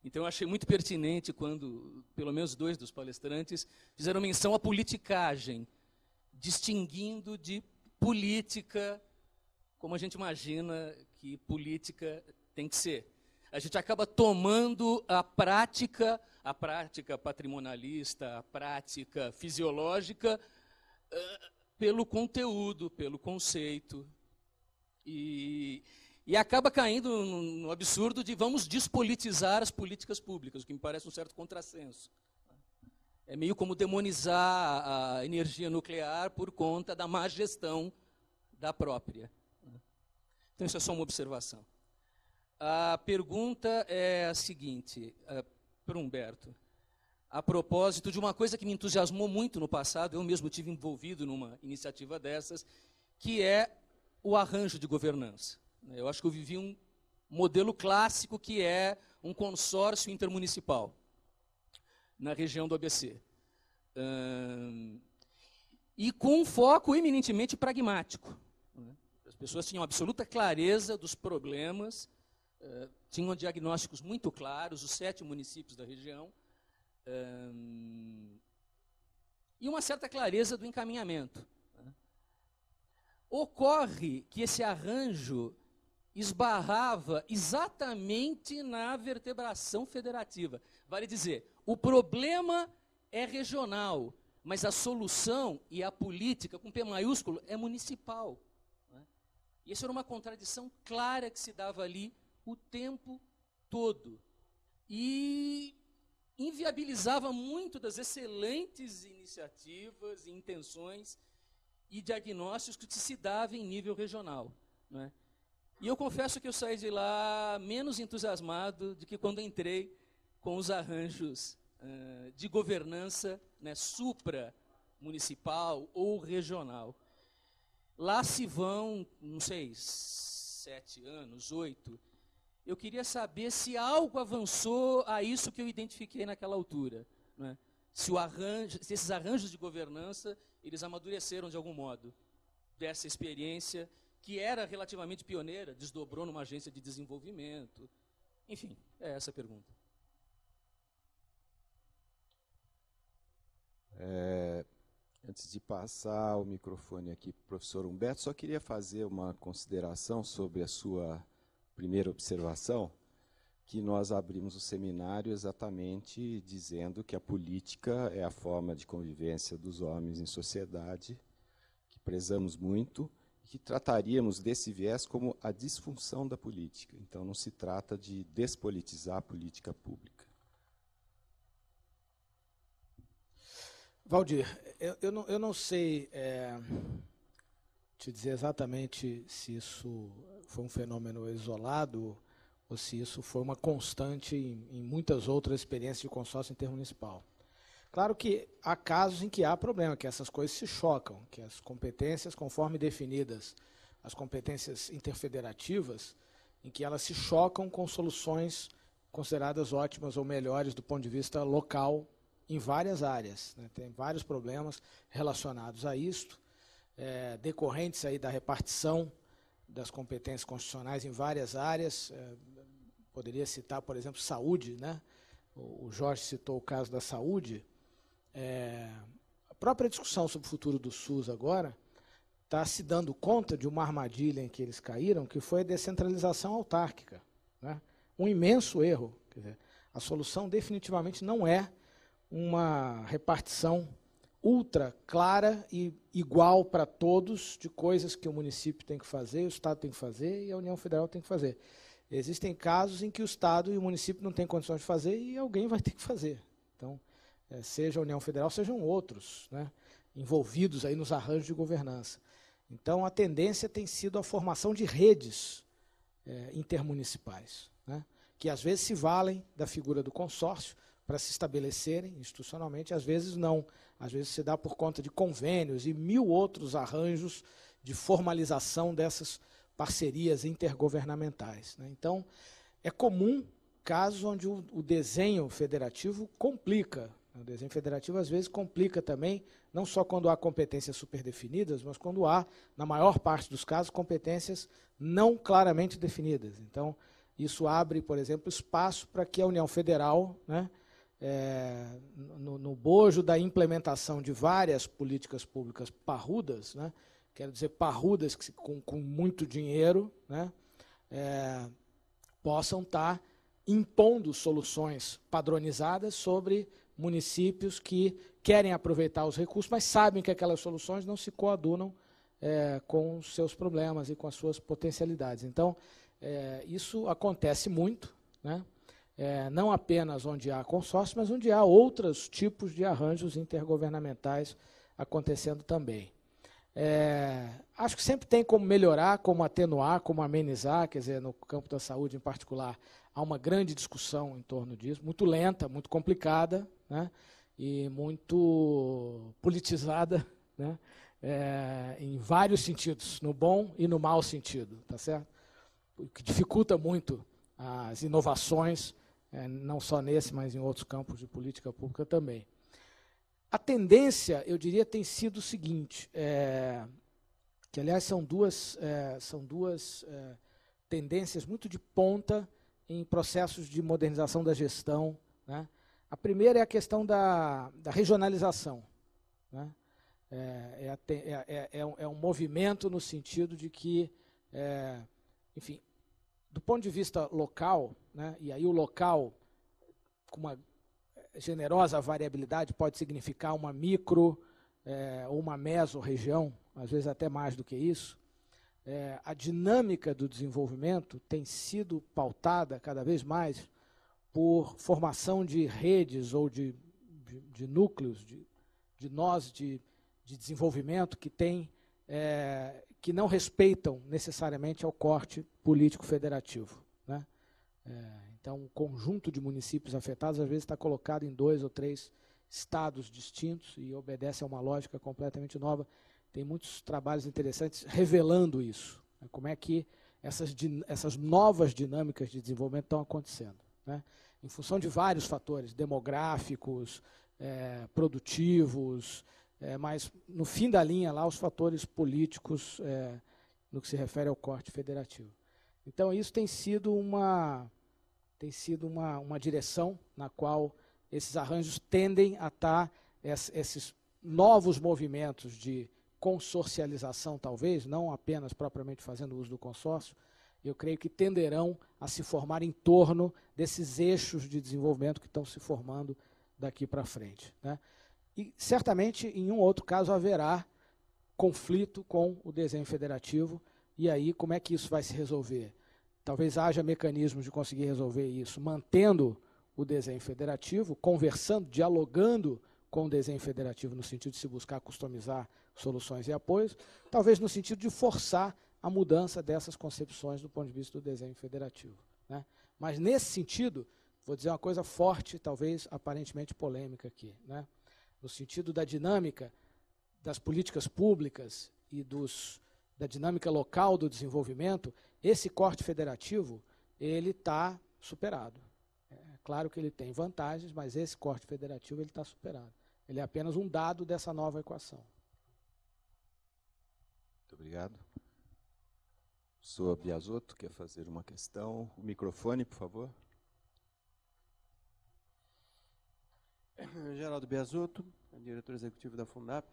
Então, eu achei muito pertinente quando, pelo menos dois dos palestrantes, fizeram menção à politicagem, distinguindo de política, como a gente imagina que política tem que ser a gente acaba tomando a prática, a prática patrimonialista, a prática fisiológica, ah, pelo conteúdo, pelo conceito. E, e acaba caindo no absurdo de vamos despolitizar as políticas públicas, o que me parece um certo contrassenso. É meio como demonizar a energia nuclear por conta da má gestão da própria. Então, isso é só uma observação. A pergunta é a seguinte, é, eh, para Humberto. A propósito de uma coisa que me entusiasmou muito no passado, eu mesmo tive envolvido numa iniciativa dessas, que é o arranjo de governança. Eu acho que eu vivi um modelo clássico que é um consórcio intermunicipal na região do ABC. Hum, e com um foco eminentemente pragmático. As pessoas tinham absoluta clareza dos problemas eh, tinham diagnósticos muito claros, os sete municípios da região, eh, e uma certa clareza do encaminhamento. Né. Ocorre que esse arranjo esbarrava exatamente na vertebração federativa. Vale dizer, o problema é regional, mas a solução e a política, com P maiúsculo, é municipal. Né. E isso era uma contradição clara que se dava ali o tempo todo. E inviabilizava muito das excelentes iniciativas e intenções e diagnósticos que se davam em nível regional. É? E eu confesso que eu saí de lá menos entusiasmado do que quando entrei com os arranjos uh, de governança né, supra-municipal ou regional. Lá se vão, não sei, sete anos, oito, eu queria saber se algo avançou a isso que eu identifiquei naquela altura. Né? Se, arranjo, se, esses arranjos de governança, eles amadureceram de algum modo dessa experiência que era relativamente pioneira, desdobrou numa agência de desenvolvimento. Enfim, é essa a pergunta. É, antes de passar o microfone aqui para o professor Humberto, só queria fazer uma consideração sobre a sua primeira observação, que nós abrimos o seminário exatamente dizendo que a política é a forma de convivência dos homens em sociedade, que prezamos muito, e que trataríamos desse viés como a disfunção da política. Então, não se trata de despolitizar a política pública. Valdir, eu, eu, não, eu não sei é, te dizer exatamente se isso foi um fenômeno isolado ou se isso foi uma constante em, em muitas outras experiências de consórcio intermunicipal. Claro que há casos em que há problema, que essas coisas se chocam, que as competências, conforme definidas, as competências interfederativas, em que elas se chocam com soluções consideradas ótimas ou melhores do ponto de vista local em várias áreas. Né? Tem vários problemas relacionados a isto, é, decorrentes aí da repartição das competências constitucionais em várias áreas. É, poderia citar, por exemplo, saúde, né? O Jorge citou o caso da saúde. É, a própria discussão sobre o futuro do SUS agora está se dando conta de uma armadilha em que eles caíram, que foi a descentralização autárquica. Né? Um imenso erro. Dizer, a solução definitivamente não é uma repartição ultra clara e igual para todos de coisas que o município tem que fazer, o Estado tem que fazer e a União Federal tem que fazer. Existem casos em que o Estado e o município não têm condições de fazer e alguém vai ter que fazer. Então, eh, seja a União Federal, sejam outros né, envolvidos aí nos arranjos de governança. Então, a tendência tem sido a formação de redes é, intermunicipais, né, que às vezes se valem da figura do consórcio para se estabelecerem institucionalmente, às vezes não às vezes se dá por conta de convênios e mil outros arranjos de formalização dessas parcerias intergovernamentais. Né? Então, é comum casos onde o, o desenho federativo complica. Né? O desenho federativo, às vezes, complica também, não só quando há competências superdefinidas, mas quando há, na maior parte dos casos, competências não claramente definidas. Então, isso abre, por exemplo, espaço para que a União Federal né, é, no, no, bojo da implementação de várias políticas públicas parrudas, né? quero dizer parrudas que, com, com muito dinheiro, né? É, possam estar tá impondo soluções padronizadas sobre municípios que querem aproveitar os recursos, mas sabem que aquelas soluções não se coadunam é, com os seus problemas e com as suas potencialidades. Então, é, isso acontece muito, né? é, não apenas onde há consórcio, mas onde há outros tipos de arranjos intergovernamentais acontecendo também. É, acho que sempre tem como melhorar, como atenuar, como amenizar, quer dizer, no campo da saúde em particular, há uma grande discussão em torno disso, muito lenta, muito complicada, né, e muito politizada, [laughs] né, é, em vários sentidos, no bom e no mau sentido, tá certo? O que dificulta muito as inovações é, não só nesse, mas em outros campos de política pública também. A tendência, eu diria, tem sido o seguinte, é, que aliás são duas, é, são duas é, tendências muito de ponta em processos de modernização da gestão. Né? A primeira é a questão da, da regionalização. Né? É, é, é, é, é, um, movimento no sentido de que, enfim, do ponto de vista local, né, e aí o local, com uma eh, generosa variabilidade, pode significar uma micro é, ou uma mesorregião, às vezes até mais do que isso, é, a dinâmica do desenvolvimento tem sido pautada cada vez mais por formação de redes ou de, de, de núcleos, de, de nós de, de desenvolvimento que tem, é, que não respeitam necessariamente ao corte político federativo. Né? É, então, o um conjunto de municípios afetados às vezes está colocado em dois ou três estados distintos e obedece a uma lógica completamente nova. Tem muitos trabalhos interessantes revelando isso. Né? Como é que essas, essas novas dinâmicas de desenvolvimento estão acontecendo. Né? Em função de vários fatores, demográficos, é, produtivos, é, mas no fim da linha lá os fatores políticos é, no que se refere ao corte federativo. Então isso tem sido uma tem sido uma, uma direção na qual esses arranjos tendem a estar esses novos movimentos de consorcialização, talvez, não apenas propriamente fazendo uso do consórcio, eu creio que tenderão a se formar em torno desses eixos de desenvolvimento que estão se formando daqui para frente. Né? E certamente, em um outro caso, haverá conflito com o desenho federativo, e aí, como é que isso vai se resolver? Talvez haja mecanismos de conseguir resolver isso, mantendo o desenho federativo, conversando, dialogando com o desenho federativo no sentido de se buscar customizar soluções e apoios, talvez no sentido de forçar a mudança dessas concepções do ponto de vista do desenho federativo. Né? Mas nesse sentido, vou dizer uma coisa forte, talvez aparentemente polêmica aqui, né? no sentido da dinâmica das políticas públicas e dos da dinâmica local do desenvolvimento, esse corte federativo ele está superado. É claro que ele tem vantagens, mas esse corte federativo ele está superado. Ele é apenas um dado dessa nova equação. Muito obrigado. sou Biasotto quer fazer uma questão. O microfone, por favor. Geraldo Biasotto, diretor executivo da Fundap.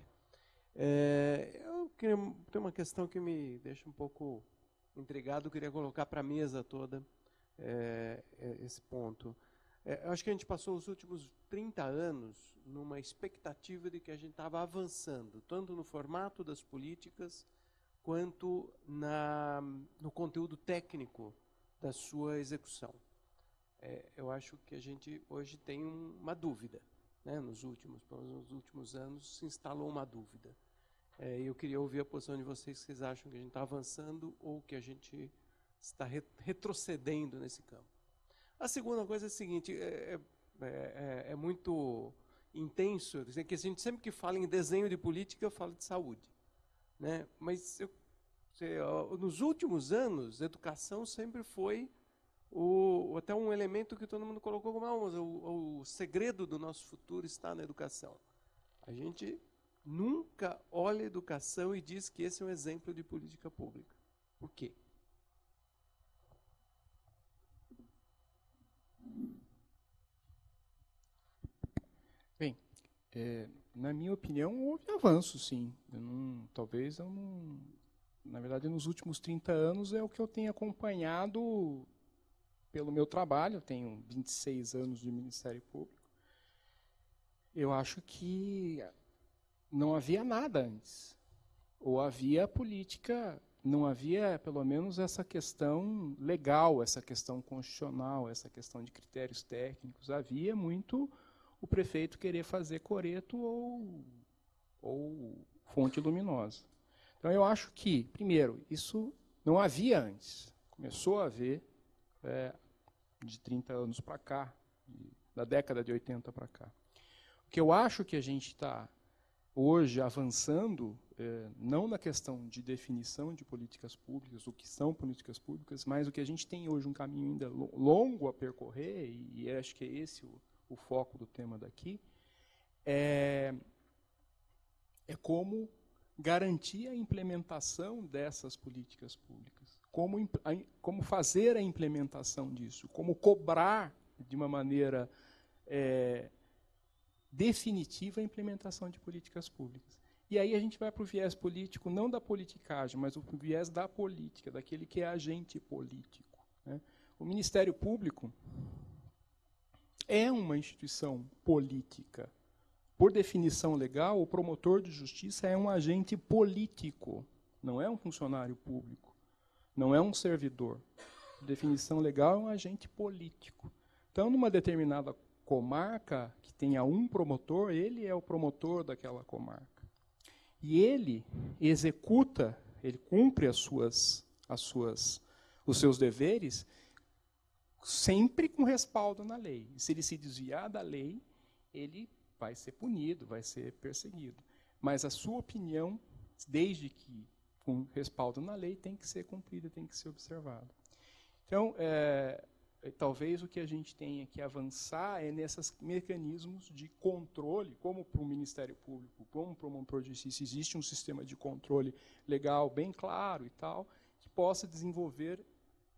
É, eu queria, ter uma questão que me deixa um pouco intrigado, eu queria colocar para a mesa toda é, é, esse ponto. É, eu acho que a gente passou os últimos 30 anos numa expectativa de que a gente estava avançando, tanto no formato das políticas, quanto na, no conteúdo técnico da sua execução. É, eu acho que a gente hoje tem uma dúvida. Né? Nos últimos, nos últimos anos, se instalou uma dúvida. É, eu queria ouvir a posição de vocês, vocês acham que a gente está avançando ou que a gente está re retrocedendo nesse campo. A segunda coisa é a seguinte, é, é, é muito intenso, que a gente sempre que fala em desenho de política, eu falo de saúde. Né? Mas eu, sei, nos últimos anos, educação sempre foi o, até um elemento que todo mundo colocou como ah, o, o segredo do nosso futuro está na educação. A gente nunca olha a educação e diz que esse é um exemplo de política pública. Por quê? Bem, é, na minha opinião, houve avanço, sim. Eu não, talvez eu não. Na verdade, nos últimos 30 anos é o que eu tenho acompanhado pelo meu trabalho. Eu tenho 26 anos de Ministério Público. Eu acho que não havia nada antes. Ou havia política, não havia pelo menos essa questão legal, essa questão constitucional, essa questão de critérios técnicos. Havia muito o prefeito querer fazer coreto ou, ou fonte luminosa. Então eu acho que, primeiro, isso não havia antes. Começou a haver é, de 30 anos para cá, da década de 80 para cá. O que eu acho que a gente está hoje avançando, é, não na questão de definição de políticas públicas, o que são políticas públicas, mas o que a gente tem hoje um caminho ainda longo a percorrer, e, e acho que é esse o, o foco do tema daqui, é, é como garantir a implementação dessas políticas públicas, como, como fazer a implementação disso, como cobrar de uma maneira é, definitiva a implementação de políticas públicas. E aí a gente vai para o viés político, não da politicagem, mas o viés da política, daquele que é agente político. Né? O Ministério Público é uma instituição política. Por definição legal, o promotor de justiça é um agente político, não é um funcionário público, não é um servidor. Por definição legal, é um agente político. Então, numa determinada comarca que tenha um promotor, ele é o promotor daquela comarca. E ele executa, ele cumpre as suas, as suas, os seus deveres sempre com respaldo na lei. se ele se desviar da lei, ele vai ser punido, vai ser perseguido. Mas a sua opinião, desde que com respaldo na lei, tem que ser cumprida, tem que ser observada. Então, é, é, talvez o que a gente tenha que avançar é nesses mecanismos de controle, como para o Ministério Público, como para o de Justiça existe um sistema de controle legal bem claro e tal, que possa desenvolver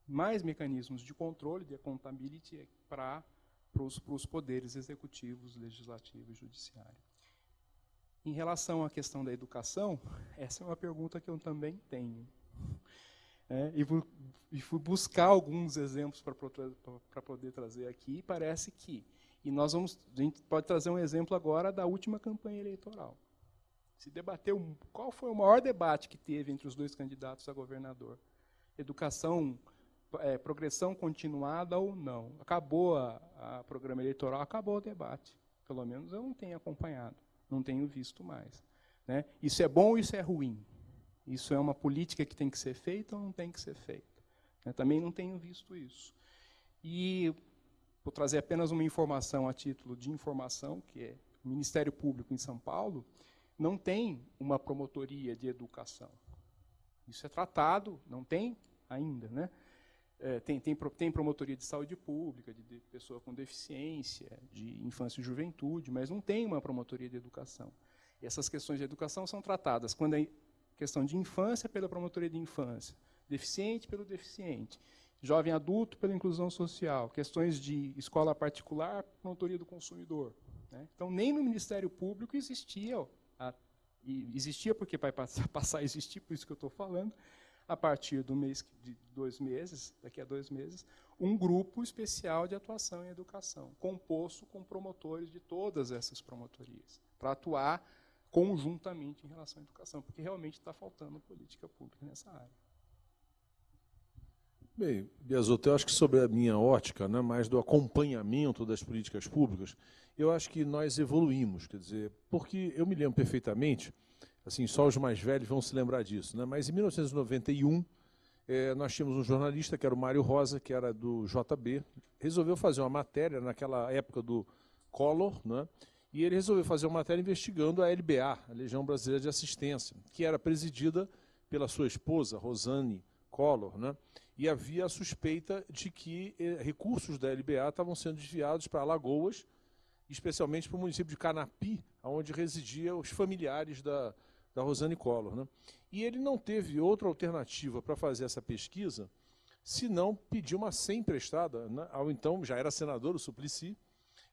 mais mecanismos de controle, de accountability, é, para, para, os, para os poderes executivos, legislativo e judiciário. Em relação à questão da educação, [laughs] essa é uma pergunta que eu também tenho. É, e, fui, e, fui, buscar alguns exemplos para poder trazer aqui, e parece que. E nós vamos, a gente pode trazer um exemplo agora da última campanha eleitoral. Se debateu qual foi o maior debate que teve entre os dois candidatos a governador: educação, é, progressão continuada ou não? Acabou o programa eleitoral, acabou o debate. Pelo menos eu não tenho acompanhado, não tenho visto mais. Né? Isso é bom ou isso é ruim? Isso é uma política que tem que ser feita ou não tem que ser feita? Eu né? também não tenho visto isso. E vou trazer apenas uma informação a título de informação, que é o Ministério Público em São Paulo não tem uma promotoria de educação. Isso é tratado, não tem ainda, né? É, tem, tem, tem, promotoria de saúde pública, de, de, pessoa com deficiência, de infância e juventude, mas não tem uma promotoria de educação. E essas questões de educação são tratadas quando a questão de infância pela promotoria de infância, deficiente pelo deficiente, jovem adulto pela inclusão social, questões de escola particular, promotoria do consumidor. Né? Então, nem no Ministério Público existia, a, existia porque vai [laughs] passar a existir, por isso que eu estou falando, a partir do mês de dois meses, daqui a dois meses, um grupo especial de atuação em educação, composto com promotores de todas essas promotorias, para atuar conjuntamente em relação à educação, porque realmente está faltando política pública nessa área. Bem, Biasoto, eu acho que sobre a minha ótica, né, mais do acompanhamento das políticas públicas, eu acho que nós evoluímos, quer dizer, porque eu me lembro perfeitamente, assim, só os mais velhos vão se lembrar disso, né, mas em 1991 eh, nós tínhamos um jornalista, que era o Mário Rosa, que era do JB, resolveu fazer uma matéria naquela época do Collor, né, e ele resolveu fazer uma matéria investigando a LBA, a Legião Brasileira de Assistência, que era presidida pela sua esposa, Rosane Collor, né? e havia a suspeita de que eh, recursos da LBA estavam sendo desviados para Alagoas, especialmente para o município de Canapi, onde residiam os familiares da, da Rosane Collor. Né? E ele não teve outra alternativa para fazer essa pesquisa, se não pedir uma sem emprestada né? ao então, já era senador, o Suplicy,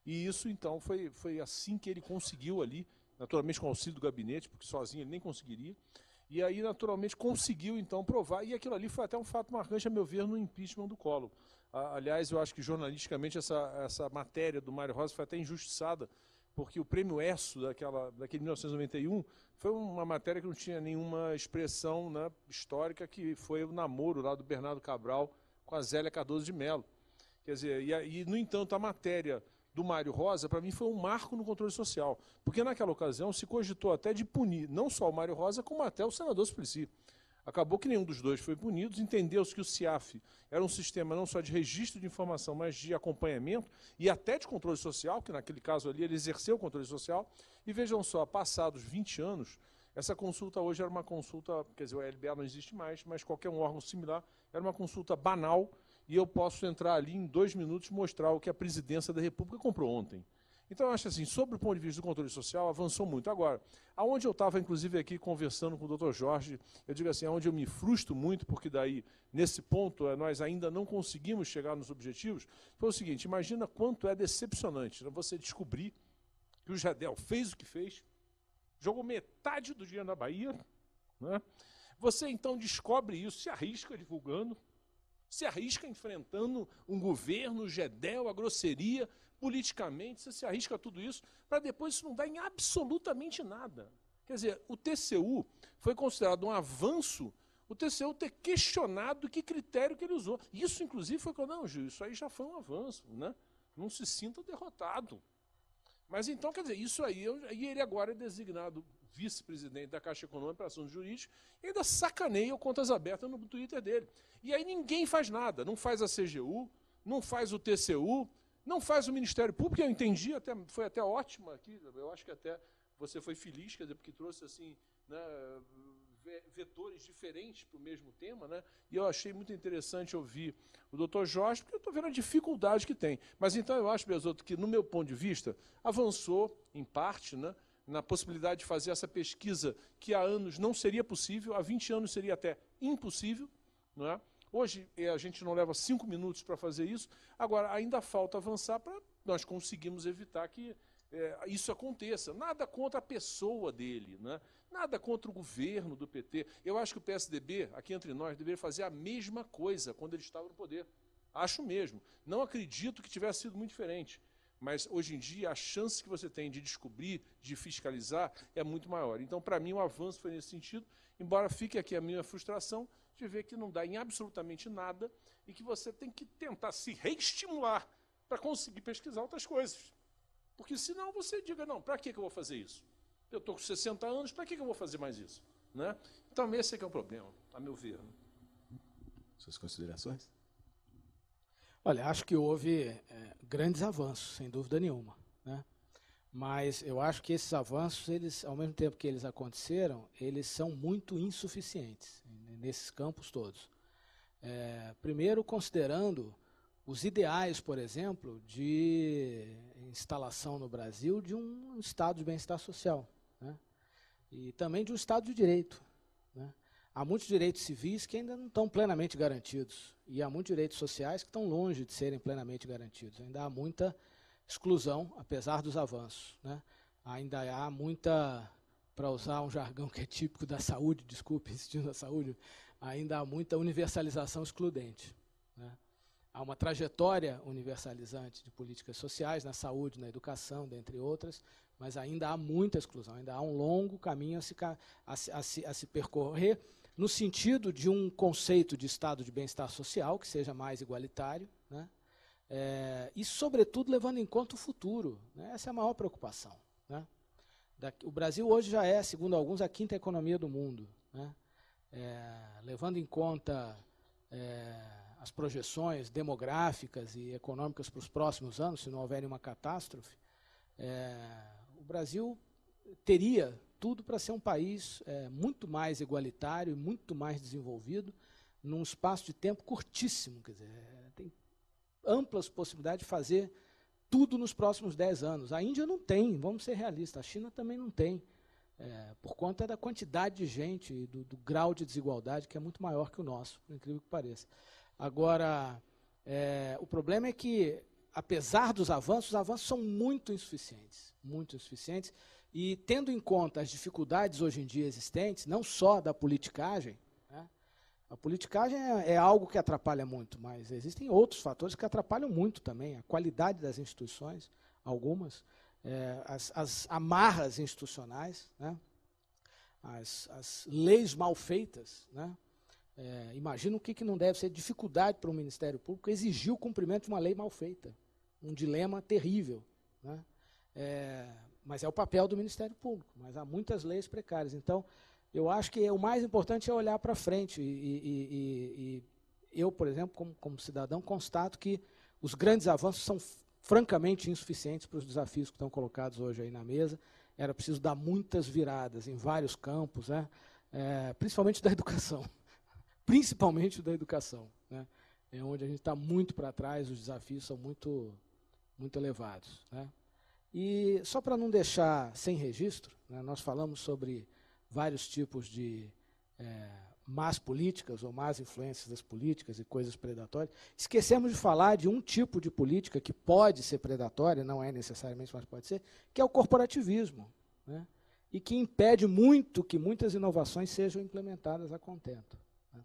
e isso, então, foi, foi assim que ele conseguiu ali, naturalmente com o auxílio do gabinete, porque sozinho ele nem conseguiria. E aí, naturalmente, conseguiu então provar, e aquilo ali foi até um fato marcante, a meu ver, no impeachment do Collor. Aliás, eu acho que jornalisticamente essa, essa matéria do Mário Rosa foi até injustiçada, porque o prêmio ERSO daquela, daquele 1991 foi uma matéria que não tinha nenhuma expressão né, histórica, que foi o namoro lá do Bernardo Cabral com a Zélia Cardoso de Mello. Quer dizer, e, e no entanto, a matéria do Mário Rosa, para mim, foi um marco no controle social. Porque naquela ocasião se cogitou até de punir não só o Mário Rosa, como até o senador Suplicy. Acabou que nenhum dos dois foi punido, entendeu-se que o CIAF era um sistema não só de registro de informação, mas de acompanhamento e até de controle social, que naquele caso ali ele exerceu o controle social. E vejam só, passados 20 anos, essa consulta hoje era uma consulta, quer dizer, o LBA não existe mais, mas qualquer um órgão similar, era uma consulta banal, e eu posso entrar ali em dois minutos mostrar o que a presidência da República comprou ontem. Então, eu acho assim, sobre o ponto de vista do controle social, avançou muito. Agora, aonde eu estava, inclusive, aqui conversando com o doutor Jorge, eu digo assim, aonde eu me frustro muito, porque daí, nesse ponto, eh, nós ainda não conseguimos chegar nos objetivos, foi o seguinte, imagina quanto é decepcionante né, você descobrir que o Jadel fez o que fez, jogou metade do dinheiro na Bahia, né? você então descobre isso, se arrisca divulgando, se arrisca enfrentando um governo, gedel, a grosseria, politicamente, você se arrisca tudo isso, para depois isso não dar em absolutamente nada. Quer dizer, o TCU foi considerado um avanço o TCU ter questionado que critério que ele usou. Isso, inclusive, foi quando, não, Gil, isso aí já foi um avanço, né? Não se sinta derrotado. Mas então, quer dizer, isso aí, e ele agora é designado vice-presidente da Caixa Econômica para Assuntos Jurídicos, e ainda sacaneia o Contas Abertas no Twitter dele. E aí ninguém faz nada, não faz a CGU, não faz o TCU, não faz o Ministério Público, eu entendi, até, foi até ótima aqui, eu acho que até você foi feliz, quer dizer, porque trouxe assim né, vetores diferentes para o mesmo tema, né? e eu achei muito interessante ouvir o doutor Jorge, porque eu estou vendo a dificuldade que tem. Mas então eu acho, Besoto, que no meu ponto de vista, avançou em parte, né? na possibilidade de fazer essa pesquisa que há anos não seria possível, há 20 anos seria até impossível, não é? Hoje eh, a gente não leva cinco minutos para fazer isso, agora ainda falta avançar para nós conseguirmos evitar que é, isso aconteça. Nada contra a pessoa dele, né? nada contra o governo do PT. Eu acho que o PSDB, aqui entre nós, deveria fazer a mesma coisa quando ele estava no poder. Acho mesmo. Não acredito que tivesse sido muito diferente. Mas hoje em dia a chance que você tem de descobrir, de fiscalizar, é muito maior. Então, para mim, o avanço foi nesse sentido, embora fique aqui a minha frustração de ver que não dá em absolutamente nada e que você tem que tentar se reestimular para conseguir pesquisar outras coisas. Porque senão você diga, não, para que eu vou fazer isso? Eu estou com 60 anos, para que eu vou fazer mais isso? Né? Então, esse é que é o problema, a meu ver. Né? Suas considerações? Olha, acho que houve é, grandes avanços, sem dúvida nenhuma. Né? Mas eu acho que esses avanços, eles, ao mesmo tempo que eles aconteceram, eles são muito insuficientes né, nesses campos todos. É, primeiro, considerando os ideais, por exemplo, de instalação no Brasil de um Estado de bem-estar social. Né? E também de um Estado de direito. Né? há muitos direitos civis que ainda não estão plenamente garantidos. E há muitos direitos sociais que estão longe de serem plenamente garantidos. Ainda há muita exclusão, apesar dos avanços. Né? Ainda há muita, para usar um jargão que é típico da saúde, [laughs] desculpe, insistindo na saúde, ainda há muita universalização excludente. Né? Há uma trajetória universalizante de políticas sociais, na saúde, na educação, dentre outras, mas ainda há muita exclusão, ainda há um longo caminho a se, a se, a se, a se percorrer no sentido de um conceito de estado de bem-estar social que seja mais igualitário, né? É, e, sobretudo, levando em conta o futuro. Né? Essa é a maior preocupação. Né? Da, o Brasil hoje já é, segundo alguns, a quinta economia do mundo. Né? É, levando em conta é, as projeções demográficas e econômicas para os próximos anos, se não houver uma catástrofe, é, o Brasil teria tudo para ser um país é, muito mais igualitário e muito mais desenvolvido num espaço de tempo curtíssimo. Quer dizer, é, tem amplas possibilidades de fazer tudo nos próximos 10 anos. A Índia não tem, vamos ser realistas, a China também não tem, é, por conta da quantidade de gente e do, do, grau de desigualdade que é muito maior que o nosso, por incrível que pareça. Agora, é, o problema é que, apesar dos avanços, os avanços são muito insuficientes, muito insuficientes, e tendo em conta as dificuldades hoje em dia existentes, não só da politicagem, né, a politicagem é, é algo que atrapalha muito, mas existem outros fatores que atrapalham muito também a qualidade das instituições, algumas, é, as, as, amarras institucionais, né, as, as, leis mal feitas. Né, é, imagina o que, que não deve ser dificuldade para o Ministério Público exigir o cumprimento de uma lei mal feita. Um dilema terrível. Né, é, mas é o papel do Ministério Público, mas há muitas leis precárias. Então, eu acho que o mais importante é olhar para frente. E, e, e, e, eu, por exemplo, como, como, cidadão, constato que os grandes avanços são francamente insuficientes para os desafios que estão colocados hoje aí na mesa. Era preciso dar muitas viradas em vários campos, né? É, principalmente da educação. [laughs] principalmente da educação. Né? É onde a gente está muito para trás, os desafios são muito, muito elevados. Né? E só para não deixar sem registro, né, nós falamos sobre vários tipos de é, más políticas ou más influências das políticas e coisas predatórias. Esquecemos de falar de um tipo de política que pode ser predatória, não é necessariamente, mas pode ser, que é o corporativismo. Né, e que impede muito que muitas inovações sejam implementadas a contento. Né.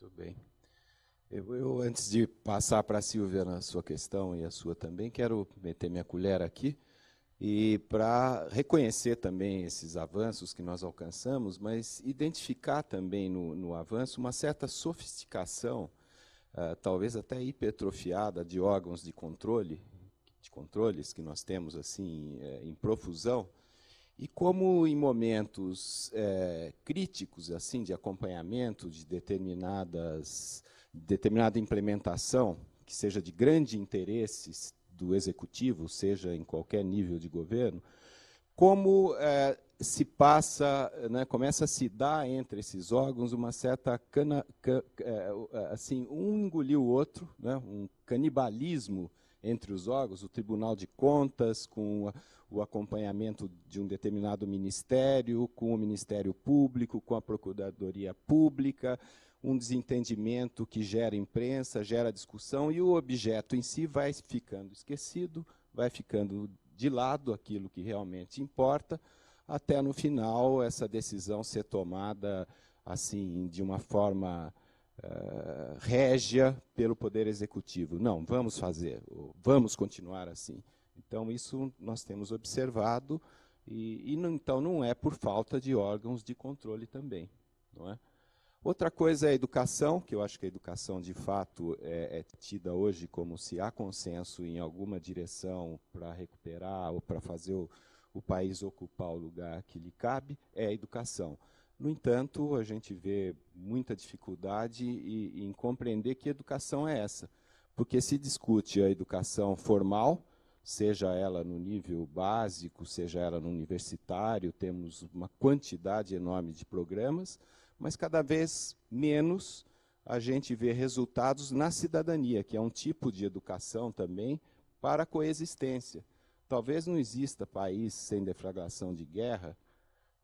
Muito bem. Eu, eu, antes de passar para a Silvia na sua questão e a sua também, quero meter minha colher aqui e para reconhecer também esses avanços que nós alcançamos, mas identificar também no, no avanço uma certa sofisticação, uh, talvez até hipertrofiada, de órgãos de controle, de controles que nós temos assim é, em profusão, e como em momentos é, críticos assim de acompanhamento de determinadas determinada implementação que seja de grande interesse do executivo, seja em qualquer nível de governo, como é, se passa, né, começa a se dar entre esses órgãos uma certa cana, can, é, assim, um engoliu o outro, né, um canibalismo entre os órgãos, o Tribunal de Contas com o acompanhamento de um determinado ministério, com o Ministério Público, com a Procuradoria Pública, um desentendimento que gera imprensa, gera discussão, e o objeto em si vai ficando esquecido, vai ficando de lado aquilo que realmente importa, até no final essa decisão ser tomada assim de uma forma uh, régia pelo poder executivo. Não, vamos fazer, vamos continuar assim. Então isso nós temos observado e, e então não é por falta de órgãos de controle também, não é? Outra coisa é a educação, que eu acho que a educação de fato é, é tida hoje como se há consenso em alguma direção para recuperar ou para fazer o, o país ocupar o lugar que lhe cabe, é a educação. No entanto, a gente vê muita dificuldade em compreender que educação é essa. Porque se discute a educação formal, seja ela no nível básico, seja ela no universitário, temos uma quantidade enorme de programas, mas cada vez menos a gente vê resultados na cidadania, que é um tipo de educação também para a coexistência. Talvez não exista país sem deflagração de guerra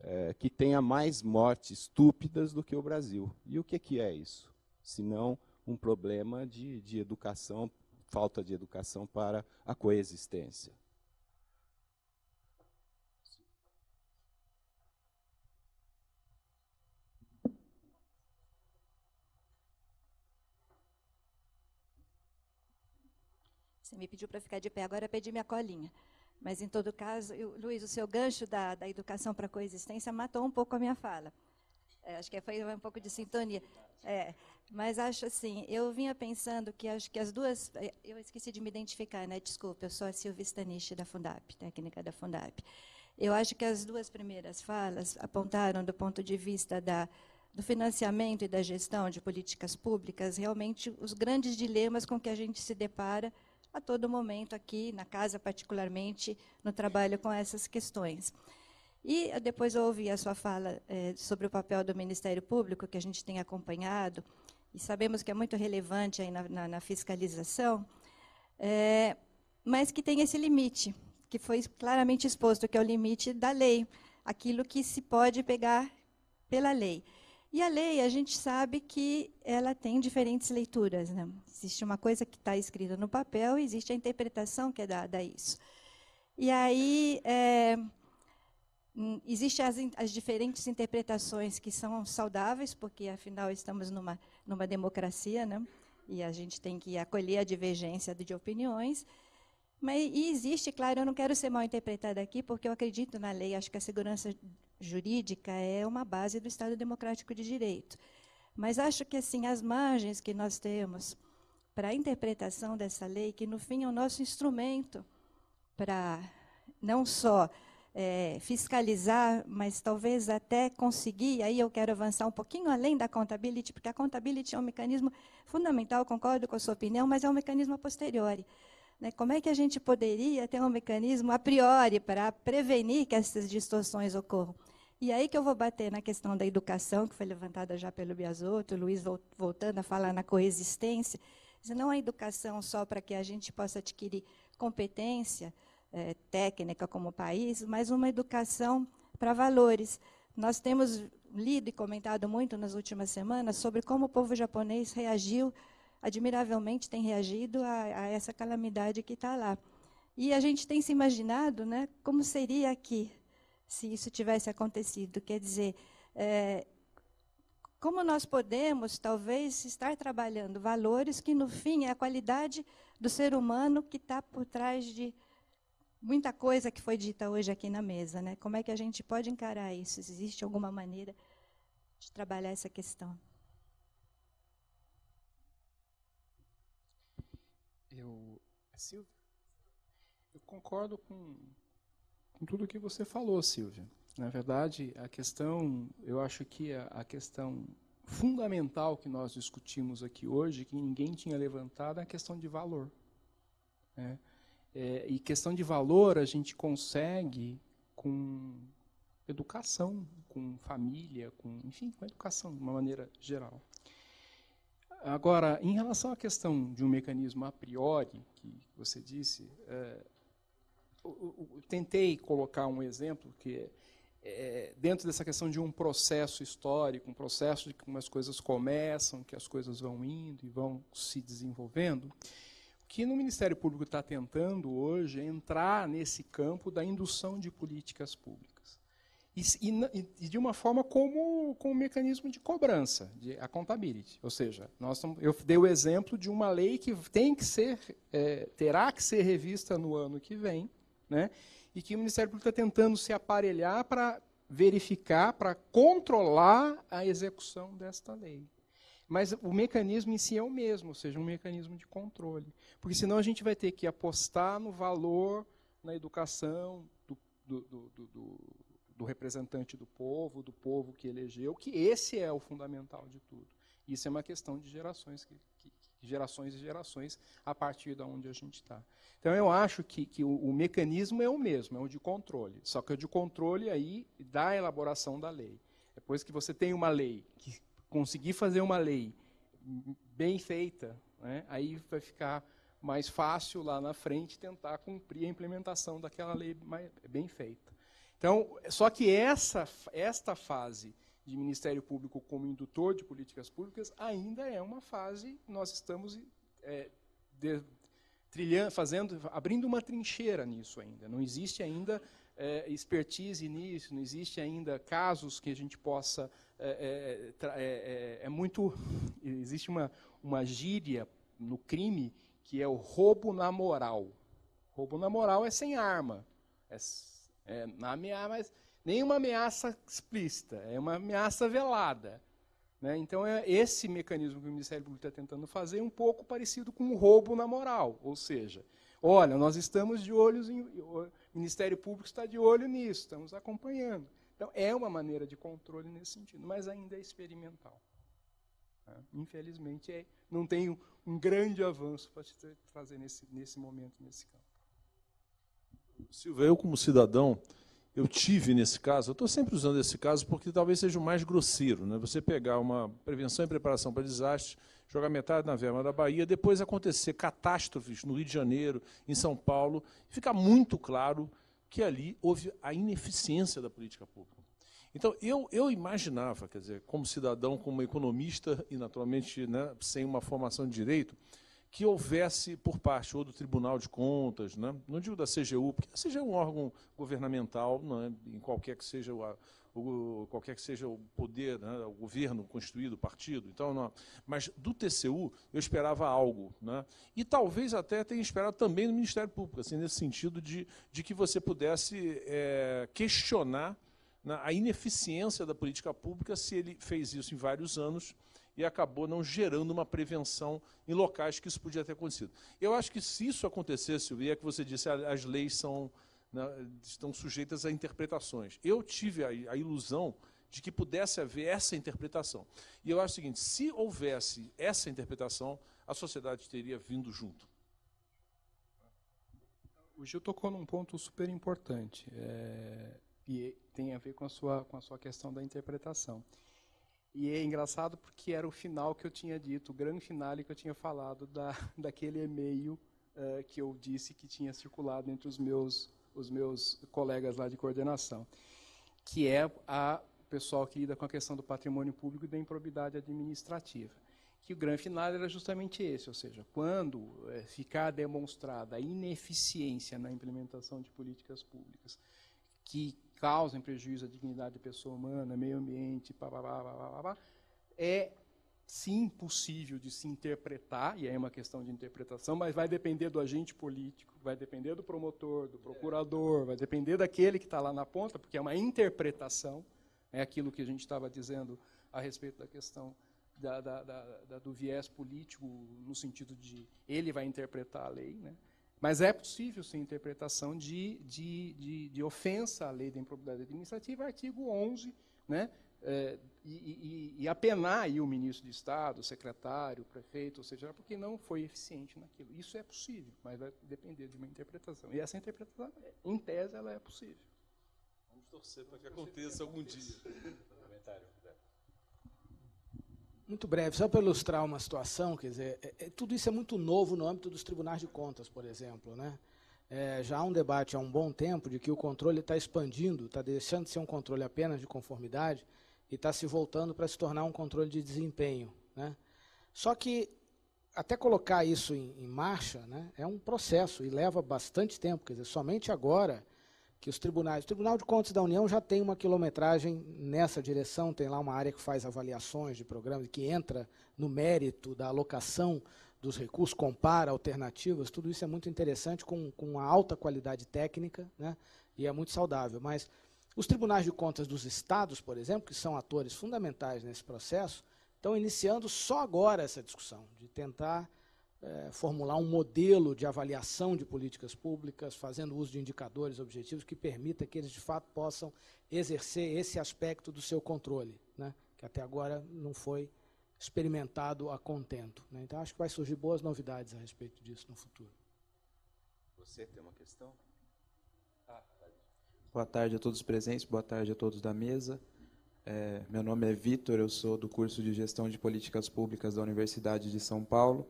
é, que tenha mais mortes estúpidas do que o Brasil. E o que, que é isso? Senão um problema de, de educação, falta de educação para a coexistência. Você me pediu para ficar de pé, agora pedi minha colinha. Mas, em todo caso, eu, Luiz, o seu gancho da, da educação para a coexistência matou um pouco a minha fala. É, acho que foi um pouco de sintonia. É, mas acho assim, eu vinha pensando que acho que as duas. É, eu esqueci de me identificar, né? Desculpa, eu sou a Silvia Stanisch da Fundap, técnica da Fundap. Eu acho que as duas primeiras falas apontaram, do ponto de vista da, do financiamento e da gestão de políticas públicas, realmente os grandes dilemas com que a gente se depara a todo momento aqui na casa, particularmente no trabalho com essas questões. E depois eu ouvi a sua fala eh, sobre o papel do Ministério Público, que a gente tem acompanhado, e sabemos que é muito relevante aí na, na, na fiscalização, eh, mas que tem esse limite, que foi claramente exposto, que é o limite da lei, aquilo que se pode pegar pela lei. E a lei, a gente sabe que ela tem diferentes leituras. Né? Existe uma coisa que está escrita no papel e existe a interpretação que é dada a isso. E aí é, hum, existem as, as, diferentes interpretações que são saudáveis, porque afinal estamos numa, numa democracia, né? e a gente tem que acolher a divergência de opiniões. Mas e existe, claro, eu não quero ser mal interpretada aqui, porque eu acredito na lei, acho que a segurança jurídica é uma base do Estado Democrático de Direito. Mas acho que assim as margens que nós temos para a interpretação dessa lei, que no fim é o nosso instrumento para não só é, fiscalizar, mas talvez até conseguir, aí eu quero avançar um pouquinho além da contabilidade, porque a contabilidade é um mecanismo fundamental, concordo com a sua opinião, mas é um mecanismo a posteriori. Né? Como é que a gente poderia ter um mecanismo a priori para prevenir que essas distorções ocorram? E aí que eu vou bater na questão da educação, que foi levantada já pelo Biasotto, o Luiz voltando a falar na coexistência, não a educação só para que a gente possa adquirir competência é, técnica como país, mas uma educação para valores. Nós temos lido e comentado muito nas últimas semanas sobre como o povo japonês reagiu, admiravelmente tem reagido a, a essa calamidade que está lá. E a gente tem se imaginado né, como seria aqui se isso tivesse acontecido. Quer dizer, é, como nós podemos, talvez, estar trabalhando valores que, no fim, é a qualidade do ser humano que está por trás de muita coisa que foi dita hoje aqui na mesa. Né? Como é que a gente pode encarar isso? Existe alguma maneira de trabalhar essa questão? Eu, é Silvia, eu concordo com com tudo que você falou, Silvia. Na verdade, a questão, eu acho que a, a questão fundamental que nós discutimos aqui hoje, que ninguém tinha levantado, é a questão de valor. Né? É, e questão de valor a gente consegue com educação, com família, com, enfim, com educação de uma maneira geral. Agora, em relação à questão de um mecanismo a priori, que você disse, é, eu, eu tentei colocar um exemplo que é, é, dentro dessa questão de um processo histórico, um processo de como as coisas começam, que as coisas vão indo e vão se desenvolvendo, o que no Ministério Público está tentando hoje é entrar nesse campo da indução de políticas públicas. E, e, e de uma forma como, como um mecanismo de cobrança, de accountability. Ou seja, nós tamo, eu dei o exemplo de uma lei que tem que ser, é, terá que ser revista no ano que vem, né? e que o Ministério Público está tentando se aparelhar para verificar, para controlar a execução desta lei. Mas o mecanismo em si é o mesmo, ou seja, um mecanismo de controle. Porque senão a gente vai ter que apostar no valor, na educação do, do, do, do, do representante do povo, do povo que elegeu, que esse é o fundamental de tudo. Isso é uma questão de gerações que gerações e gerações a partir da onde a gente está. Então eu acho que, que o, o, mecanismo é o mesmo, é o de controle. Só que o de controle aí da elaboração da lei. Depois que você tem uma lei, que conseguir fazer uma lei bem feita, né, aí vai ficar mais fácil lá na frente tentar cumprir a implementação daquela lei mais, bem feita. Então, só que essa esta fase de Ministério Público como indutor de políticas públicas, ainda é uma fase, nós estamos é, de, trilhando, fazendo, abrindo uma trincheira nisso ainda. Não existe ainda é, expertise nisso, não existe ainda casos que a gente possa. É, é, é, é, é, muito. [laughs] Existe uma, uma gíria no crime que é o roubo na moral. Roubo na moral é sem arma. É, é na ameaça, mas nenhuma ameaça explícita, é uma ameaça velada. Né? Então, é esse mecanismo que o Ministério Público está tentando fazer é um pouco parecido com o roubo na moral, ou seja, olha, nós estamos de olhos em, o Ministério Público está de olho nisso, estamos acompanhando. Então, é uma maneira de controle nesse sentido, mas ainda é experimental. Né? Infelizmente, é, não tem um, um grande avanço para se fazer nesse, nesse momento, nesse campo. Silvia, eu como cidadão, eu tive nesse caso, eu estou sempre usando esse caso porque talvez seja o mais grosseiro, né? você pegar uma prevenção e preparação para desastres, jogar metade na verba da Bahia, depois acontecer catástrofes no Rio de Janeiro, em São Paulo, e fica muito claro que ali houve a ineficiência da política pública. Então, eu, eu imaginava, quer dizer, como cidadão, como economista, e naturalmente né, sem uma formação de direito, que houvesse por parte ou do Tribunal de Contas, né? não digo da CGU, porque a CGU é um órgão governamental, né? em qualquer que seja o, o, qualquer que seja o poder, né? o governo constituído, o partido, então não. mas do TCU eu esperava algo, né? e talvez até tenha esperado também do Ministério Público, assim, nesse sentido de, de que você pudesse é, questionar né, a ineficiência da política pública se ele fez isso em vários anos e acabou não gerando uma prevenção em locais que isso podia ter acontecido. Eu acho que se isso acontecesse, e é que você disse, as leis são, né, estão sujeitas a interpretações. Eu tive a, a ilusão de que pudesse haver essa interpretação. E eu acho o seguinte, se houvesse essa interpretação, a sociedade teria vindo junto. O Gil tocou num ponto super importante é, e tem a ver com a, sua, com a sua questão da interpretação. E é engraçado porque era o final que eu tinha dito, o grande final que eu tinha falado da, [laughs] daquele e-mail uh, que eu disse que tinha circulado entre os meus, os meus colegas lá de coordenação, que é a pessoal que lida com a questão do patrimônio público e da improbidade administrativa. Que o grande final era justamente esse, ou seja, quando eh, ficar demonstrada a ineficiência na implementação de políticas públicas, que causam prejuízo à dignidade da pessoa humana, meio ambiente, pá, pá, pá, pá, pá, pá, é sim possível de se interpretar, e é uma questão de interpretação, mas vai depender do agente político, vai depender do promotor, do procurador, vai depender daquele que está lá na ponta, porque é uma interpretação, é aquilo que a gente estava dizendo a respeito da questão da, da, da, do viés político, no sentido de ele vai interpretar a lei, né? Mas é possível, sim, interpretação de, de, de, de ofensa à lei da improbidade administrativa, artigo 11, né? É, e, e, e, apenar aí o ministro de Estado, o secretário, o prefeito, ou seja, porque não foi eficiente naquilo. Isso é possível, mas vai depender de uma interpretação. E essa interpretação, em tese, ela é possível. Vamos torcer para que aconteça algum dia. Comentário. Muito breve, só para ilustrar uma situação, quer dizer, é, é, tudo isso é muito novo no âmbito dos tribunais de contas, por exemplo. Né? É, já há um debate há um bom tempo de que o controle está expandindo, está deixando de ser um controle apenas de conformidade e está se voltando para se tornar um controle de desempenho. Né? Só que até colocar isso em, em marcha né, é um processo e leva bastante tempo, quer dizer, somente agora que os tribunais, o Tribunal de Contas da União já tem uma quilometragem nessa direção, tem lá uma área que faz avaliações de programas, que entra no mérito da alocação dos recursos, compara alternativas, tudo isso é muito interessante, com, com uma alta qualidade técnica, né, e é muito saudável. Mas os tribunais de contas dos estados, por exemplo, que são atores fundamentais nesse processo, estão iniciando só agora essa discussão, de tentar é, formular um modelo de avaliação de políticas públicas, fazendo uso de indicadores objetivos que permita que eles, de fato, possam exercer esse aspecto do seu controle, né, que até agora não foi experimentado a contento. Né. Então, acho que vai surgir boas novidades a respeito disso no futuro. Você tem uma questão? Ah, boa tarde a todos presentes, boa tarde a todos da mesa. É, meu nome é Vitor, eu sou do curso de Gestão de Políticas Públicas da Universidade de São Paulo.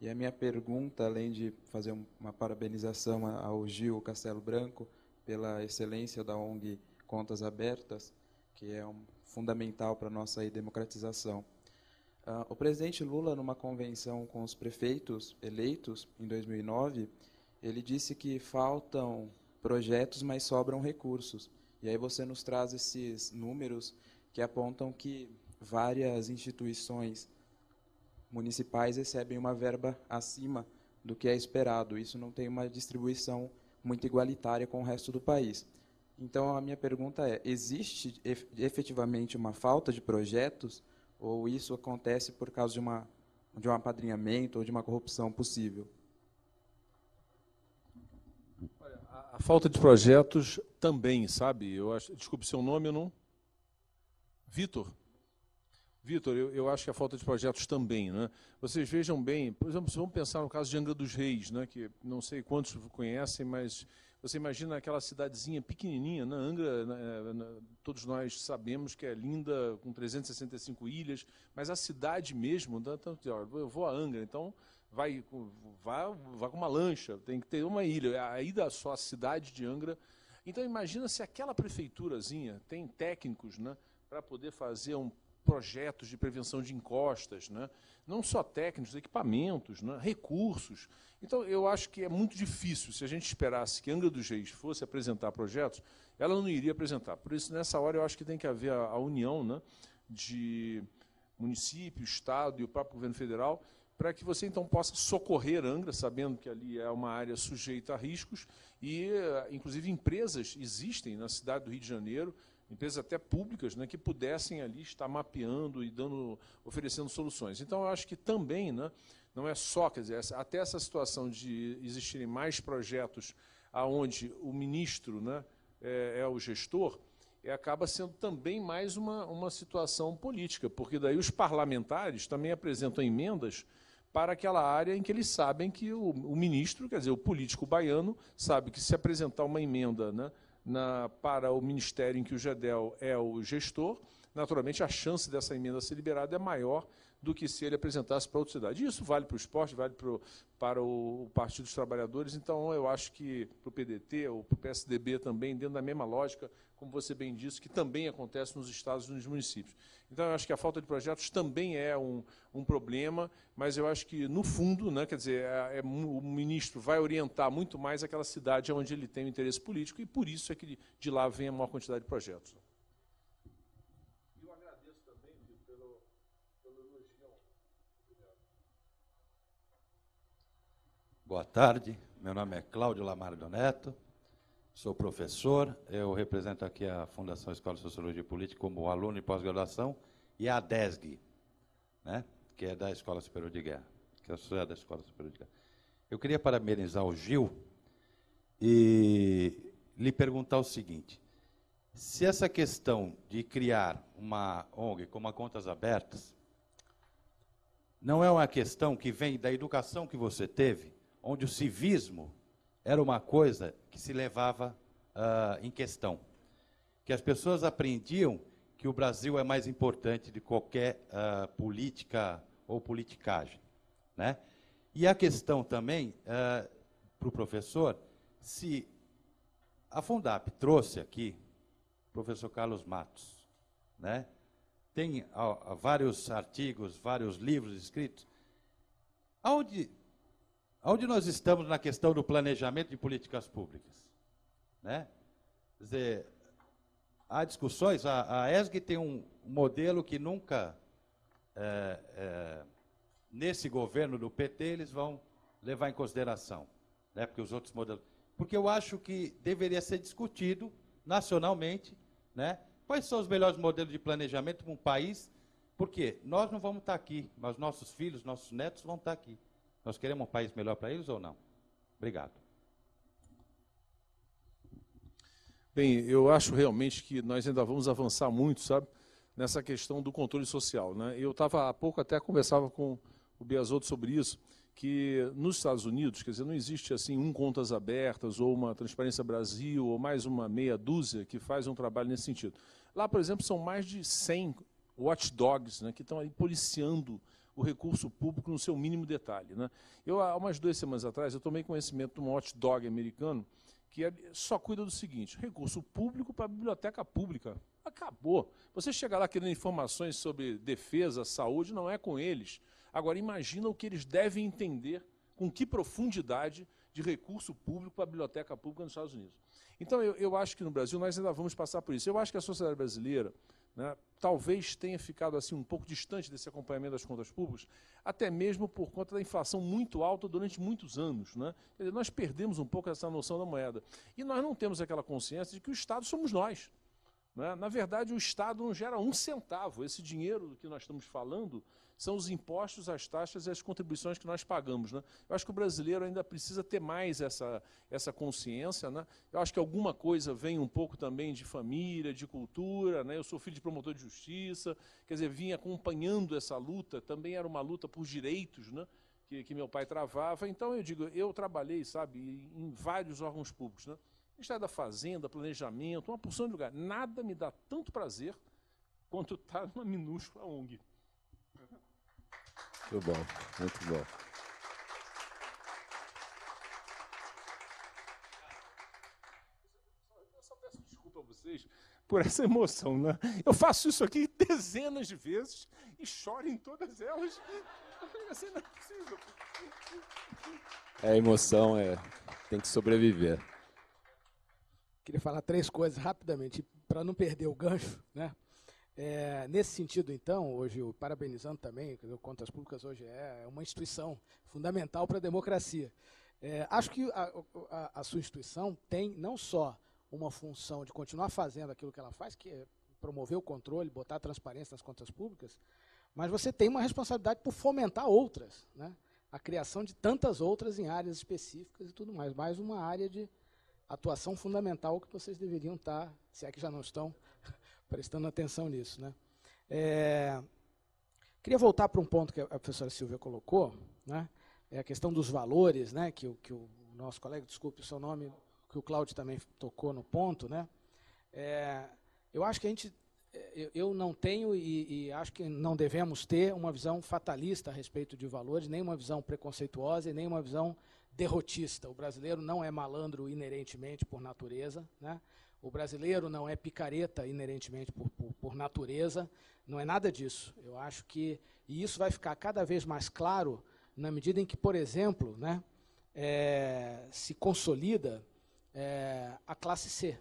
E a minha pergunta, além de fazer uma parabenização ao Gil Castelo Branco pela excelência da ONG Contas Abertas, que é um, fundamental para a nossa democratização. Uh, o presidente Lula, numa convenção com os prefeitos eleitos em 2009, ele disse que faltam projetos, mas sobram recursos. E aí você nos traz esses números que apontam que várias instituições municipais recebem uma verba acima do que é esperado. Isso não tem uma distribuição muito igualitária com o resto do país. Então, a minha pergunta é: existe efetivamente uma falta de projetos ou isso acontece por causa de, uma, de um apadrinhamento ou de uma corrupção possível? a falta de projetos também, sabe? Eu acho, desculpe seu nome, eu não. Vitor. Vitor, eu, eu, acho que a falta de projetos também, né? Vocês vejam bem, por exemplo, vamos pensar no caso de Angra dos Reis, né? Que não sei quantos conhecem, mas você imagina aquela cidadezinha pequenininha, né? Angra, né, né, né, todos nós sabemos que é linda, com 365 ilhas, mas a cidade mesmo, tanto eu vou a Angra, então vai, vai, vai com uma lancha, tem que ter uma ilha, a ida só a cidade de Angra. Então imagina se aquela prefeiturazinha tem técnicos, né? Para poder fazer um projetos de prevenção de encostas, né? não só técnicos, equipamentos, né? recursos. Então, eu acho que é muito difícil. Se a gente esperasse que Angra dos Reis fosse apresentar projetos, ela não iria apresentar. Por isso, nessa hora, eu acho que tem que haver a, a união né? de município, Estado e o próprio governo federal para que você então possa socorrer Angra, sabendo que ali é uma área sujeita a riscos e, eh, inclusive, empresas existem na cidade do Rio de Janeiro empresas até públicas, né, que pudessem ali estar mapeando e dando, oferecendo soluções. Então, eu acho que também, né, não é só, quer dizer, até essa situação de existirem mais projetos aonde o ministro né, é, é o gestor, é, acaba sendo também mais uma, uma situação política, porque daí os parlamentares também apresentam emendas para aquela área em que eles sabem que o, o ministro, quer dizer, o político baiano, sabe que se apresentar uma emenda, né, na, para o ministério em que o GEDEL é o gestor, naturalmente a chance dessa emenda ser liberada é maior do que se ele apresentasse para outra cidade. isso vale para o esporte, vale para o, para o Partido dos Trabalhadores, então eu acho que para o PDT ou para o PSDB também, dentro da mesma lógica, como você bem disse, que também acontece nos estados e nos municípios. Então eu acho que a falta de projetos também é um, um problema, mas eu acho que, no fundo, né, quer dizer, é, é, o ministro vai orientar muito mais aquela cidade onde ele tem o interesse político, e por isso é que de lá vem a maior quantidade de projetos. Boa tarde, meu nome é Cláudio Lamardo Neto, sou professor, eu represento aqui a Fundação Escola de Sociologia e Política como aluno de pós-graduação e a DESG, né, que é da Escola Superior de Guerra, que é a da Escola Superior de Guerra. Eu queria parabenizar o Gil e lhe perguntar o seguinte, se essa questão de criar uma ONG com uma contas abertas não é uma questão que vem da educação que você teve, onde o civismo era uma coisa que se levava uh, em questão. Que as pessoas aprendiam que o Brasil é mais importante de qualquer uh, política ou politicagem. Né? E a questão também, uh, para o professor, se a Fundap trouxe aqui o professor Carlos Matos, né? tem uh, vários artigos, vários livros escritos, aonde onde nós estamos na questão do planejamento de políticas públicas? Né? Quer dizer, há discussões, a, a ESG tem um modelo que nunca, é, é, nesse governo do PT, eles vão levar em consideração, né? porque os outros modelos... Porque eu acho que deveria ser discutido nacionalmente né? quais são os melhores modelos de planejamento para um país, porque nós não vamos estar aqui, mas nossos filhos, nossos netos vão estar aqui. Nós queremos um país melhor para eles ou não? Obrigado. Bem, eu acho realmente que nós ainda vamos avançar muito, sabe, nessa questão do controle social. Né? Eu estava há pouco até conversava com o Biasotto sobre isso, que nos Estados Unidos, quer dizer, não existe assim um contas abertas ou uma Transparência Brasil ou mais uma meia dúzia que faz um trabalho nesse sentido. Lá, por exemplo, são mais de 100 watchdogs né, que estão aí policiando o recurso público no seu mínimo detalhe. Né? Eu, há umas duas semanas atrás, eu tomei conhecimento de um hot dog americano que é, só cuida do seguinte, recurso público para a biblioteca pública. Acabou. Você chega lá querendo informações sobre defesa, saúde, não é com eles. Agora, imagina o que eles devem entender, com que profundidade de recurso público para a biblioteca pública nos Estados Unidos. Então, eu, eu acho que no Brasil nós ainda vamos passar por isso. Eu acho que a sociedade brasileira né, talvez tenha ficado assim um pouco distante desse acompanhamento das contas públicas, até mesmo por conta da inflação muito alta durante muitos anos. Né? Dizer, nós perdemos um pouco essa noção da moeda. E nós não temos aquela consciência de que o Estado somos nós. Né? Na verdade, o Estado não gera um centavo. Esse dinheiro do que nós estamos falando são os impostos, as taxas e as contribuições que nós pagamos. Né? Eu acho que o brasileiro ainda precisa ter mais essa, essa consciência. Né? Eu acho que alguma coisa vem um pouco também de família, de cultura. Né? Eu sou filho de promotor de justiça, quer dizer, vim acompanhando essa luta, também era uma luta por direitos, né? Que, que meu pai travava. Então, eu digo, eu trabalhei, sabe, em vários órgãos públicos. Né? Ministério da Fazenda, Planejamento, uma porção de lugar. Nada me dá tanto prazer quanto estar tá numa minúscula ONG. Muito bom, muito bom. Eu só peço desculpa a vocês por essa emoção, né? Eu faço isso aqui dezenas de vezes e choro em todas elas. Assim não é possível. É emoção, é. Tem que sobreviver. Queria falar três coisas rapidamente para não perder o gancho, né? É, nesse sentido, então, hoje, parabenizando também, o Contas Públicas hoje é uma instituição fundamental para a democracia. É, acho que a, a, a, sua instituição tem não só uma função de continuar fazendo aquilo que ela faz, que é promover o controle, botar transparência nas contas públicas, mas você tem uma responsabilidade por fomentar outras, né? a criação de tantas outras em áreas específicas e tudo mais. Mais uma área de atuação fundamental que vocês deveriam estar, se é que já não estão, prestando atenção nisso. Né? É, queria voltar para um ponto que a professora Silvia colocou, né? é a questão dos valores, né? que, que o nosso colega, desculpe o seu nome, que o Cláudio também tocou no ponto. Né? É, eu acho que a gente, é, eu, eu não tenho e, e, acho que não devemos ter uma visão fatalista a respeito de valores, nem uma visão preconceituosa e nem uma visão derrotista. O brasileiro não é malandro inerentemente por natureza, né? O brasileiro não é picareta inerentemente por, por, por natureza, não é nada disso. Eu acho que e isso vai ficar cada vez mais claro na medida em que, por exemplo, né, é, se consolida é, a classe C.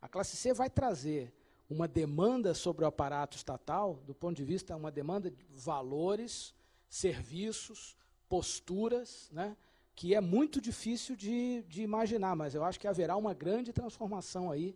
A classe C vai trazer uma demanda sobre o aparato estatal, do ponto de vista uma demanda de valores, serviços, posturas, né, que é muito difícil de, de imaginar, mas eu acho que haverá uma grande transformação aí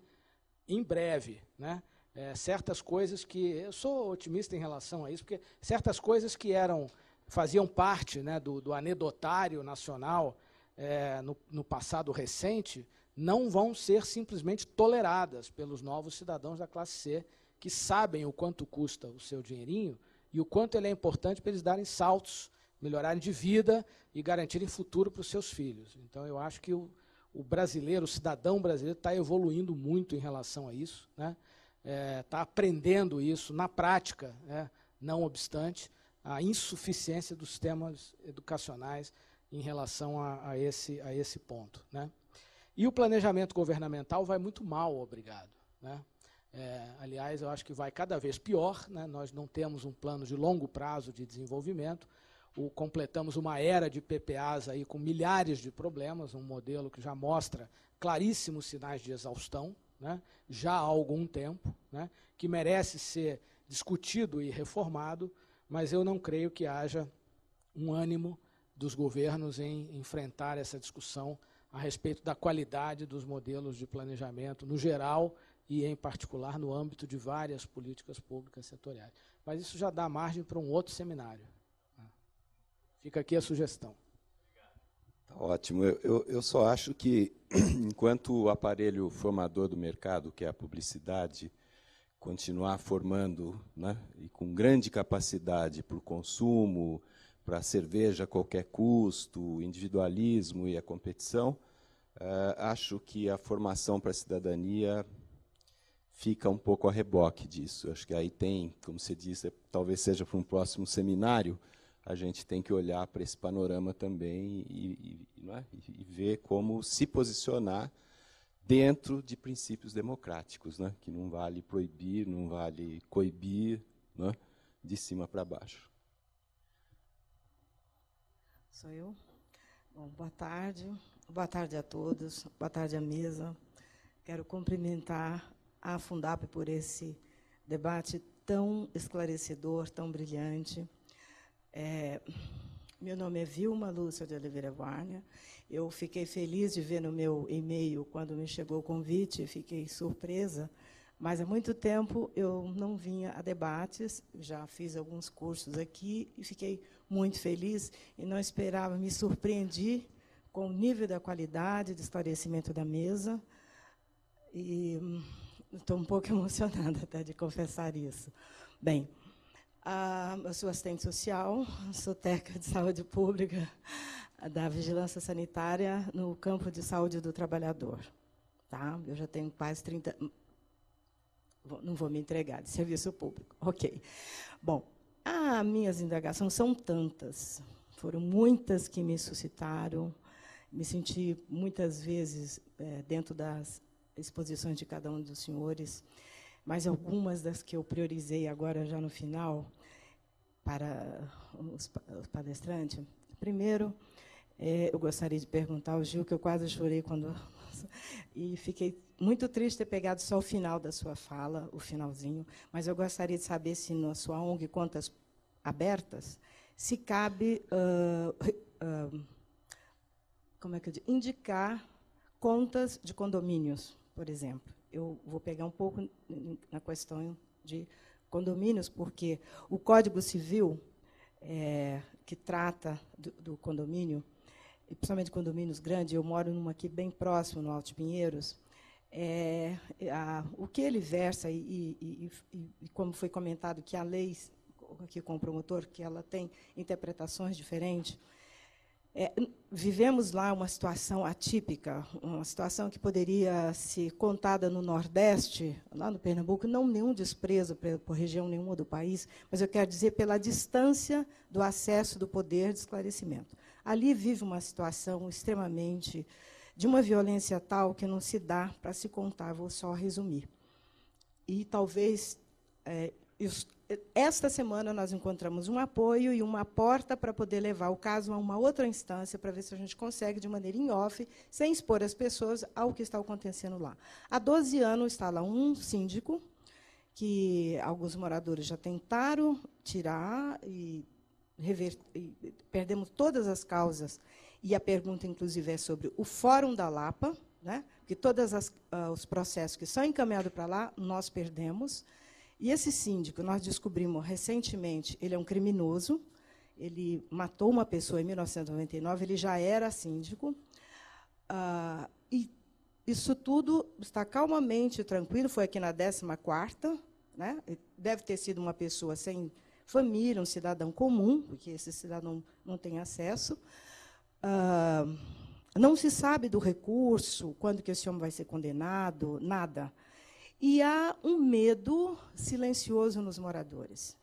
em breve, né? É, certas coisas que eu sou otimista em relação a isso, porque certas coisas que eram faziam parte né, do, do anedotário nacional é, no, no passado recente não vão ser simplesmente toleradas pelos novos cidadãos da classe C que sabem o quanto custa o seu dinheirinho e o quanto ele é importante para eles darem saltos melhorarem de vida e garantirem futuro para os seus filhos. Então, eu acho que o, o brasileiro, o cidadão brasileiro, está evoluindo muito em relação a isso, né? está é, tá aprendendo isso na prática, né? não obstante a insuficiência dos sistemas educacionais em relação a, a, esse, a esse ponto. Né? E o planejamento governamental vai muito mal, obrigado. Né? É, aliás, eu acho que vai cada vez pior. Né? Nós não temos um plano de longo prazo de desenvolvimento o, completamos uma era de PPAs aí com milhares de problemas, um modelo que já mostra claríssimos sinais de exaustão, né, já há algum tempo, né, que merece ser discutido e reformado, mas eu não creio que haja um ânimo dos governos em enfrentar essa discussão a respeito da qualidade dos modelos de planejamento no geral e, em particular, no âmbito de várias políticas públicas setoriais. Mas isso já dá margem para um outro seminário. Fica aqui a sugestão. Tá ótimo. Eu, eu, eu só acho que, [clears throat] enquanto o aparelho formador do mercado, que é a publicidade, continuar formando, né, e com grande capacidade para o consumo, para a cerveja a qualquer custo, o individualismo e a competição, uh, acho que a formação para a cidadania fica um pouco a reboque disso. Acho que aí tem, como você disse, talvez seja para um próximo seminário, a gente tem que olhar para esse panorama também e, e, é? e, ver como se posicionar dentro de princípios democráticos, né? que não vale proibir, não vale coibir, né? de cima para baixo. Sou eu? Bom, boa tarde. Boa tarde a todos, boa tarde à mesa. Quero cumprimentar a Fundap por esse debate tão esclarecedor, tão brilhante. É, meu nome é Vilma Lúcia de Oliveira Varnia. Eu fiquei feliz de ver no meu e-mail, quando me chegou o convite, fiquei surpresa, mas há muito tempo eu não vinha a debates, já fiz alguns cursos aqui e fiquei muito feliz e não esperava, me surpreendi com o nível da qualidade de esclarecimento da mesa. E hum, estou um pouco [laughs] emocionada até de confessar isso. Bem, ah, eu sou assistente social, sou técnica de saúde pública da Vigilância Sanitária no campo de saúde do trabalhador. Tá? Eu já tenho quase 30... Não vou me entregar, de serviço público. Ok. Bom, as minhas indagações são tantas. Foram muitas que me suscitaram. Me senti, muitas vezes, é, dentro das exposições de cada um dos senhores mas algumas das que eu priorizei agora já no final para os palestrantes. Primeiro, é, eu gostaria de perguntar ao Gil, que eu quase chorei quando. [laughs] e fiquei muito triste ter pegado só o final da sua fala, o finalzinho, mas eu gostaria de saber se na sua ONG Contas Abertas, se cabe. Uh, uh, como é que eu digo? Indicar contas de condomínios, por exemplo. Eu vou pegar um pouco na questão de condomínios, porque o Código Civil, é, que trata do, do condomínio, principalmente condomínios grandes, eu moro numa aqui bem próximo, no Alto Pinheiros, é, a, o que ele versa e, e, e, e, como foi comentado que a lei aqui com o promotor que ela tem interpretações diferentes é, vivemos lá uma situação atípica, uma situação que poderia ser contada no Nordeste, lá no Pernambuco, não nenhum desprezo por região nenhuma do país, mas eu quero dizer pela distância do acesso do poder de esclarecimento. Ali vive uma situação extremamente de uma violência tal que não se dá para se contar, vou só resumir. E talvez é, esta semana nós encontramos um apoio e uma porta para poder levar o caso a uma outra instância para ver se a gente consegue, de maneira em off, sem expor as pessoas ao que está acontecendo lá. Há 12 anos está lá um síndico, que alguns moradores já tentaram tirar e, rever, e perdemos todas as causas. E a pergunta, inclusive, é sobre o Fórum da Lapa, né? que todos uh, ah, os processos que são encaminhados para lá, nós perdemos. E esse síndico, nós descobrimos recentemente, ele é um criminoso, ele matou uma pessoa em 1999, ele já era síndico, ah, e isso tudo está calmamente tranquilo, foi aqui na 14ª, né? deve ter sido uma pessoa sem família, um cidadão comum, porque esse cidadão não tem acesso. Ah, não se sabe do recurso, quando que esse homem vai ser condenado, nada. E há um medo silencioso nos moradores.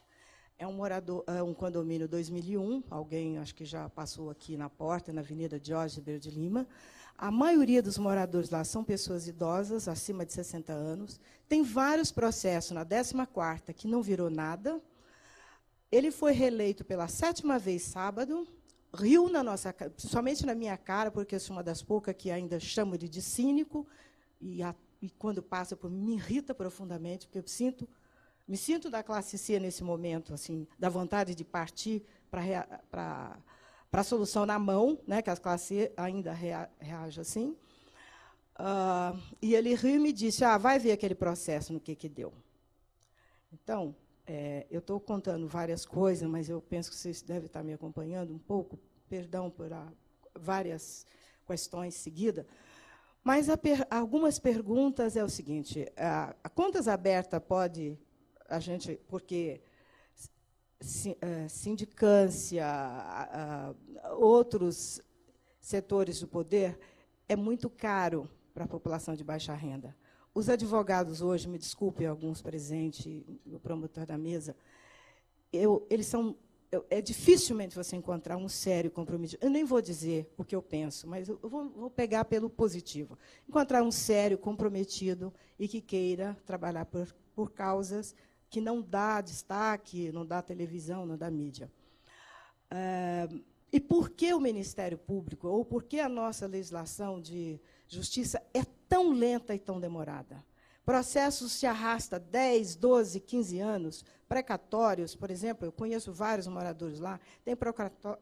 É um, morador, é um condomínio 2001, alguém acho que já passou aqui na porta, na Avenida Jorge Ribeiro de Lima. A maioria dos moradores lá são pessoas idosas, acima de 60 anos. Tem vários processos na 14ª que não virou nada. Ele foi reeleito pela sétima vez sábado, riu na nossa, somente na minha cara, porque eu sou uma das poucas que ainda chamo de, de cínico, e a e quando passa por mim, me irrita profundamente, porque eu sinto, me sinto da classe C nesse momento, assim, da vontade de partir para a solução na mão, né, que a classe C ainda rea, reage assim. Uh, e ele riu e me disse, ah, vai ver aquele processo no que, que deu. Então, é, eu estou contando várias coisas, mas eu penso que vocês devem estar me acompanhando um pouco, perdão por a, várias questões seguidas, mas per, algumas perguntas é o seguinte: a, a contas aberta pode a gente, porque si, eh, sindicância, outros setores do poder é muito caro para a população de baixa renda. Os advogados hoje, me desculpe alguns presentes, o promotor da mesa, eu, eles são é dificilmente você encontrar um sério comprometido. Eu nem vou dizer o que eu penso, mas eu vou, vou pegar pelo positivo. Encontrar um sério comprometido e que queira trabalhar por, por causas que não dá destaque, não dá televisão, não dá mídia. É, e por que o Ministério Público, ou por que a nossa legislação de justiça é tão lenta e tão demorada? Processos se arrasta 10, 12, 15 anos. Precatórios, por exemplo, eu conheço vários moradores lá, tem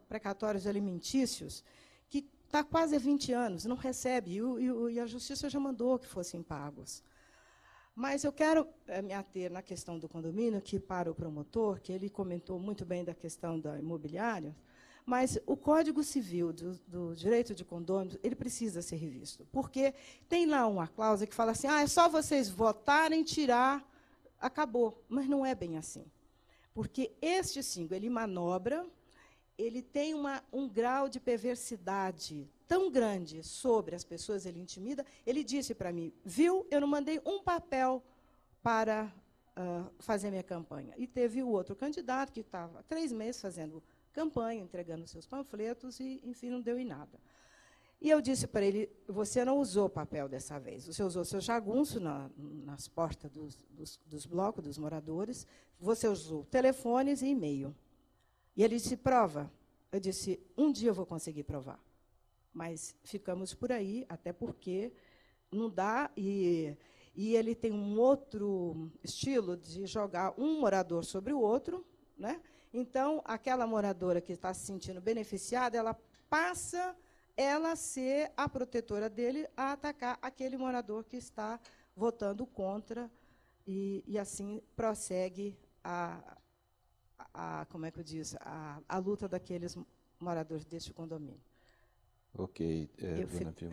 precatórios alimentícios que está quase há 20 anos, não recebe, e, o, e a justiça já mandou que fossem pagos. Mas eu quero eh, me ater na questão do condomínio, que para o promotor, que ele comentou muito bem da questão da imobiliária, mas o Código Civil do, do Direito de condomínio ele precisa ser revisto, porque tem lá uma cláusula que fala assim, ah, é só vocês votarem, tirar, acabou. Mas não é bem assim, porque este símbolo ele manobra, ele tem uma, um grau de perversidade tão grande sobre as pessoas, ele intimida. Ele disse para mim, viu, eu não mandei um papel para uh, fazer minha campanha. E teve o outro candidato que estava três meses fazendo campanha, entregando seus panfletos e, enfim, não deu em nada. E eu disse para ele: você não usou papel dessa vez, você usou seu jagunço na, nas portas dos, dos, dos blocos, dos moradores, você usou telefones e e-mail. E ele disse: prova. Eu disse: um dia eu vou conseguir provar. Mas ficamos por aí, até porque não dá. E, e ele tem um outro estilo de jogar um morador sobre o outro, né? Então, aquela moradora que está se sentindo beneficiada, ela passa ela ser a protetora dele a atacar aquele morador que está votando contra e, e assim prossegue a, a, como é que eu disse, a, a luta daqueles moradores deste condomínio. Ok, é, dona fico...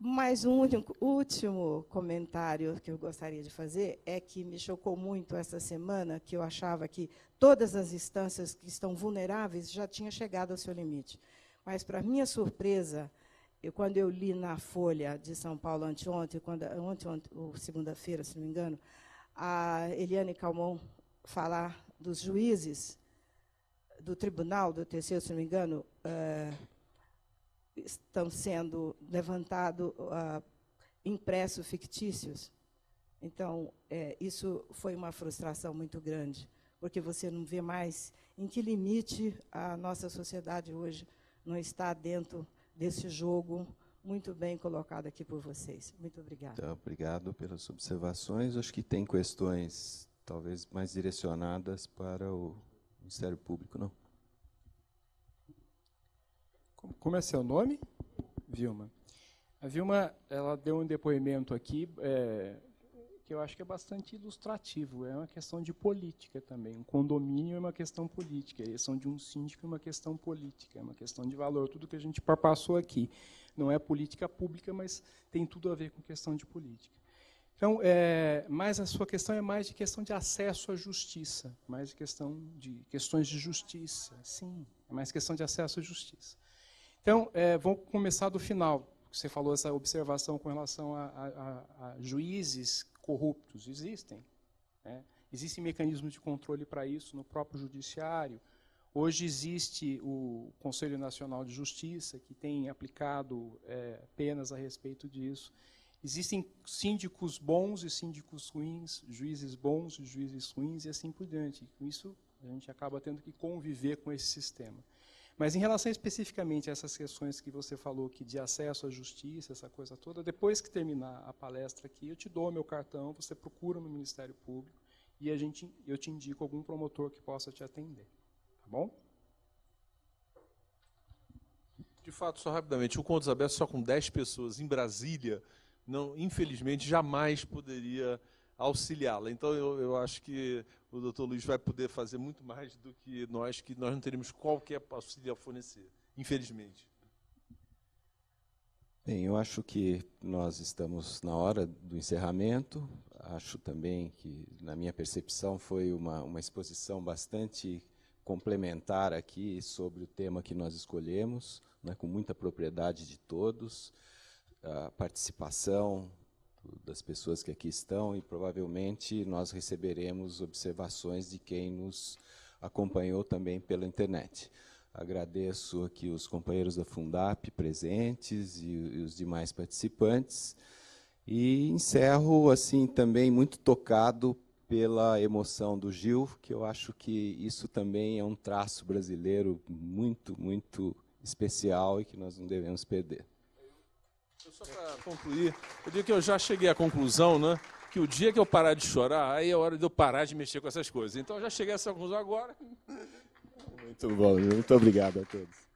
Mais um único, último comentário que eu gostaria de fazer é que me chocou muito essa semana que eu achava que todas as instâncias que estão vulneráveis já tinham chegado ao seu limite. Mas, para minha surpresa, eu, quando eu li na Folha de São Paulo anteontem, quando, ontem, ontem ou segunda-feira, se não me engano, a Eliane Calmon falar dos juízes do tribunal do terceiro, se não me engano, uh, estão sendo levantados uh, ah, impressos fictícios. Então, é, isso foi uma frustração muito grande, porque você não vê mais em que limite a nossa sociedade hoje não está dentro desse jogo muito bem colocado aqui por vocês. Muito obrigada. Então, obrigado pelas observações. Acho que tem questões talvez mais direcionadas para o Ministério Público, não? como é seu nome? Vilma. A Vilma, ela deu um depoimento aqui é, que eu acho que é bastante ilustrativo. É uma questão de política também. Um condomínio é uma questão política. A eleição de um síndico é uma questão política. É uma questão de valor. Tudo que a gente passou aqui não é política pública, mas tem tudo a ver com questão de política. Então, é, mas a sua questão é mais de questão de acesso à justiça, mais de questão de questões de justiça, sim, é mais questão de acesso à justiça. Então, é, vamos começar do final. Você falou essa observação com relação a, a, a juízes corruptos. Existem. Né? Existem mecanismos de controle para isso no próprio judiciário. Hoje existe o Conselho Nacional de Justiça, que tem aplicado é, penas a respeito disso. Existem síndicos bons e síndicos ruins, juízes bons e juízes ruins, e assim por diante. Com isso, a gente acaba tendo que conviver com esse sistema. Mas em relação especificamente a essas questões que você falou aqui de acesso à justiça, essa coisa toda, depois que terminar a palestra aqui, eu te dou meu cartão, você procura no Ministério Público e a gente, eu te indico algum promotor que possa te atender. Tá bom? De fato, só rapidamente, o Contos Abertos só com 10 pessoas em Brasília, não, infelizmente, jamais poderia auxiliá-la. Então, eu, eu, acho que o doutor Luiz vai poder fazer muito mais do que nós, que nós não teremos qualquer auxílio a fornecer, infelizmente. Bem, eu acho que nós estamos na hora do encerramento. Acho também que, na minha percepção, foi uma, uma exposição bastante complementar aqui sobre o tema que nós escolhemos, né, com muita propriedade de todos, a participação das pessoas que aqui estão e provavelmente nós receberemos observações de quem nos acompanhou também pela internet. Agradeço aqui os companheiros da Fundap presentes e, e os demais participantes. E encerro assim também muito tocado pela emoção do Gil, que eu acho que isso também é um traço brasileiro muito, muito especial e que nós não devemos perder só para concluir, eu digo que eu já cheguei à conclusão, né? Que o dia que eu parar de chorar, aí é hora de eu parar de mexer com essas coisas. Então eu já cheguei a essa conclusão agora. Muito bom, muito obrigado a todos.